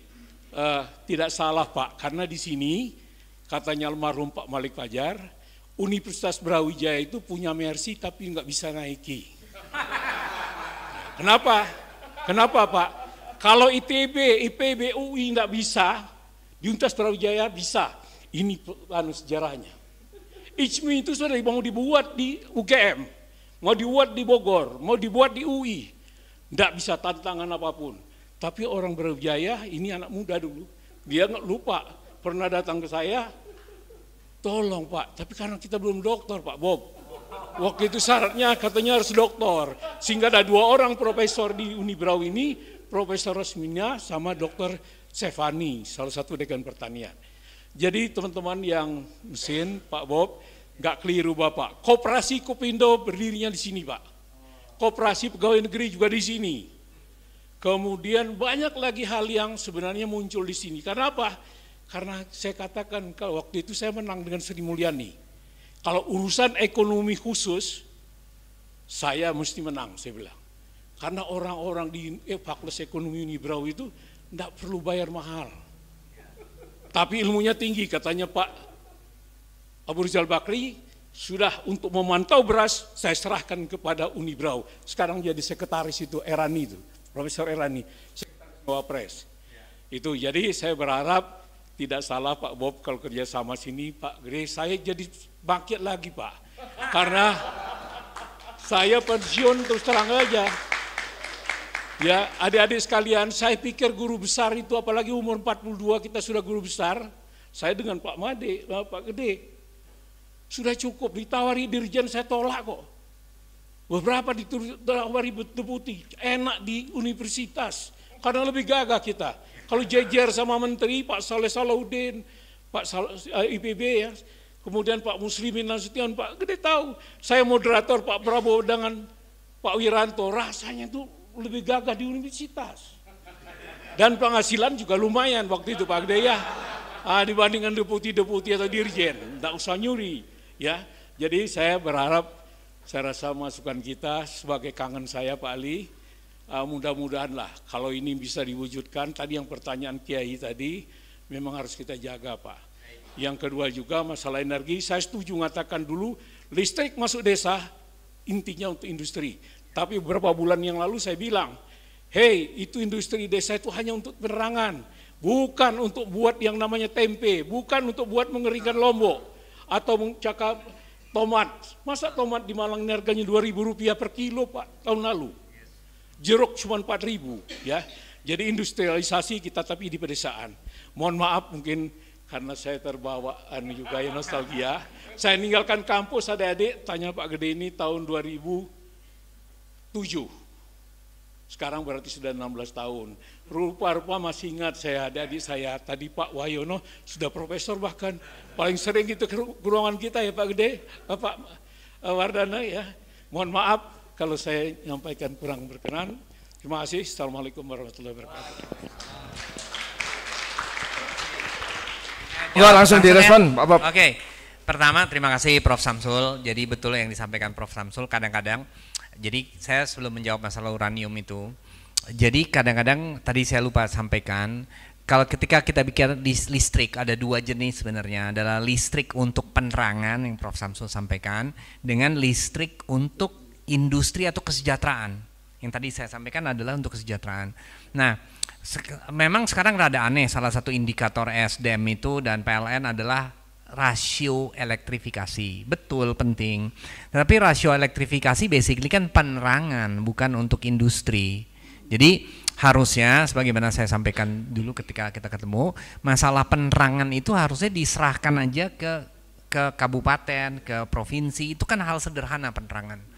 eh, tidak salah Pak, karena di sini katanya almarhum Pak Malik Fajar, Universitas Brawijaya itu punya mercy tapi nggak bisa naiki. Kenapa? Kenapa Pak? Kalau ITB, IPB, UI nggak bisa, di Untas Brawijaya bisa. Ini anu sejarahnya. Ichmi itu sudah mau dibuat di UGM, mau dibuat di Bogor, mau dibuat di UI. Tidak bisa tantangan apapun. Tapi orang Brawijaya ini anak muda dulu. Dia nggak lupa pernah datang ke saya, tolong Pak, tapi karena kita belum dokter Pak Bob. Waktu itu syaratnya katanya harus dokter. Sehingga ada dua orang profesor di Unibraw ini, Profesor resminya sama dokter Sefani, salah satu dekan pertanian. Jadi teman-teman yang mesin, Pak Bob, nggak keliru Bapak. Koperasi Kopindo berdirinya di sini Pak. Koperasi pegawai negeri juga di sini. Kemudian banyak lagi hal yang sebenarnya muncul di sini. Karena apa? Karena saya katakan kalau waktu itu saya menang dengan Sri Mulyani. Kalau urusan ekonomi khusus, saya mesti menang, saya bilang. Karena orang-orang di eh, Fakultas Ekonomi Unibraw itu tidak perlu bayar mahal. Tapi ilmunya tinggi, katanya Pak Abu Rizal Bakri, sudah untuk memantau beras, saya serahkan kepada Uni Brau. Sekarang jadi sekretaris itu, Erani itu, Profesor Erani, sekretaris Wapres. Itu, jadi saya berharap tidak salah Pak Bob kalau kerja sama sini, Pak Gre saya jadi bangkit lagi Pak. Karena saya pensiun terus terang aja, Ya, adik-adik sekalian, saya pikir guru besar itu apalagi umur 42 kita sudah guru besar. Saya dengan Pak Made, Pak Gede, sudah cukup ditawari dirjen saya tolak kok. Beberapa ditawari deputi, enak di universitas. Karena lebih gagah kita. Kalau jejer sama menteri Pak Saleh Salahuddin, Pak Sal, eh, IPB ya, kemudian Pak Muslimin Nasution, Pak Gede tahu, saya moderator Pak Prabowo dengan Pak Wiranto, rasanya tuh lebih gagah di universitas. Dan penghasilan juga lumayan waktu itu Pak Gede ya. Ah, dibandingkan deputi-deputi atau dirjen, tidak usah nyuri ya. Jadi saya berharap saya rasa masukan kita sebagai kangen saya Pak Ali uh, mudah mudahanlah kalau ini bisa diwujudkan tadi yang pertanyaan Kiai tadi memang harus kita jaga Pak yang kedua juga masalah energi saya setuju mengatakan dulu listrik masuk desa intinya untuk industri tapi beberapa bulan yang lalu saya bilang, hey itu industri desa itu hanya untuk penerangan. Bukan untuk buat yang namanya tempe, bukan untuk buat mengerikan lombok. Atau mencakap tomat. Masa tomat di Malang ini harganya 2000 rupiah per kilo Pak tahun lalu. Jeruk cuma 4000 ya. Jadi industrialisasi kita tapi di pedesaan. Mohon maaf mungkin karena saya terbawa anu juga ya nostalgia. Saya meninggalkan kampus adik-adik, tanya Pak Gede ini tahun 2000 tujuh. Sekarang berarti sudah 16 tahun. Rupa-rupa masih ingat saya ada adik saya, tadi Pak Wayono sudah profesor bahkan. Paling sering gitu ke ruangan kita ya Pak Gede, Pak eh, Wardana ya. Mohon maaf kalau saya nyampaikan kurang berkenan. Terima kasih. Assalamualaikum warahmatullahi wabarakatuh.
Enggak langsung direspon, Pak Bob.
Oke. Pertama, terima kasih Prof Samsul. Jadi betul yang disampaikan Prof Samsul kadang-kadang jadi saya sebelum menjawab masalah uranium itu, jadi kadang-kadang tadi saya lupa sampaikan, kalau ketika kita bicara listrik ada dua jenis sebenarnya adalah listrik untuk penerangan yang Prof Samsung sampaikan dengan listrik untuk industri atau kesejahteraan yang tadi saya sampaikan adalah untuk kesejahteraan. Nah, memang sekarang rada aneh salah satu indikator SDM itu dan PLN adalah rasio elektrifikasi. Betul penting. Tetapi rasio elektrifikasi basically kan penerangan bukan untuk industri. Jadi harusnya sebagaimana saya sampaikan dulu ketika kita ketemu, masalah penerangan itu harusnya diserahkan aja ke ke kabupaten, ke provinsi. Itu kan hal sederhana penerangan.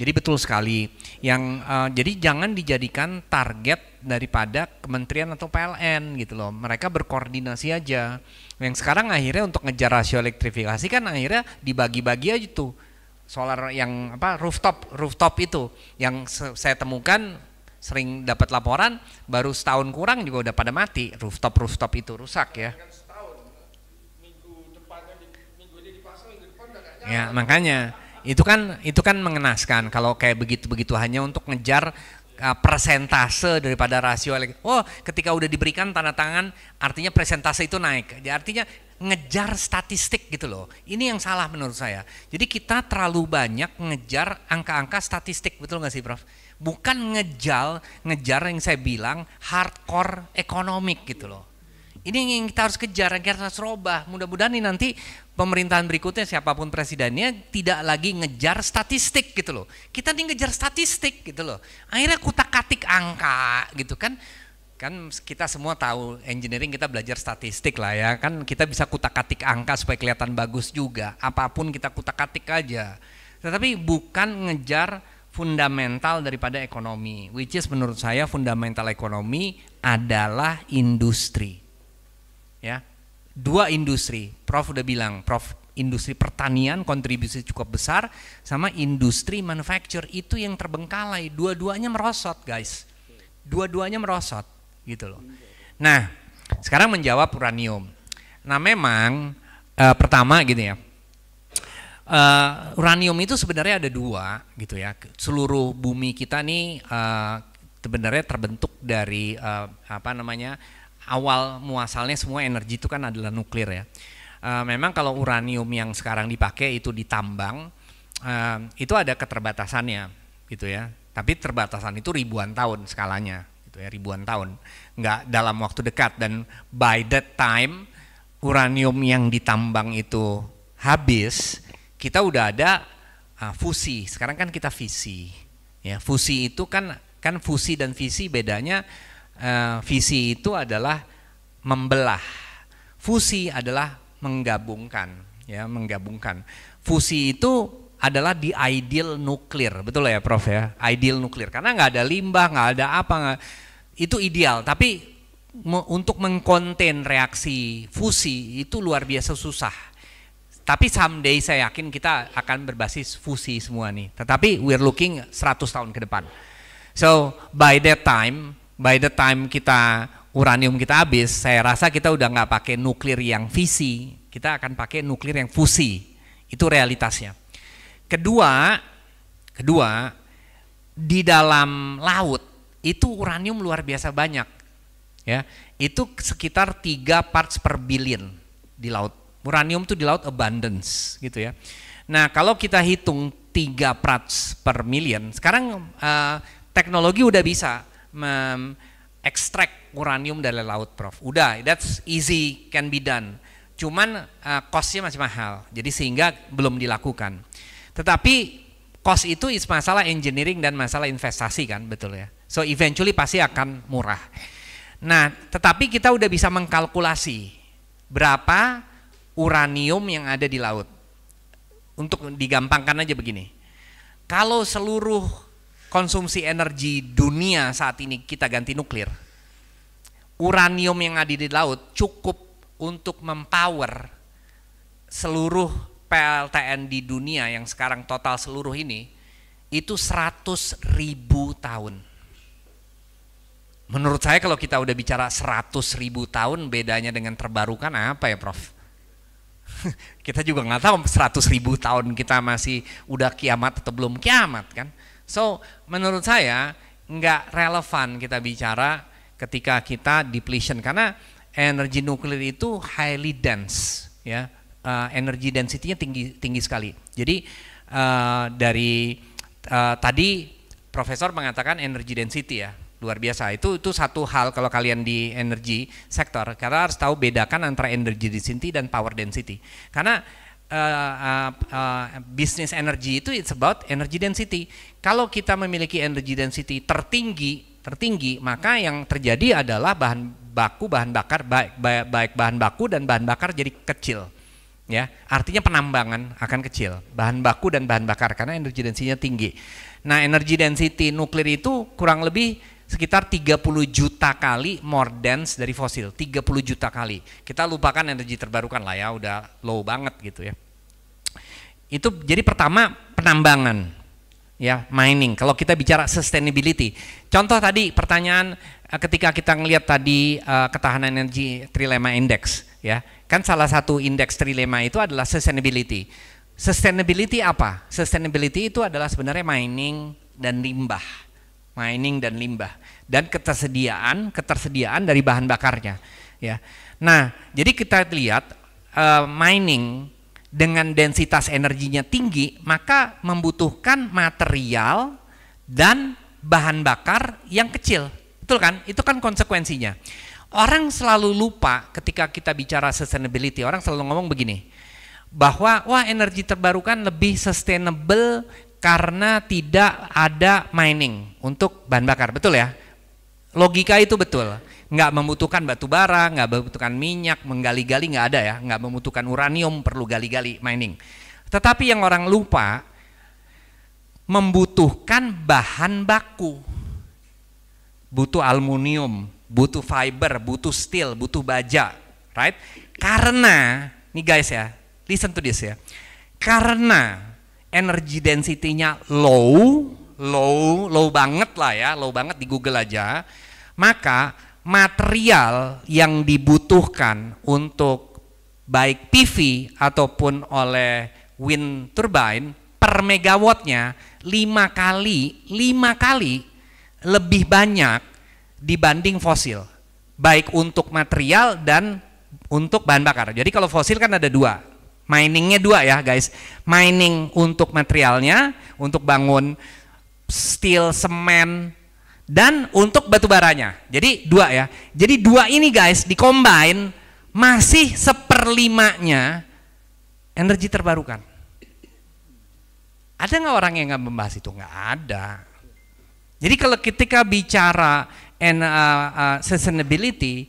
Jadi betul sekali. Yang uh, jadi jangan dijadikan target daripada kementerian atau PLN gitu loh. Mereka berkoordinasi aja yang sekarang akhirnya untuk ngejar rasio elektrifikasi kan akhirnya dibagi-bagi aja tuh solar yang apa rooftop rooftop itu yang saya temukan sering dapat laporan baru setahun kurang juga udah pada mati rooftop rooftop itu rusak ya.
Kan ya
makanya itu kan itu kan mengenaskan kalau kayak begitu begitu hanya untuk ngejar uh, persentase daripada rasio Oh, ketika udah diberikan tanda tangan, artinya persentase itu naik. Jadi artinya ngejar statistik gitu loh. Ini yang salah menurut saya. Jadi kita terlalu banyak ngejar angka-angka statistik, betul nggak sih, Prof? Bukan ngejar, ngejar yang saya bilang hardcore ekonomik gitu loh ini yang kita harus kejar, yang kita harus robah. Mudah-mudahan nih nanti pemerintahan berikutnya siapapun presidennya tidak lagi ngejar statistik gitu loh. Kita nih ngejar statistik gitu loh. Akhirnya kutak-katik angka gitu kan. Kan kita semua tahu engineering kita belajar statistik lah ya. Kan kita bisa kutak-katik angka supaya kelihatan bagus juga. Apapun kita kutak-katik aja. Tetapi bukan ngejar fundamental daripada ekonomi. Which is menurut saya fundamental ekonomi adalah industri ya dua industri Prof udah bilang Prof industri pertanian kontribusi cukup besar sama industri manufacture itu yang terbengkalai dua-duanya merosot guys dua-duanya merosot gitu loh nah sekarang menjawab uranium nah memang uh, pertama gitu ya uh, uranium itu sebenarnya ada dua gitu ya seluruh bumi kita nih uh, sebenarnya terbentuk dari uh, apa namanya awal muasalnya semua energi itu kan adalah nuklir ya. Eh, memang kalau uranium yang sekarang dipakai itu ditambang eh, itu ada keterbatasannya gitu ya. Tapi terbatasan itu ribuan tahun skalanya gitu ya, ribuan tahun. Nggak dalam waktu dekat dan by that time uranium yang ditambang itu habis, kita udah ada uh, fusi. Sekarang kan kita visi. Ya, fusi itu kan kan fusi dan visi bedanya uh, visi itu adalah membelah. Fusi adalah menggabungkan, ya, menggabungkan. Fusi itu adalah di ideal nuklir, betul ya Prof ya? Ideal nuklir, karena nggak ada limbah, nggak ada apa, gak, itu ideal. Tapi me, untuk mengkonten reaksi fusi itu luar biasa susah. Tapi someday saya yakin kita akan berbasis fusi semua nih. Tetapi we're looking 100 tahun ke depan. So by that time by the time kita uranium kita habis, saya rasa kita udah nggak pakai nuklir yang visi, kita akan pakai nuklir yang fusi. Itu realitasnya. Kedua, kedua di dalam laut itu uranium luar biasa banyak. Ya, itu sekitar tiga parts per billion di laut. Uranium itu di laut abundance gitu ya. Nah, kalau kita hitung tiga parts per million, sekarang uh, teknologi udah bisa ekstrak uranium dari laut, Prof. Udah, that's easy, can be done. Cuman uh, costnya masih mahal, jadi sehingga belum dilakukan. Tetapi cost itu is masalah engineering dan masalah investasi kan, betul ya. So eventually pasti akan murah. Nah, tetapi kita udah bisa mengkalkulasi berapa uranium yang ada di laut. Untuk digampangkan aja begini. Kalau seluruh konsumsi energi dunia saat ini kita ganti nuklir, uranium yang ada di laut cukup untuk mempower seluruh PLTN di dunia yang sekarang total seluruh ini itu 100 ribu tahun. Menurut saya kalau kita udah bicara 100 ribu tahun bedanya dengan terbarukan apa ya Prof? kita juga nggak tahu 100 ribu tahun kita masih udah kiamat atau belum kiamat kan. So menurut saya nggak relevan kita bicara ketika kita depletion karena energi nuklir itu highly dense ya uh, energi density-nya tinggi tinggi sekali. Jadi uh, dari uh, tadi profesor mengatakan energi density ya luar biasa itu itu satu hal kalau kalian di energi sektor karena harus tahu bedakan antara energi density dan power density karena uh, uh, bisnis energi itu it's about energy density. Kalau kita memiliki energy density tertinggi, tertinggi, maka yang terjadi adalah bahan baku, bahan bakar baik baik bahan baku dan bahan bakar jadi kecil. Ya, artinya penambangan akan kecil, bahan baku dan bahan bakar karena energi densinya tinggi. Nah, energi density nuklir itu kurang lebih sekitar 30 juta kali more dense dari fosil, 30 juta kali. Kita lupakan energi terbarukan lah ya, udah low banget gitu ya. Itu jadi pertama penambangan ya, mining. Kalau kita bicara sustainability. Contoh tadi pertanyaan eh, ketika kita ngelihat tadi uh, ketahanan energi trilema index ya. Kan salah satu indeks trilema itu adalah sustainability. Sustainability apa? Sustainability itu adalah sebenarnya mining dan limbah mining dan limbah dan ketersediaan ketersediaan dari bahan bakarnya ya. Nah, jadi kita lihat uh, mining dengan densitas energinya tinggi, maka membutuhkan material dan bahan bakar yang kecil. Betul kan? Itu kan konsekuensinya. Orang selalu lupa ketika kita bicara sustainability, orang selalu ngomong begini, bahwa wah energi terbarukan lebih sustainable karena tidak ada mining untuk bahan bakar, betul ya? Logika itu betul. Nggak membutuhkan batu bara, nggak membutuhkan minyak, menggali-gali nggak ada ya, nggak membutuhkan uranium, perlu gali-gali mining. Tetapi yang orang lupa, membutuhkan bahan baku. Butuh aluminium, butuh fiber, butuh steel, butuh baja, right? Karena, nih guys ya, listen to this ya. Karena energy density-nya low, low, low banget lah ya, low banget di Google aja, maka material yang dibutuhkan untuk baik PV ataupun oleh wind turbine per megawattnya lima kali, lima kali lebih banyak dibanding fosil. Baik untuk material dan untuk bahan bakar. Jadi kalau fosil kan ada dua, Miningnya dua ya guys. Mining untuk materialnya, untuk bangun steel, semen, dan untuk batu baranya. Jadi dua ya. Jadi dua ini guys dikombin masih seperlimanya energi terbarukan. Ada nggak orang yang nggak membahas itu? Nggak ada. Jadi kalau ketika bicara and, uh, eh, uh, eh, sustainability,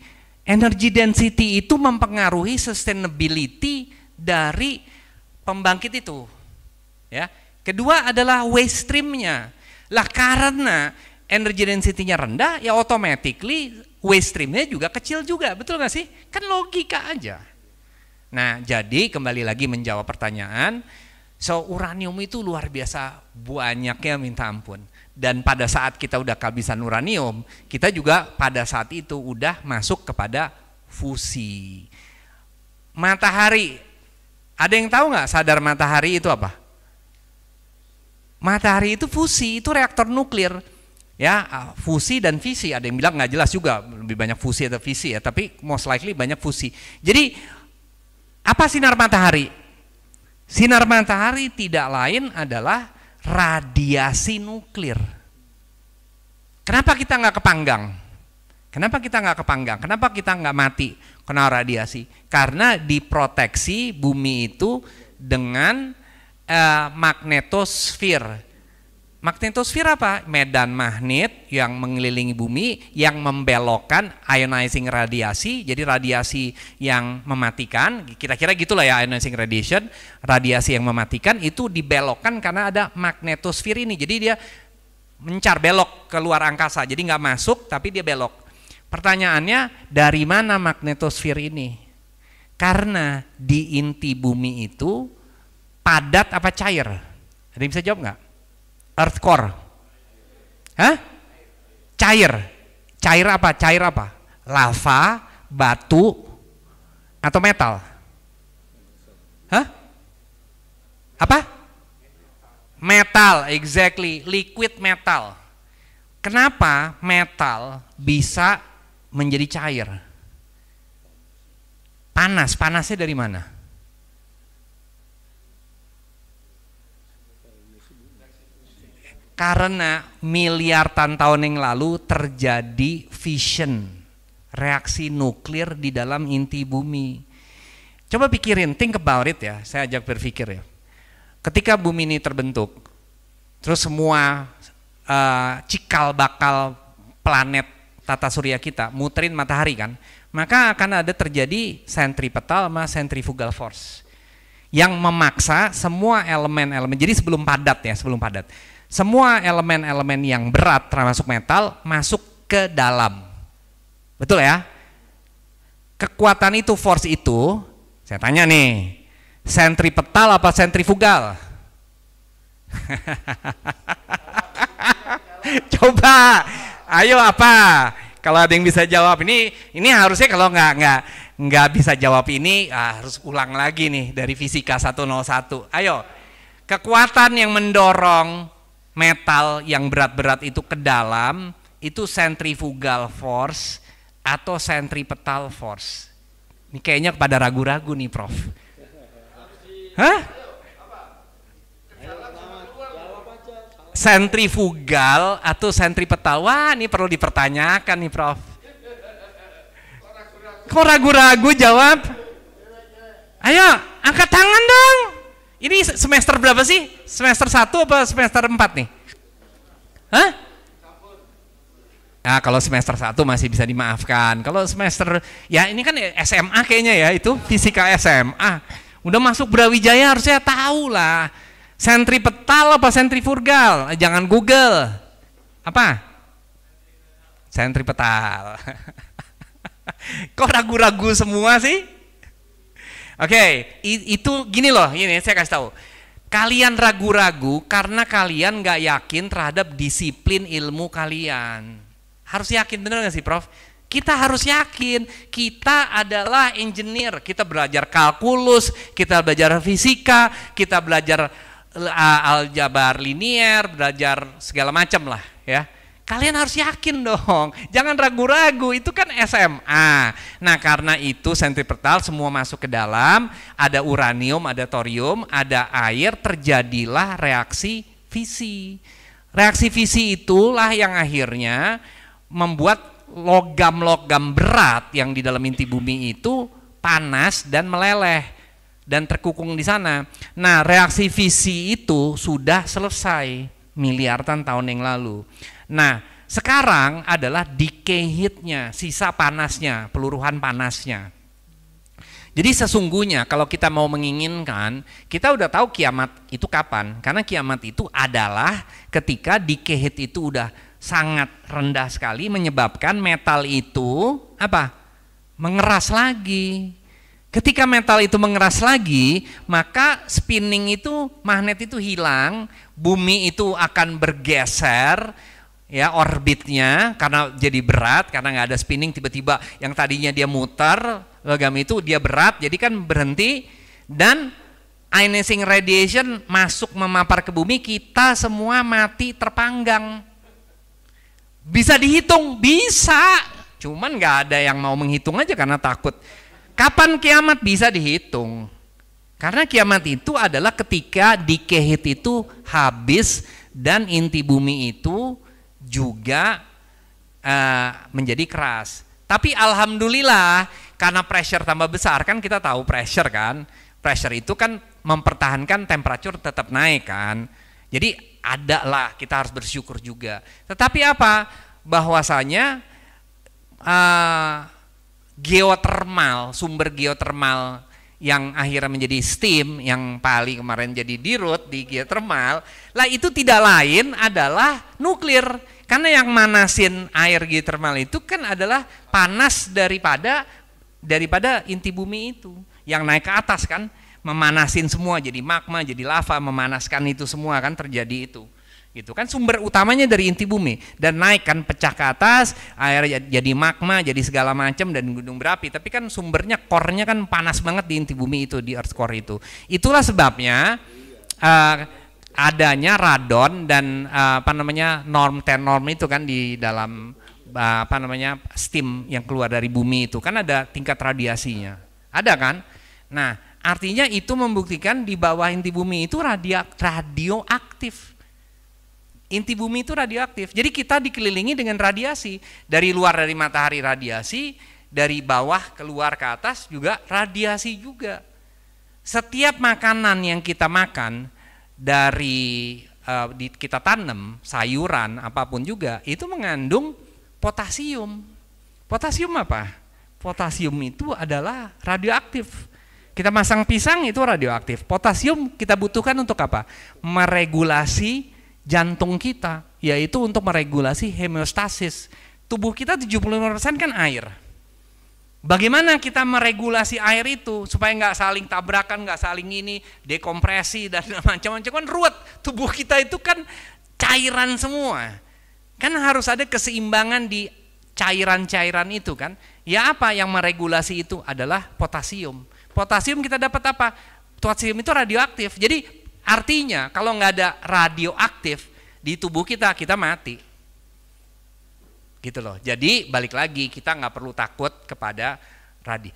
energy density itu mempengaruhi sustainability dari pembangkit itu. Ya. Kedua adalah waste streamnya. Lah karena energy density-nya rendah, ya automatically waste streamnya juga kecil juga, betul nggak sih? Kan logika aja. Nah, jadi kembali lagi menjawab pertanyaan, so uranium itu luar biasa banyaknya minta ampun. Dan pada saat kita udah kehabisan uranium, kita juga pada saat itu udah masuk kepada fusi. Matahari ada yang tahu nggak sadar matahari itu apa? Matahari itu fusi, itu reaktor nuklir. Ya, ah, fusi dan visi. Ada yang bilang nggak jelas juga, lebih banyak fusi atau visi ya, tapi most likely banyak fusi. Jadi apa sinar matahari? Sinar matahari tidak lain adalah radiasi nuklir. Kenapa kita nggak kepanggang? Kenapa kita nggak kepanggang? Kenapa kita nggak mati kena radiasi? Karena diproteksi bumi itu dengan eh, magnetosfer. Magnetosfer apa? Medan magnet yang mengelilingi bumi yang membelokkan ionizing radiasi. Jadi radiasi yang mematikan, kira-kira gitulah ya ionizing radiation, radiasi yang mematikan itu dibelokkan karena ada magnetosfer ini. Jadi dia mencar belok ke luar angkasa. Jadi nggak masuk tapi dia belok. Pertanyaannya dari mana magnetosfer ini? Karena di inti bumi itu padat apa cair? Ada yang bisa jawab nggak? Earth core. Hah? Cair. Cair apa? Cair apa? Lava, batu, atau metal? Hah? Apa? Metal, exactly. Liquid metal. Kenapa metal bisa menjadi cair. Panas, panasnya dari mana? Karena miliaran tahun yang lalu terjadi fission, reaksi nuklir di dalam inti bumi. Coba pikirin, think about it ya, saya ajak berpikir ya. Ketika bumi ini terbentuk, terus semua uh, cikal bakal planet tata surya kita, muterin matahari kan, maka akan ada terjadi sentripetal sama sentrifugal force yang memaksa semua elemen-elemen. Jadi sebelum padat ya, sebelum padat. Semua elemen-elemen yang berat termasuk metal masuk ke dalam. Betul ya? Kekuatan itu, force itu, saya tanya nih, sentripetal apa sentrifugal? Coba, ayo apa? Kalau ada yang bisa jawab ini, ini harusnya kalau nggak nggak nggak bisa jawab ini ah, harus ulang lagi nih dari fisika 101. Ayo, kekuatan yang mendorong metal yang berat-berat itu ke dalam itu centrifugal force atau centripetal force. Ini kayaknya pada ragu-ragu nih, Prof. Hah? sentrifugal atau sentripetal? Wah, ini perlu dipertanyakan nih, Prof. Kok ragu-ragu jawab? Ayo, angkat tangan dong. Ini semester berapa sih? Semester 1 apa semester 4 nih? Hah? Nah, kalau semester 1 masih bisa dimaafkan. Kalau semester ya ini kan SMA kayaknya ya, itu fisika SMA. Udah masuk Brawijaya harusnya tahu lah Sentripetal apa sentrifugal? Eh, jangan Google. Apa? Sentripetal. Kok ragu-ragu semua sih? Oke, okay, itu gini loh, ini saya kasih tahu. Kalian ragu-ragu karena kalian nggak yakin terhadap disiplin ilmu kalian. Harus yakin bener nggak sih, Prof? Kita harus yakin kita adalah engineer. Kita belajar kalkulus, kita belajar fisika, kita belajar aljabar linier, belajar segala macam lah ya. Kalian harus yakin dong, jangan ragu-ragu, itu kan SMA. Nah karena itu sentripetal semua masuk ke dalam, ada uranium, ada thorium, ada air, terjadilah reaksi visi. Reaksi visi itulah yang akhirnya membuat logam-logam berat yang di dalam inti bumi itu panas dan meleleh dan terkukung di sana. Nah, reaksi visi itu sudah selesai miliaran tahun yang lalu. Nah, sekarang adalah decay heat-nya, sisa panasnya, peluruhan panasnya. Jadi sesungguhnya kalau kita mau menginginkan, kita udah tahu kiamat itu kapan. Karena kiamat itu adalah ketika decay heat itu udah sangat rendah sekali menyebabkan metal itu apa? mengeras lagi Ketika metal itu mengeras lagi, maka spinning itu magnet itu hilang, bumi itu akan bergeser ya orbitnya karena jadi berat karena nggak ada spinning tiba-tiba yang tadinya dia muter logam itu dia berat jadi kan berhenti dan ionizing radiation masuk memapar ke bumi kita semua mati terpanggang bisa dihitung bisa cuman nggak ada yang mau menghitung aja karena takut Kapan kiamat bisa dihitung? Karena kiamat itu adalah ketika dikehit itu habis dan inti bumi itu juga uh, menjadi keras. Tapi alhamdulillah karena pressure tambah besar kan kita tahu pressure kan. Pressure itu kan mempertahankan temperatur tetap naik kan. Jadi ada lah kita harus bersyukur juga. Tetapi apa? Bahwasanya uh, geotermal, sumber geotermal yang akhirnya menjadi steam yang paling kemarin jadi dirut di geotermal lah itu tidak lain adalah nuklir karena yang manasin air geotermal itu kan adalah panas daripada daripada inti bumi itu yang naik ke atas kan memanasin semua jadi magma jadi lava memanaskan itu semua kan terjadi itu gitu kan sumber utamanya dari inti bumi dan naik kan pecah ke atas air ya, jadi magma jadi segala macam dan gunung berapi tapi kan sumbernya core-nya kan panas banget di inti bumi itu di earth core itu itulah sebabnya uh, adanya radon dan uh, apa namanya norm ten norm itu kan di dalam uh, apa namanya steam yang keluar dari bumi itu kan ada tingkat radiasinya ada kan nah artinya itu membuktikan di bawah inti bumi itu radio radioaktif Inti bumi itu radioaktif. Jadi kita dikelilingi dengan radiasi. Dari luar dari matahari radiasi, dari bawah keluar ke atas juga radiasi juga. Setiap makanan yang kita makan dari uh, kita tanam, sayuran apapun juga, itu mengandung potasium. Potasium apa? Potasium itu adalah radioaktif. Kita masang pisang itu radioaktif. Potasium kita butuhkan untuk apa? Meregulasi jantung kita, yaitu untuk meregulasi hemostasis. Tubuh kita 75% kan air. Bagaimana kita meregulasi air itu supaya nggak saling tabrakan, nggak saling ini, dekompresi dan macam-macam kan ruwet. Tubuh kita itu kan cairan semua. Kan harus ada keseimbangan di cairan-cairan itu kan. Ya apa yang meregulasi itu adalah potasium. Potasium kita dapat apa? Potasium itu radioaktif. Jadi Artinya kalau nggak ada radioaktif di tubuh kita, kita mati. Gitu loh. Jadi balik lagi kita nggak perlu takut kepada radi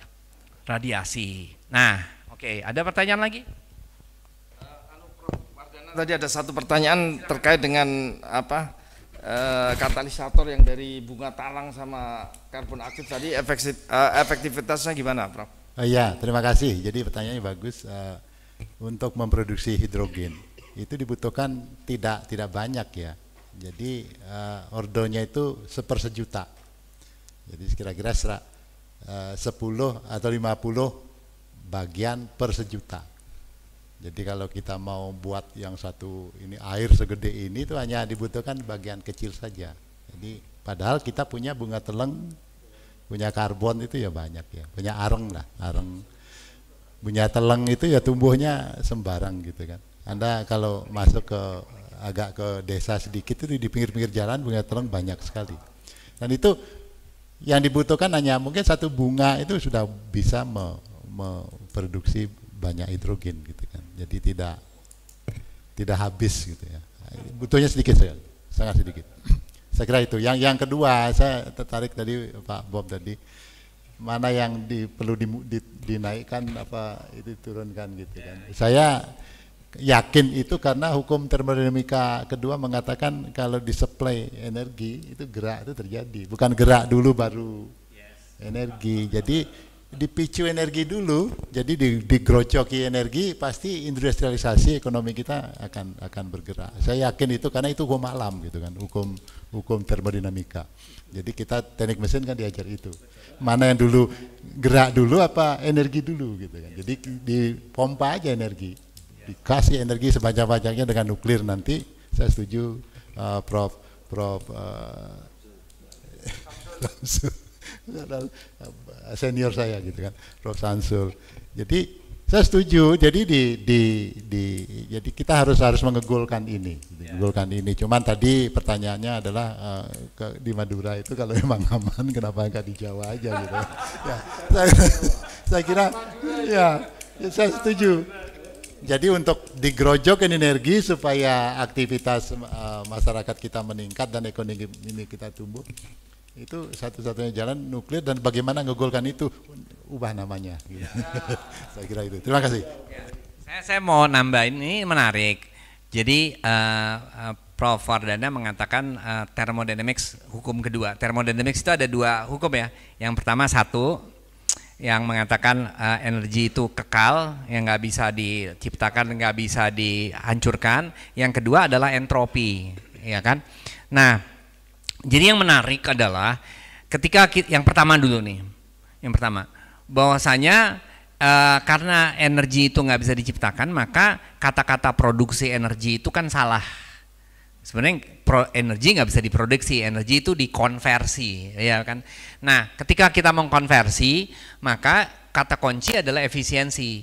radiasi. Nah,
oke, okay. ada pertanyaan lagi? Tadi ada satu pertanyaan terkait dengan apa eh, katalisator yang dari bunga talang sama karbon aktif tadi efektif, eh, efektivitasnya gimana, Prof?
Oh iya, terima kasih. Jadi pertanyaannya bagus. Eh, untuk memproduksi hidrogen. Itu dibutuhkan tidak tidak banyak ya. Jadi uh, ordonya itu sejuta Jadi kira-kira eh, uh, 10 atau 50 bagian per sejuta. Jadi kalau kita mau buat yang satu ini air segede ini itu hanya dibutuhkan bagian kecil saja. Jadi padahal kita punya bunga teleng, punya karbon itu ya banyak ya, punya areng lah, areng punya teleng itu ya tumbuhnya sembarang gitu kan. Anda kalau masuk ke agak ke desa sedikit itu di pinggir-pinggir jalan punya teleng banyak sekali. Dan itu yang dibutuhkan hanya mungkin satu bunga itu sudah bisa me, memproduksi banyak hidrogen gitu kan. Jadi tidak tidak habis gitu ya. Butuhnya sedikit saja, sangat sedikit. Saya kira itu. Yang yang kedua saya tertarik tadi Pak Bob tadi mana yang di, perlu di, di, dinaikkan apa itu turunkan gitu kan. Saya yakin itu karena hukum termodinamika kedua mengatakan kalau disuplai energi itu gerak itu terjadi, bukan gerak dulu baru energi. Jadi dipicu energi dulu, jadi digrocoki energi pasti industrialisasi ekonomi kita akan akan bergerak. Saya yakin itu karena itu hukum alam gitu kan, hukum hukum termodinamika. Jadi kita teknik mesin kan diajar itu mana yang dulu gerak dulu apa energi dulu gitu kan. Jadi di pompa aja energi. Dikasih energi sebanyak-banyaknya dengan nuklir nanti. Saya setuju uh, Prof Prof uh, senior saya gitu kan, Prof Samsul. Jadi saya setuju. Jadi di di di jadi kita harus harus mengegulkan ini, ya. mengegulkan ini. Cuman tadi pertanyaannya adalah uh, ke, di Madura itu kalau emang aman kenapa enggak di Jawa aja gitu. ya. Saya, saya kira ya, ya, saya setuju. Jadi untuk digrojokin energi supaya aktivitas uh, masyarakat kita meningkat dan ekonomi ini kita tumbuh itu satu-satunya jalan nuklir dan bagaimana ngegolkan itu ubah namanya. Gitu. Ya. saya kira itu. Terima kasih.
Saya, saya mau nambah ini menarik. Jadi uh, uh, Prof. Fardana mengatakan uh, thermodynamics hukum kedua. Thermodynamics itu ada dua hukum ya. Yang pertama satu yang mengatakan uh, energi itu kekal, yang nggak bisa diciptakan, nggak bisa dihancurkan. Yang kedua adalah entropi, ya kan? Nah, jadi yang menarik adalah ketika kita, yang pertama dulu nih, yang pertama bahwasanya e, karena energi itu nggak bisa diciptakan maka kata-kata produksi energi itu kan salah sebenarnya pro, energi nggak bisa diproduksi energi itu dikonversi ya kan nah ketika kita mengkonversi maka kata kunci adalah efisiensi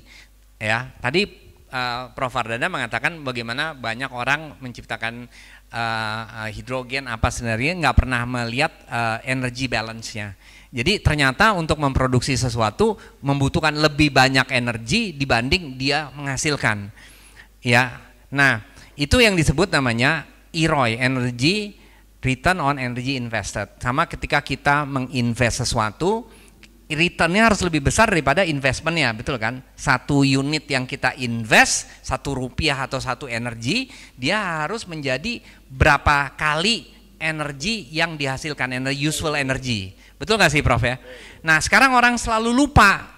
ya tadi uh, Prof Fardana mengatakan bagaimana banyak orang menciptakan uh, hidrogen apa sebenarnya nggak pernah melihat uh, energi balance-nya jadi ternyata untuk memproduksi sesuatu membutuhkan lebih banyak energi dibanding dia menghasilkan. Ya. Nah, itu yang disebut namanya EROI, Energy Return on Energy Invested. Sama ketika kita menginvest sesuatu, returnnya harus lebih besar daripada investmentnya, betul kan? Satu unit yang kita invest, satu rupiah atau satu energi, dia harus menjadi berapa kali energi yang dihasilkan, energi useful energy. Betul nggak sih Prof ya? Nah sekarang orang selalu lupa.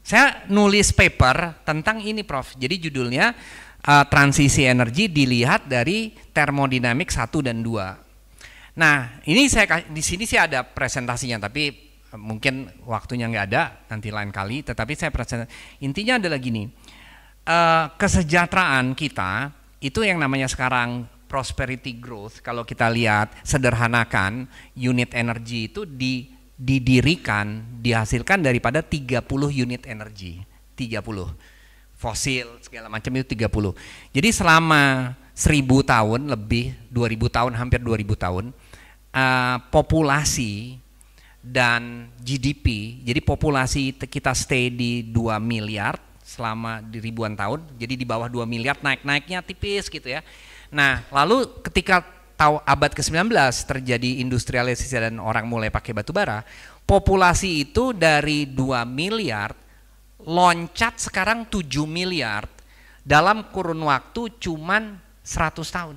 Saya nulis paper tentang ini Prof. Jadi judulnya uh, transisi energi dilihat dari termodinamik 1 dan 2. Nah, ini saya di sini sih ada presentasinya tapi eh, mungkin waktunya nggak ada nanti lain kali tetapi saya presentasi. intinya adalah gini. Uh, kesejahteraan kita itu yang namanya sekarang prosperity growth kalau kita lihat sederhanakan unit energi itu di, didirikan dihasilkan daripada 30 unit energi 30 fosil segala macam itu 30 jadi selama 1000 tahun lebih 2000 tahun hampir 2000 tahun uh, populasi dan GDP jadi populasi kita stay di 2 miliar selama di ribuan tahun jadi di bawah 2 miliar naik-naiknya tipis gitu ya Nah, lalu ketika tahu abad ke-19 terjadi industrialisasi dan orang mulai pakai batu bara, populasi itu dari 2 miliar loncat sekarang 7 miliar dalam kurun waktu cuma 100 tahun.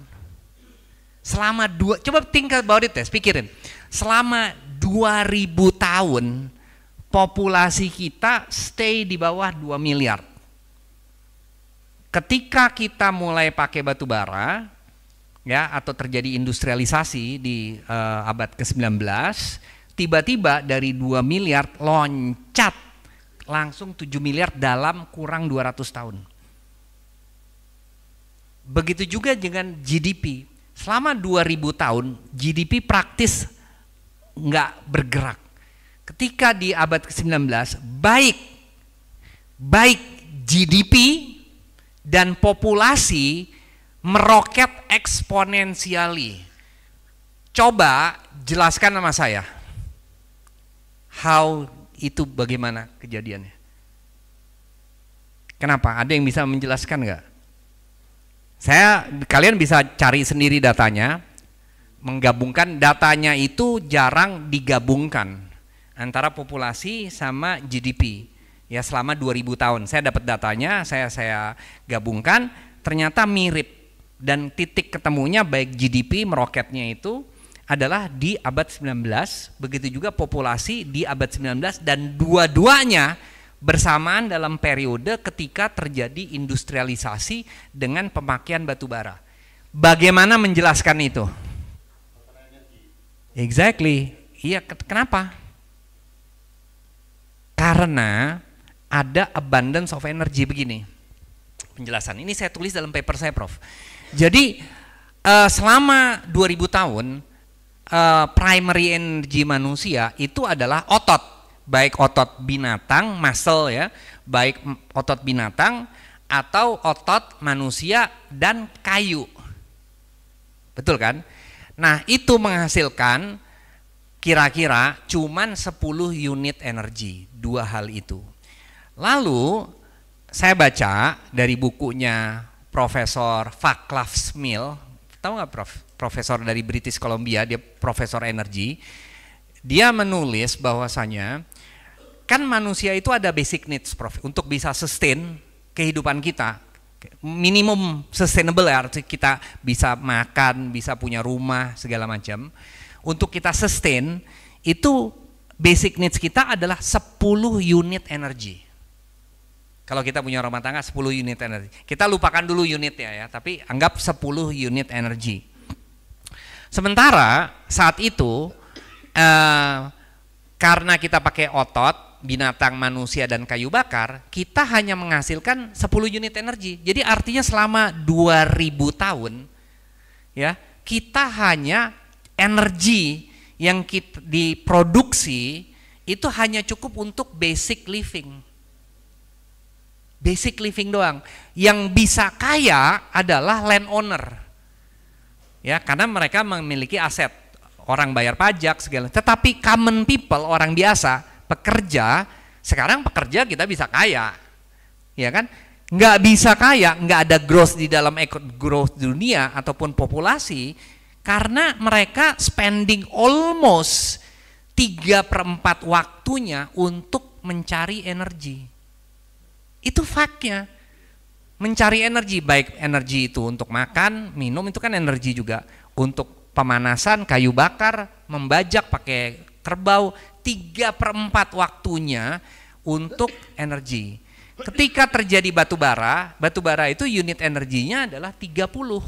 Selama dua, coba tingkat about di tes pikirin. Selama 2000 tahun populasi kita stay di bawah 2 miliar ketika kita mulai pakai batu bara ya atau terjadi industrialisasi di uh, abad ke-19 tiba-tiba dari 2 miliar loncat langsung 7 miliar dalam kurang 200 tahun. Begitu juga dengan GDP. Selama 2000 tahun GDP praktis nggak bergerak. Ketika di abad ke-19 baik baik GDP dan populasi meroket eksponensiali. Coba jelaskan sama saya. How itu bagaimana kejadiannya? Kenapa? Ada yang bisa menjelaskan nggak? Saya kalian bisa cari sendiri datanya, menggabungkan datanya itu jarang digabungkan antara populasi sama GDP ya selama 2000 tahun. Saya dapat datanya, saya saya gabungkan, ternyata mirip dan titik ketemunya baik GDP meroketnya itu adalah di abad 19, begitu juga populasi di abad 19 dan dua-duanya bersamaan dalam periode ketika terjadi industrialisasi dengan pemakaian batu bara. Bagaimana menjelaskan itu? Exactly. Iya, kenapa? Karena ada abundance of energy begini. Penjelasan ini saya tulis dalam paper saya, Prof. Jadi uh, selama 2000 tahun uh, primary energy manusia itu adalah otot, baik otot binatang, muscle ya, baik otot binatang atau otot manusia dan kayu. Betul kan? Nah, itu menghasilkan kira-kira cuman 10 unit energi, dua hal itu. Lalu saya baca dari bukunya Profesor Vaclav Smil, tahu nggak Prof? Profesor dari British Columbia, dia Profesor Energi. Dia menulis bahwasanya kan manusia itu ada basic needs Prof untuk bisa sustain kehidupan kita minimum sustainable ya, artinya kita bisa makan, bisa punya rumah segala macam. Untuk kita sustain itu basic needs kita adalah 10 unit energi. Kalau kita punya rumah tangga 10 unit energi. Kita lupakan dulu unitnya ya, tapi anggap 10 unit energi. Sementara saat itu eh, karena kita pakai otot, binatang, manusia dan kayu bakar, kita hanya menghasilkan 10 unit energi. Jadi artinya selama 2000 tahun ya, kita hanya energi yang kita diproduksi itu hanya cukup untuk basic living Basic living doang. Yang bisa kaya adalah landowner. Ya, karena mereka memiliki aset. Orang bayar pajak segala. Tetapi common people, orang biasa, pekerja, sekarang pekerja kita bisa kaya. Ya kan? Nggak bisa kaya, nggak ada growth di dalam growth dunia ataupun populasi karena mereka spending almost 3 per 4 waktunya untuk mencari energi. Itu faknya. Mencari energi, baik energi itu untuk makan, minum itu kan energi juga. Untuk pemanasan, kayu bakar, membajak pakai kerbau, tiga perempat waktunya untuk energi. Ketika terjadi batu bara, batu bara itu unit energinya adalah 30.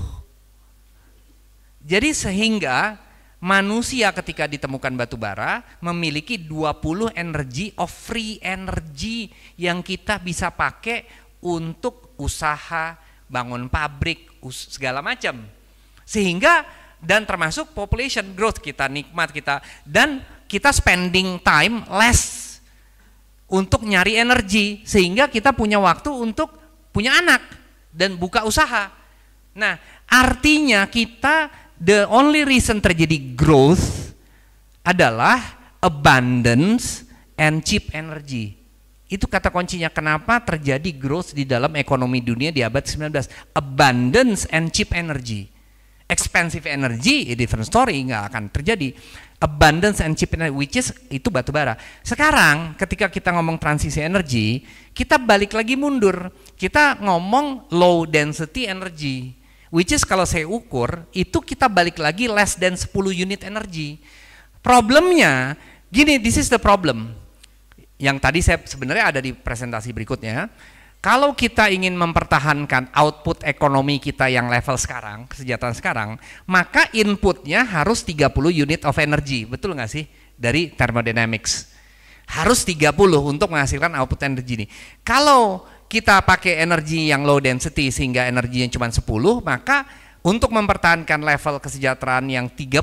Jadi sehingga manusia ketika ditemukan batu bara memiliki 20 energi of free energy yang kita bisa pakai untuk usaha, bangun pabrik, segala macam. Sehingga dan termasuk population growth kita nikmat kita dan kita spending time less untuk nyari energi sehingga kita punya waktu untuk punya anak dan buka usaha. Nah, artinya kita the only reason terjadi growth adalah abundance and cheap energy. Itu kata kuncinya kenapa terjadi growth di dalam ekonomi dunia di abad 19. Abundance and cheap energy. Expensive energy, different story, nggak akan terjadi. Abundance and cheap energy, which is itu batu bara. Sekarang ketika kita ngomong transisi energi, kita balik lagi mundur. Kita ngomong low density energy Which is kalau saya ukur, itu kita balik lagi less than 10 unit energi. Problemnya, gini, this is the problem. Yang tadi saya sebenarnya ada di presentasi berikutnya. Kalau kita ingin mempertahankan output ekonomi kita yang level sekarang, kesejahteraan sekarang, maka inputnya harus 30 unit of energy. Betul nggak sih? Dari thermodynamics. Harus 30 untuk menghasilkan output energi ini. Kalau kita pakai energi yang low density sehingga energinya cuma 10, maka untuk mempertahankan level kesejahteraan yang 30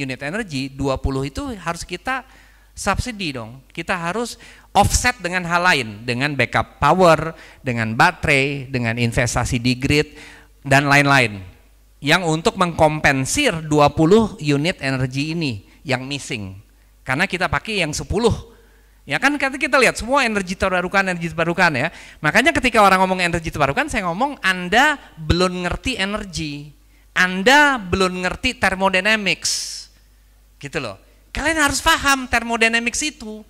unit energi, 20 itu harus kita subsidi dong. Kita harus offset dengan hal lain, dengan backup power, dengan baterai, dengan investasi di grid, dan lain-lain. Yang untuk mengkompensir 20 unit energi ini yang missing. Karena kita pakai yang 10 Ya kan kata kita lihat semua energi terbarukan, energi terbarukan ya. Makanya ketika orang ngomong energi terbarukan, saya ngomong Anda belum ngerti energi. Anda belum ngerti thermodynamics. Gitu loh. Kalian harus paham thermodynamics itu.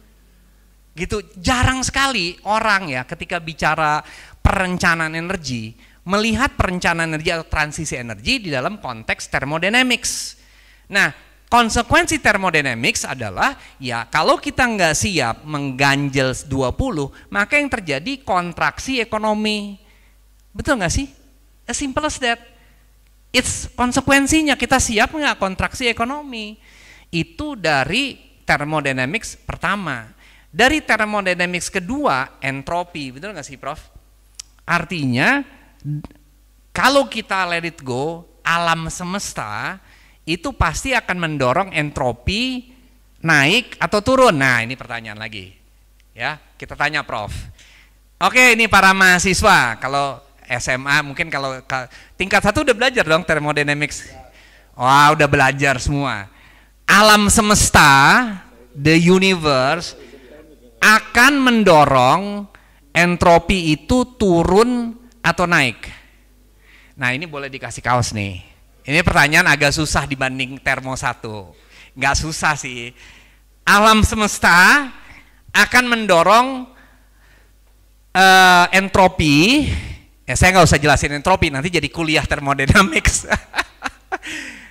Gitu. Jarang sekali orang ya ketika bicara perencanaan energi, melihat perencanaan energi atau transisi energi di dalam konteks thermodynamics. Nah, Konsekuensi thermodynamics adalah ya kalau kita nggak siap mengganjel 20 maka yang terjadi kontraksi ekonomi. Betul nggak sih? As simple as that. It's konsekuensinya kita siap nggak kontraksi ekonomi. Itu dari thermodynamics pertama. Dari thermodynamics kedua entropi. Betul nggak sih Prof? Artinya kalau kita let it go alam semesta itu pasti akan mendorong entropi naik atau turun. Nah, ini pertanyaan lagi. Ya, kita tanya Prof. Oke, ini para mahasiswa. Kalau SMA mungkin kalau tingkat satu udah belajar dong thermodynamics. Wah, udah belajar semua. Alam semesta, the universe akan mendorong entropi itu turun atau naik. Nah, ini boleh dikasih kaos nih. Ini pertanyaan agak susah dibanding termo satu. Nggak susah sih. Alam semesta akan mendorong uh, entropi. Ya, saya nggak usah jelasin entropi, nanti jadi kuliah termodinamik.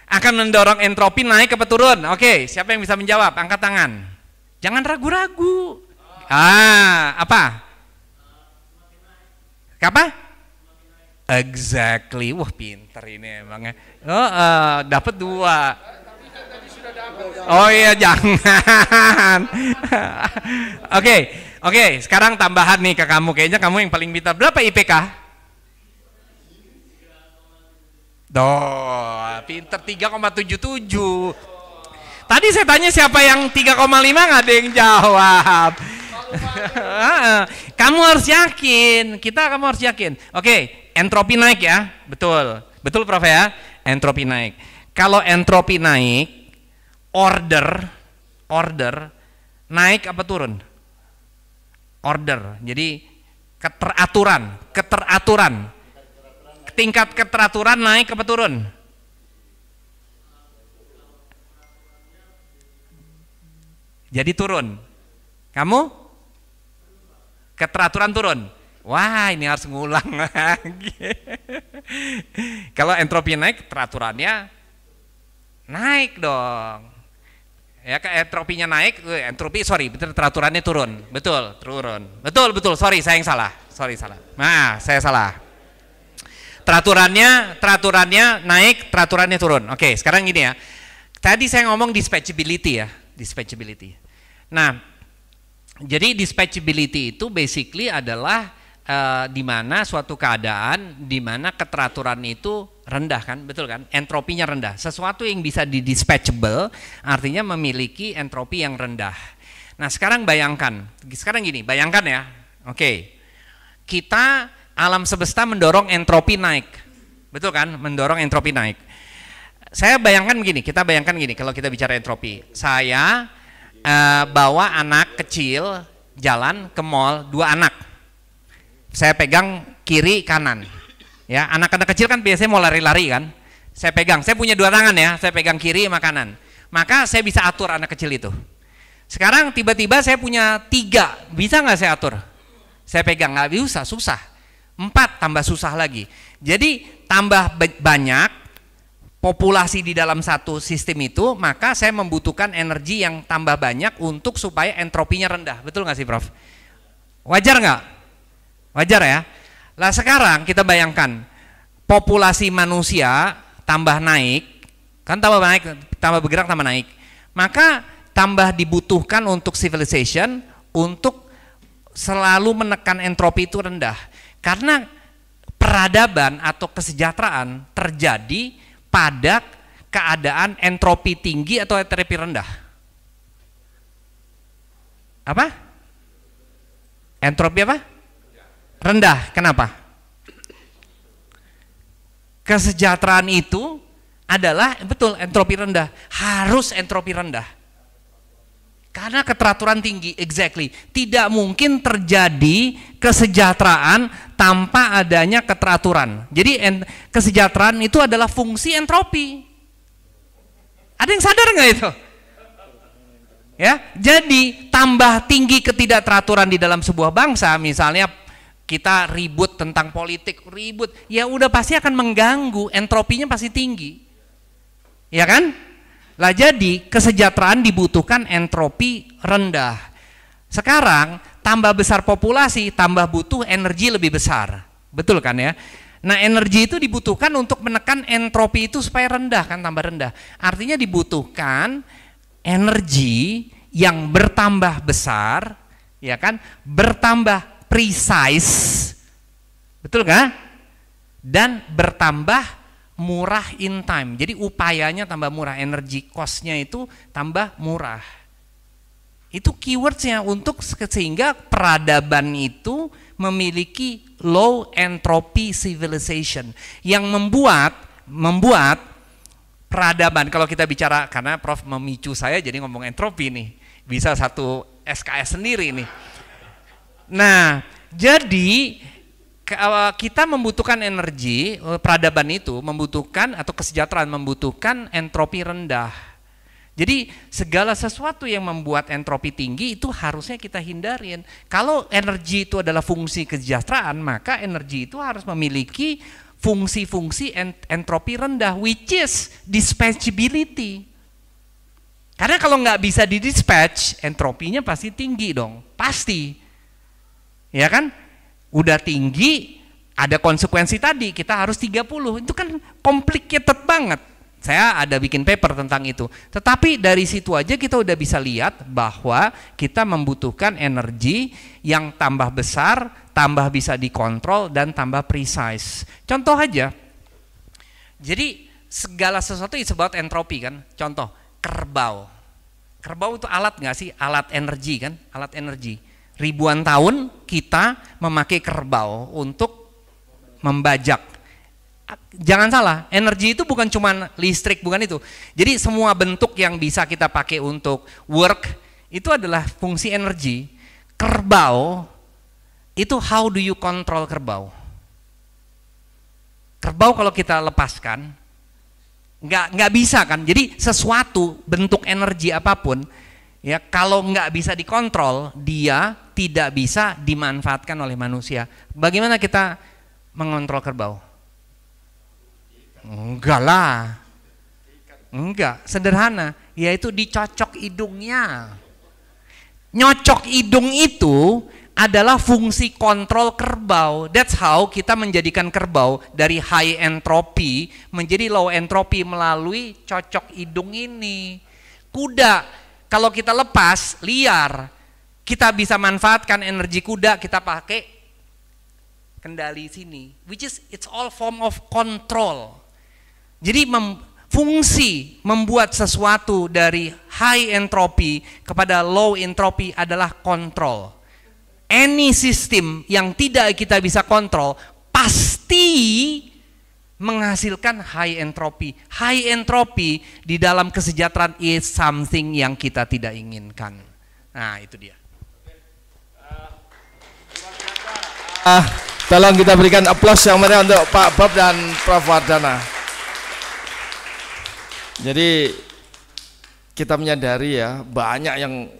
akan mendorong entropi naik ke peturun. Oke, siapa yang bisa menjawab? Angkat tangan. Jangan ragu-ragu. Ah, apa? Apa? Exactly. Wah pinter ini emangnya. Oh, uh, eh, dapat dua. Oh iya jangan. Oke, oke. Okay, sekarang tambahan nih ke kamu. Kayaknya kamu yang paling pintar. Berapa IPK? Doh, pinter 3,77. Tadi saya tanya siapa yang 3,5 nggak ada yang jawab. kamu harus yakin, kita kamu harus yakin. Oke, okay, entropi naik ya, betul. Betul Prof ya, entropi naik. Kalau entropi naik, order, order, naik apa turun? Order, jadi keteraturan, keteraturan. Tingkat keteraturan naik apa turun? Jadi turun. Kamu? Keteraturan turun. Wah ini harus ngulang lagi. Kalau entropi naik peraturannya naik dong. Ya ke entropinya naik, eh, entropi sorry, betul peraturannya turun, betul turun, betul betul sorry saya yang salah, sorry salah. Nah saya salah. Peraturannya, peraturannya naik, peraturannya turun. Oke sekarang gini ya. Tadi saya ngomong dispatchability ya, dispatchability. Nah, jadi dispatchability itu basically adalah e, di mana suatu keadaan di mana keteraturan itu rendah kan betul kan entropinya rendah sesuatu yang bisa di dispatchable artinya memiliki entropi yang rendah nah sekarang bayangkan sekarang gini bayangkan ya oke okay. kita alam semesta mendorong entropi naik betul kan mendorong entropi naik saya bayangkan begini kita bayangkan gini kalau kita bicara entropi saya e, bawa anak kecil jalan ke mall dua anak saya pegang kiri kanan ya anak-anak kecil kan biasanya mau lari-lari kan saya pegang saya punya dua tangan ya saya pegang kiri sama kanan maka saya bisa atur anak kecil itu sekarang tiba-tiba saya punya tiga bisa nggak saya atur saya pegang nggak bisa susah empat tambah susah lagi jadi tambah banyak populasi di dalam satu sistem itu maka saya membutuhkan energi yang tambah banyak untuk supaya entropinya rendah betul nggak sih prof wajar nggak Wajar ya? Lah sekarang kita bayangkan populasi manusia tambah naik, kan tambah naik, tambah bergerak tambah naik. Maka tambah dibutuhkan untuk civilization untuk selalu menekan entropi itu rendah. Karena peradaban atau kesejahteraan terjadi pada keadaan entropi tinggi atau entropi rendah. Apa? Entropi apa? rendah. Kenapa? Kesejahteraan itu adalah betul entropi rendah, harus entropi rendah. Karena keteraturan tinggi, exactly. Tidak mungkin terjadi kesejahteraan tanpa adanya keteraturan. Jadi kesejahteraan itu adalah fungsi entropi. Ada yang sadar nggak itu? Ya, jadi tambah tinggi ketidakteraturan di dalam sebuah bangsa, misalnya kita ribut tentang politik, ribut, ya udah pasti akan mengganggu, entropinya pasti tinggi. Ya kan? Lah jadi kesejahteraan dibutuhkan entropi rendah. Sekarang tambah besar populasi, tambah butuh energi lebih besar. Betul kan ya? Nah energi itu dibutuhkan untuk menekan entropi itu supaya rendah kan tambah rendah. Artinya dibutuhkan energi yang bertambah besar, ya kan, bertambah precise, betul nggak? Dan bertambah murah in time. Jadi upayanya tambah murah, energi costnya itu tambah murah. Itu keywordsnya untuk sehingga peradaban itu memiliki low entropy civilization yang membuat membuat peradaban kalau kita bicara karena Prof memicu saya jadi ngomong entropi nih bisa satu SKS sendiri nih Nah, jadi eh, kita membutuhkan energi, eh, peradaban itu membutuhkan atau kesejahteraan membutuhkan entropi rendah. Jadi segala sesuatu yang membuat entropi tinggi itu harusnya kita hindarin. Kalau energi itu adalah fungsi kesejahteraan, maka energi itu harus memiliki fungsi-fungsi entropi rendah, which is dispatchability. Karena kalau nggak bisa di dispatch, entropinya pasti tinggi dong, pasti. Ya kan? Udah tinggi, ada konsekuensi tadi, kita harus 30. Itu kan complicated banget. Saya ada bikin paper tentang itu. Tetapi dari situ aja kita udah bisa lihat bahwa kita membutuhkan energi yang tambah besar, tambah bisa dikontrol, dan tambah precise. Contoh aja, jadi segala sesuatu is about entropi kan. Contoh, kerbau. Kerbau itu alat nggak sih? Alat energi kan, alat energi ribuan tahun kita memakai kerbau untuk membajak. Jangan salah, energi itu bukan cuma listrik, bukan itu. Jadi semua bentuk yang bisa kita pakai untuk work itu adalah fungsi energi. Kerbau itu how do you control kerbau? Kerbau kalau kita lepaskan, nggak nggak bisa kan. Jadi sesuatu bentuk energi apapun Ya, kalau nggak bisa dikontrol, dia tidak bisa dimanfaatkan oleh manusia. Bagaimana kita mengontrol kerbau? Enggak lah. Enggak, sederhana, yaitu dicocok hidungnya. Nyocok hidung itu adalah fungsi kontrol kerbau. That's how kita menjadikan kerbau dari high entropy menjadi low entropy melalui cocok hidung ini. Kuda kalau kita lepas, liar, kita bisa manfaatkan energi kuda, kita pakai kendali sini. Which is, it's all form of control. Jadi mem, fungsi membuat sesuatu dari high entropy kepada low entropy adalah kontrol. Any system yang tidak kita bisa kontrol, pasti menghasilkan high entropy. High entropy di dalam kesejahteraan is something yang kita tidak inginkan. Nah, itu dia.
ah tolong kita berikan aplaus yang meriah untuk Pak Bob dan Prof Wardana. Jadi kita menyadari ya banyak yang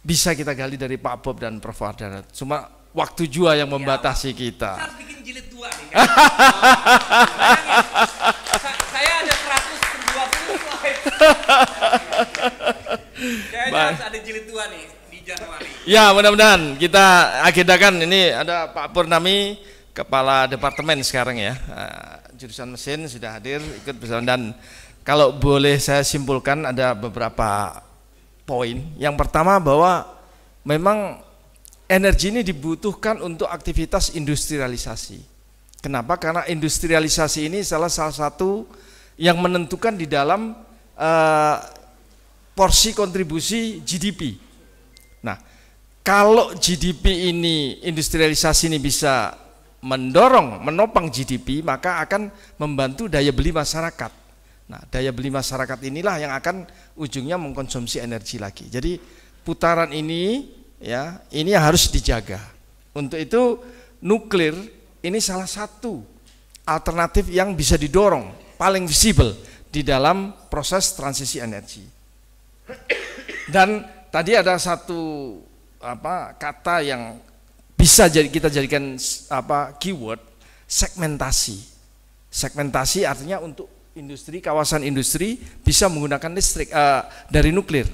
bisa kita gali dari Pak Bob dan Prof Wardana. Cuma waktu jua yang membatasi kita.
Saya kan? ada 120 slide. Kayaknya ada jilid dua nih di
Januari. Ya, mudah-mudahan kita agendakan ini ada Pak Purnami Kepala Departemen sekarang ya eh, jurusan mesin sudah hadir ikut bersama dan kalau boleh saya simpulkan ada beberapa poin. Yang pertama bahwa memang energi ini dibutuhkan untuk aktivitas industrialisasi. Kenapa? Karena industrialisasi ini salah salah satu yang menentukan di dalam uh, porsi kontribusi GDP. Nah, kalau GDP ini industrialisasi ini bisa mendorong, menopang GDP, maka akan membantu daya beli masyarakat. Nah, daya beli masyarakat inilah yang akan ujungnya mengkonsumsi energi lagi. Jadi putaran ini ya ini yang harus dijaga untuk itu nuklir ini salah satu alternatif yang bisa didorong paling visible di dalam proses transisi energi dan tadi ada satu apa kata yang bisa jadi kita jadikan apa keyword segmentasi segmentasi artinya untuk industri kawasan industri bisa menggunakan listrik uh, dari nuklir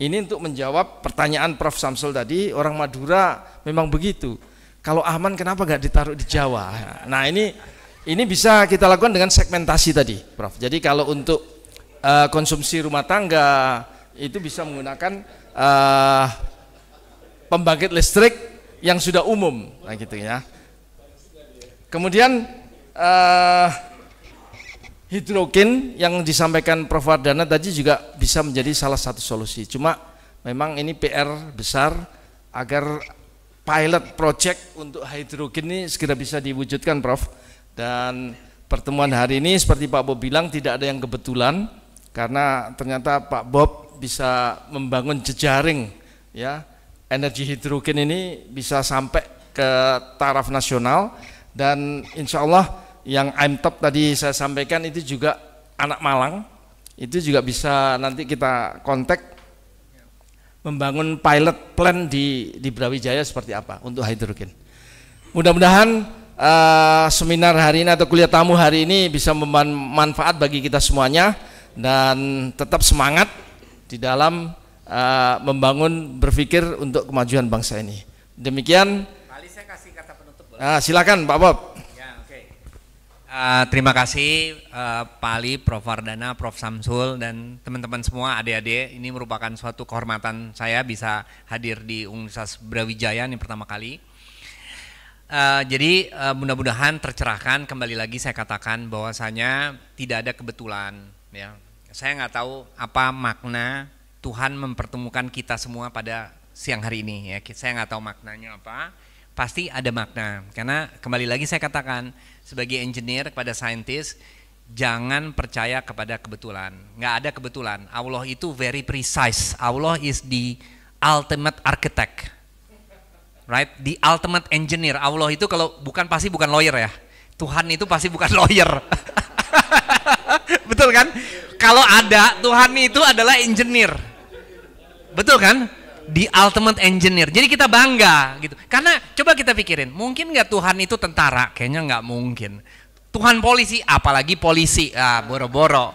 ini untuk menjawab pertanyaan Prof. Samsul tadi, orang Madura memang begitu. Kalau aman kenapa nggak ditaruh di Jawa? Nah ini ini bisa kita lakukan dengan segmentasi tadi, Prof. Jadi kalau untuk uh, konsumsi rumah tangga itu bisa menggunakan uh, pembangkit listrik yang sudah umum, nah gitu ya. Kemudian uh, hidrogen yang disampaikan Prof. Wardana tadi juga bisa menjadi salah satu solusi. Cuma memang ini PR besar agar pilot project untuk hidrogen ini segera bisa diwujudkan Prof. Dan pertemuan hari ini seperti Pak Bob bilang tidak ada yang kebetulan karena ternyata Pak Bob bisa membangun jejaring ya energi hidrogen ini bisa sampai ke taraf nasional dan insya Allah yang I'm top tadi saya sampaikan itu juga anak Malang itu juga bisa nanti kita kontak membangun pilot plan di di Brawijaya seperti apa untuk hidrogen. Mudah-mudahan uh, seminar hari ini atau kuliah tamu hari ini bisa bermanfaat bagi kita semuanya dan tetap semangat di dalam uh, membangun berpikir untuk kemajuan bangsa ini. Demikian. Kali saya kasih kata penutup. Uh, silakan Pak Bob.
Eh, terima kasih uh, Pak Ali, Prof. Wardana, Prof. Samsul, dan teman-teman semua adik-adik. Ini merupakan suatu kehormatan saya bisa hadir di Universitas Brawijaya ini pertama kali. Uh, jadi uh, mudah-mudahan tercerahkan kembali lagi saya katakan bahwasanya tidak ada kebetulan. Ya, saya nggak tahu apa makna Tuhan mempertemukan kita semua pada siang hari ini. Ya, saya nggak tahu maknanya apa. Pasti ada makna karena kembali lagi saya katakan sebagai engineer kepada saintis jangan percaya kepada kebetulan. Nggak ada kebetulan. Allah itu very precise. Allah is the ultimate architect. Right? The ultimate engineer. Allah itu kalau bukan pasti bukan lawyer ya. Tuhan itu pasti bukan lawyer. Betul kan? Kalau ada Tuhan itu adalah engineer. Betul kan? the ultimate engineer. Jadi kita bangga gitu. Karena coba kita pikirin, mungkin nggak Tuhan itu tentara? Kayaknya nggak mungkin. Tuhan polisi, apalagi polisi, ah boro-boro.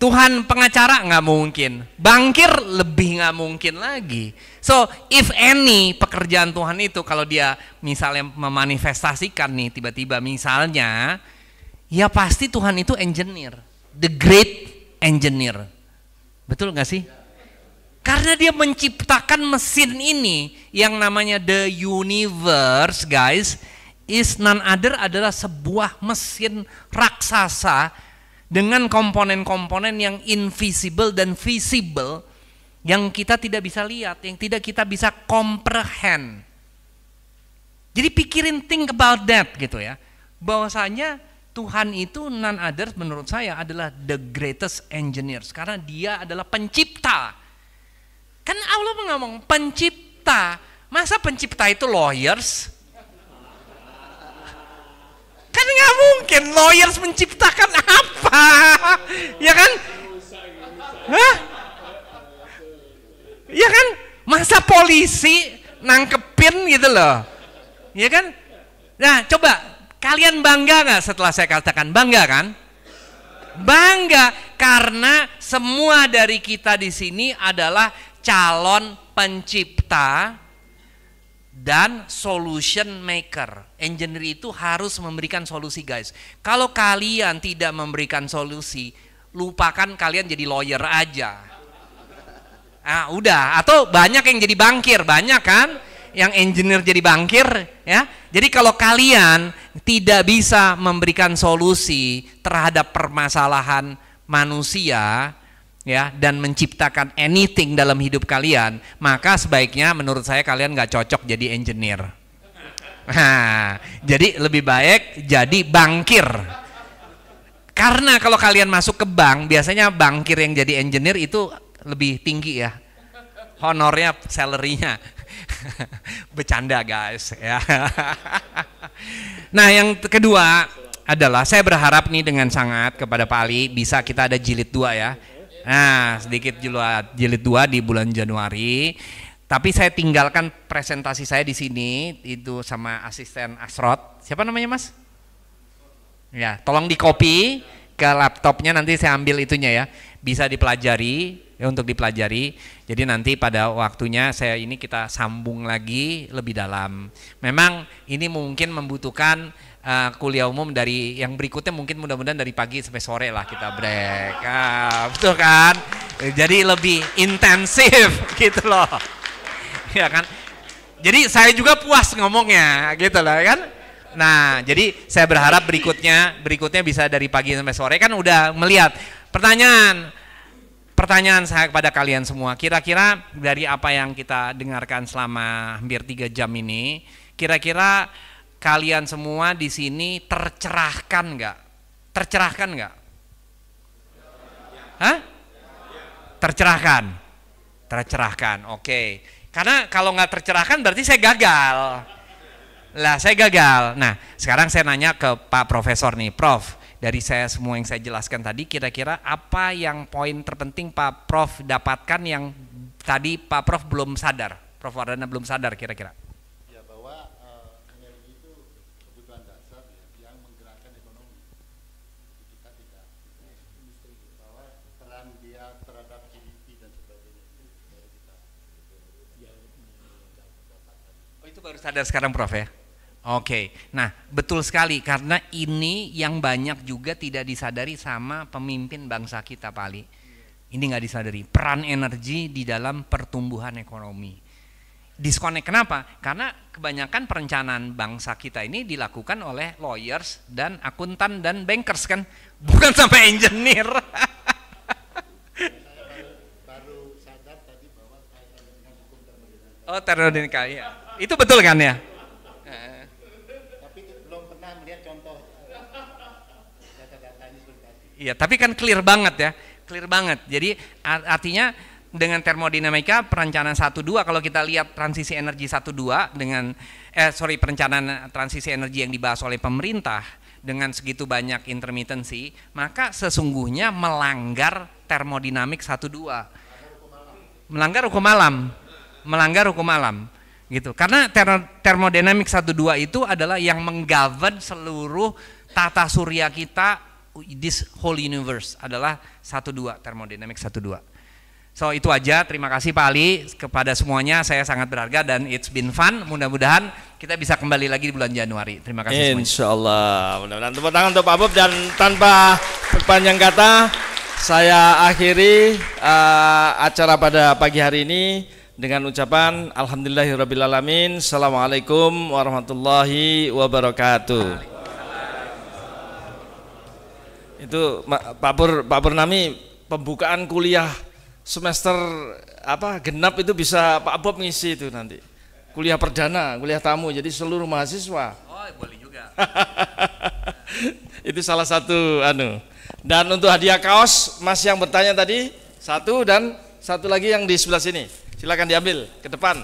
Tuhan pengacara nggak mungkin, bangkir lebih nggak mungkin lagi. So if any pekerjaan Tuhan itu kalau dia misalnya memanifestasikan nih tiba-tiba misalnya, ya pasti Tuhan itu engineer, the great engineer. Betul nggak sih? Karena dia menciptakan mesin ini yang namanya the universe guys is none other adalah sebuah mesin raksasa dengan komponen-komponen yang invisible dan visible yang kita tidak bisa lihat, yang tidak kita bisa comprehend. Jadi pikirin think about that gitu ya. Bahwasanya Tuhan itu none other menurut saya adalah the greatest engineer karena dia adalah pencipta Kan Allah mengomong pencipta. Masa pencipta itu lawyers? Kan nggak mungkin lawyers menciptakan apa? Ya kan? Hah? Ya kan? Masa polisi nangkepin gitu loh? Ya kan? Nah, coba kalian bangga nggak setelah saya katakan bangga kan? Bangga karena semua dari kita di sini adalah calon pencipta dan solution maker. Engineer itu harus memberikan solusi, guys. Kalau kalian tidak memberikan solusi, lupakan kalian jadi lawyer aja. Ah, udah, atau banyak yang jadi bangkir, banyak kan? Yang engineer jadi bangkir ya. Jadi kalau kalian tidak bisa memberikan solusi terhadap permasalahan manusia, ya dan menciptakan anything dalam hidup kalian, maka sebaiknya menurut saya kalian nggak cocok jadi engineer. Nah, jadi lebih baik jadi bankir. Karena kalau kalian masuk ke bank, biasanya bankir yang jadi engineer itu lebih tinggi ya. Honornya, salarynya. Bercanda guys ya. nah yang kedua adalah saya berharap nih dengan sangat kepada Pak Ali bisa kita ada jilid dua ya Nah, sedikit jilid jilid 2 di bulan Januari. Tapi saya tinggalkan presentasi saya di sini itu sama asisten Asrot. Siapa namanya, Mas? Ya, tolong di-copy ke laptopnya nanti saya ambil itunya ya. Bisa dipelajari ya untuk dipelajari. Jadi nanti pada waktunya saya ini kita sambung lagi lebih dalam. Memang ini mungkin membutuhkan uh, kuliah umum dari yang berikutnya mungkin mudah-mudahan dari pagi sampai sore lah kita break. Uh, betul kan? Jadi lebih intensif gitu loh. Ya kan? Jadi saya juga puas ngomongnya gitu loh ya kan? Nah, jadi saya berharap berikutnya berikutnya bisa dari pagi sampai sore kan udah melihat pertanyaan pertanyaan saya kepada kalian semua kira-kira dari apa yang kita dengarkan selama hampir tiga jam ini kira-kira kalian semua di sini tercerahkan nggak? Tercerahkan nggak? Hah? Tercerahkan. Tercerahkan. Oke. Okay. Karena kalau nggak tercerahkan berarti saya gagal. Lah saya gagal. Nah sekarang saya nanya ke Pak Profesor nih, Prof. Dari saya semua yang saya jelaskan tadi, kira-kira apa yang poin terpenting Pak Prof dapatkan yang tadi Pak Prof belum sadar, Prof Wardana belum sadar kira-kira? sadar sekarang Prof ya. Oke, okay. nah betul sekali karena ini yang banyak juga tidak disadari sama pemimpin bangsa kita Pali. Ini nggak disadari peran energi di dalam pertumbuhan ekonomi. Disconnect kenapa? Karena kebanyakan perencanaan bangsa kita ini dilakukan oleh lawyers dan akuntan dan bankers kan, bukan sampai engineer. baru, baru sadar tadi Oh, termodinamika ya. Itu betul kan ya?
Tapi belum pernah melihat contoh
iya, tapi kan clear banget ya, clear banget. Jadi artinya dengan termodinamika perencanaan 1 2 kalau kita lihat transisi energi 1 2 dengan eh sorry perencanaan transisi energi yang dibahas oleh pemerintah dengan segitu banyak intermitensi, maka sesungguhnya melanggar termodinamik 1 2. Melanggar hukum alam. Melanggar hukum alam gitu. Karena termodinamik 12 itu adalah yang menggovern seluruh tata surya kita this whole universe adalah 12 termodinamik 12. So itu aja, terima kasih Pak Ali kepada semuanya, saya sangat berharga dan it's been fun. Mudah-mudahan kita bisa kembali lagi di bulan Januari. Terima kasih
Insyaallah mudah-mudahan tepuk tangan untuk Pak Bob dan tanpa berpanjang kata, saya akhiri uh, acara pada pagi hari ini dengan ucapan Alhamdulillahirrabbilalamin Assalamualaikum warahmatullahi wabarakatuh itu Pak Pur Pak Purnami pembukaan kuliah semester apa genap itu bisa Pak Bob ngisi itu nanti kuliah perdana kuliah tamu jadi seluruh mahasiswa oh boleh juga itu salah satu anu dan untuk hadiah kaos Mas yang bertanya tadi satu dan satu lagi yang di sebelah sini Silakan diambil ke depan.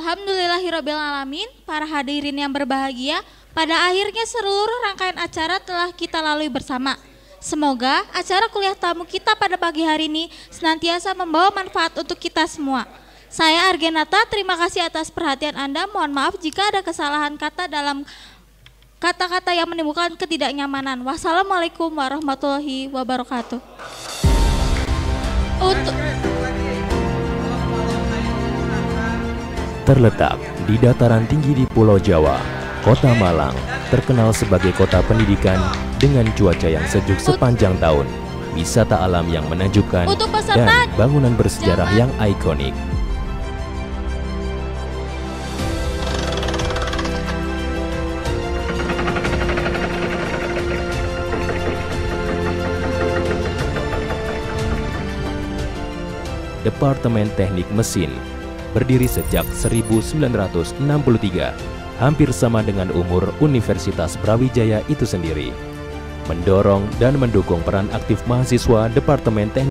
Alhamdulillahirrabbilalamin, para hadirin yang berbahagia, pada akhirnya seluruh rangkaian acara telah kita lalui bersama. Semoga acara kuliah tamu kita pada pagi hari ini senantiasa membawa manfaat untuk kita semua. Saya Argenata, terima kasih atas perhatian Anda. Mohon maaf jika ada kesalahan kata dalam kata-kata yang menimbulkan ketidaknyamanan. Wassalamualaikum warahmatullahi wabarakatuh. Untuk
terletak di dataran tinggi di Pulau Jawa. Kota Malang terkenal sebagai kota pendidikan dengan cuaca yang sejuk sepanjang tahun, wisata alam yang menakjubkan, dan bangunan bersejarah yang
ikonik. Departemen
Teknik Mesin berdiri sejak 1963, hampir
sama dengan umur Universitas Brawijaya itu sendiri. Mendorong dan mendukung peran aktif mahasiswa Departemen Teknik